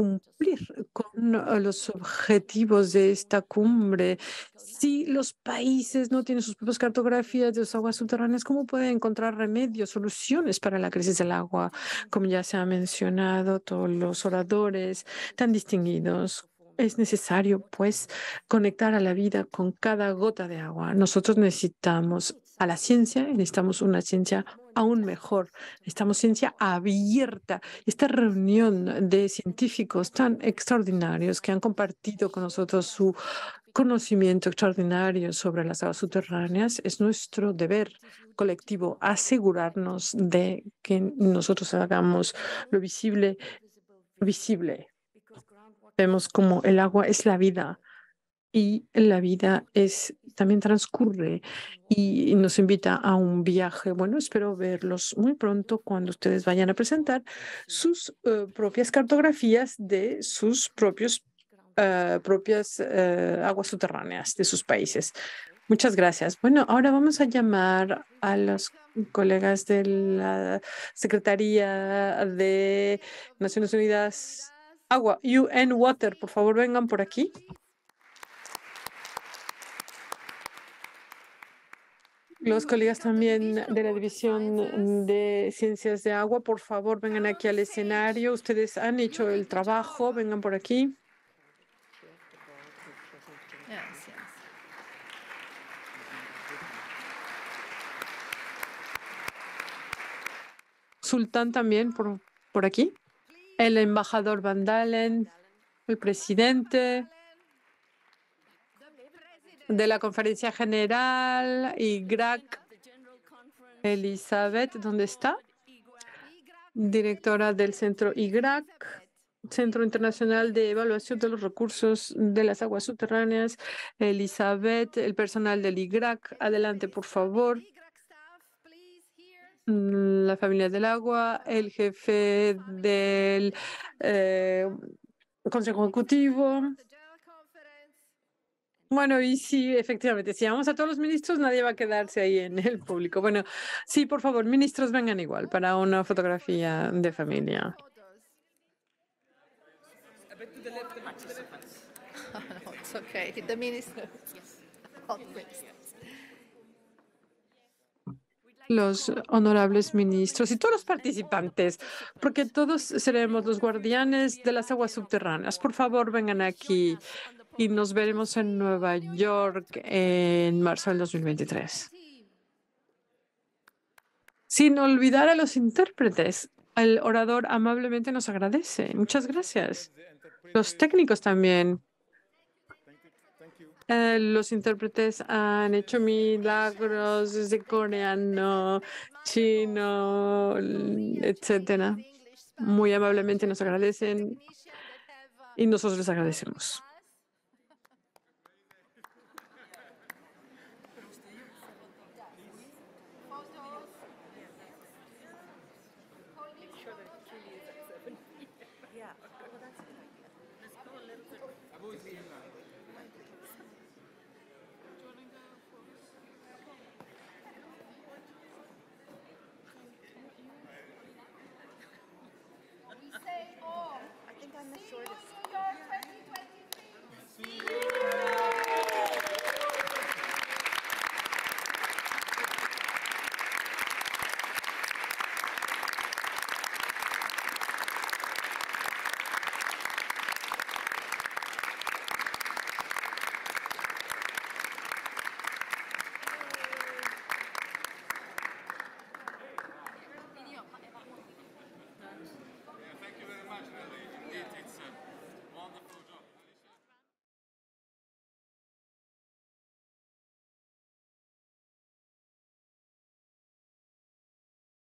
cumplir con eh, los objetivos de esta cumbre? Si los países no tienen sus propias cartografías de las aguas subterráneas, ¿cómo pueden encontrar remedios, soluciones para la crisis del agua? Como ya se ha mencionado, todos los oradores tan distinguidos es necesario, pues, conectar a la vida con cada gota de agua. Nosotros necesitamos a la ciencia necesitamos una ciencia aún mejor. Necesitamos ciencia abierta. Esta reunión de científicos tan extraordinarios que han compartido con nosotros su conocimiento extraordinario sobre las aguas subterráneas, es nuestro deber colectivo asegurarnos de que nosotros hagamos lo visible, visible. Vemos como el agua es la vida y la vida es también transcurre y nos invita a un viaje. Bueno, espero verlos muy pronto cuando ustedes vayan a presentar sus eh, propias cartografías de sus propios eh, propias eh, aguas subterráneas de sus países. Muchas gracias. Bueno, ahora vamos a llamar a los colegas de la Secretaría de Naciones Unidas Agua, UN Water. Por favor, vengan por aquí. Los colegas también de la División de Ciencias de Agua, por favor, vengan aquí al escenario. Ustedes han hecho el trabajo, vengan por aquí. Sultán también por, por aquí, el embajador Van Dalen, el presidente de la Conferencia General y GRAC. Elizabeth, ¿dónde está? Directora del Centro IGRAC. Centro Internacional de Evaluación de los Recursos de las Aguas Subterráneas, Elizabeth, el personal del IGRAC. Adelante, por favor. La familia del agua, el jefe del eh, Consejo Ejecutivo, bueno, y sí, efectivamente, si vamos a todos los ministros, nadie va a quedarse ahí en el público. Bueno, sí, por favor, ministros vengan igual para una fotografía de familia. Los honorables ministros y todos los participantes, porque todos seremos los guardianes de las aguas subterráneas. Por favor, vengan aquí y nos veremos en Nueva York en marzo del 2023. Sin olvidar a los intérpretes, el orador amablemente nos agradece. Muchas gracias. Los técnicos también. Eh, los intérpretes han hecho milagros desde coreano, chino, etcétera. Muy amablemente nos agradecen y nosotros les agradecemos.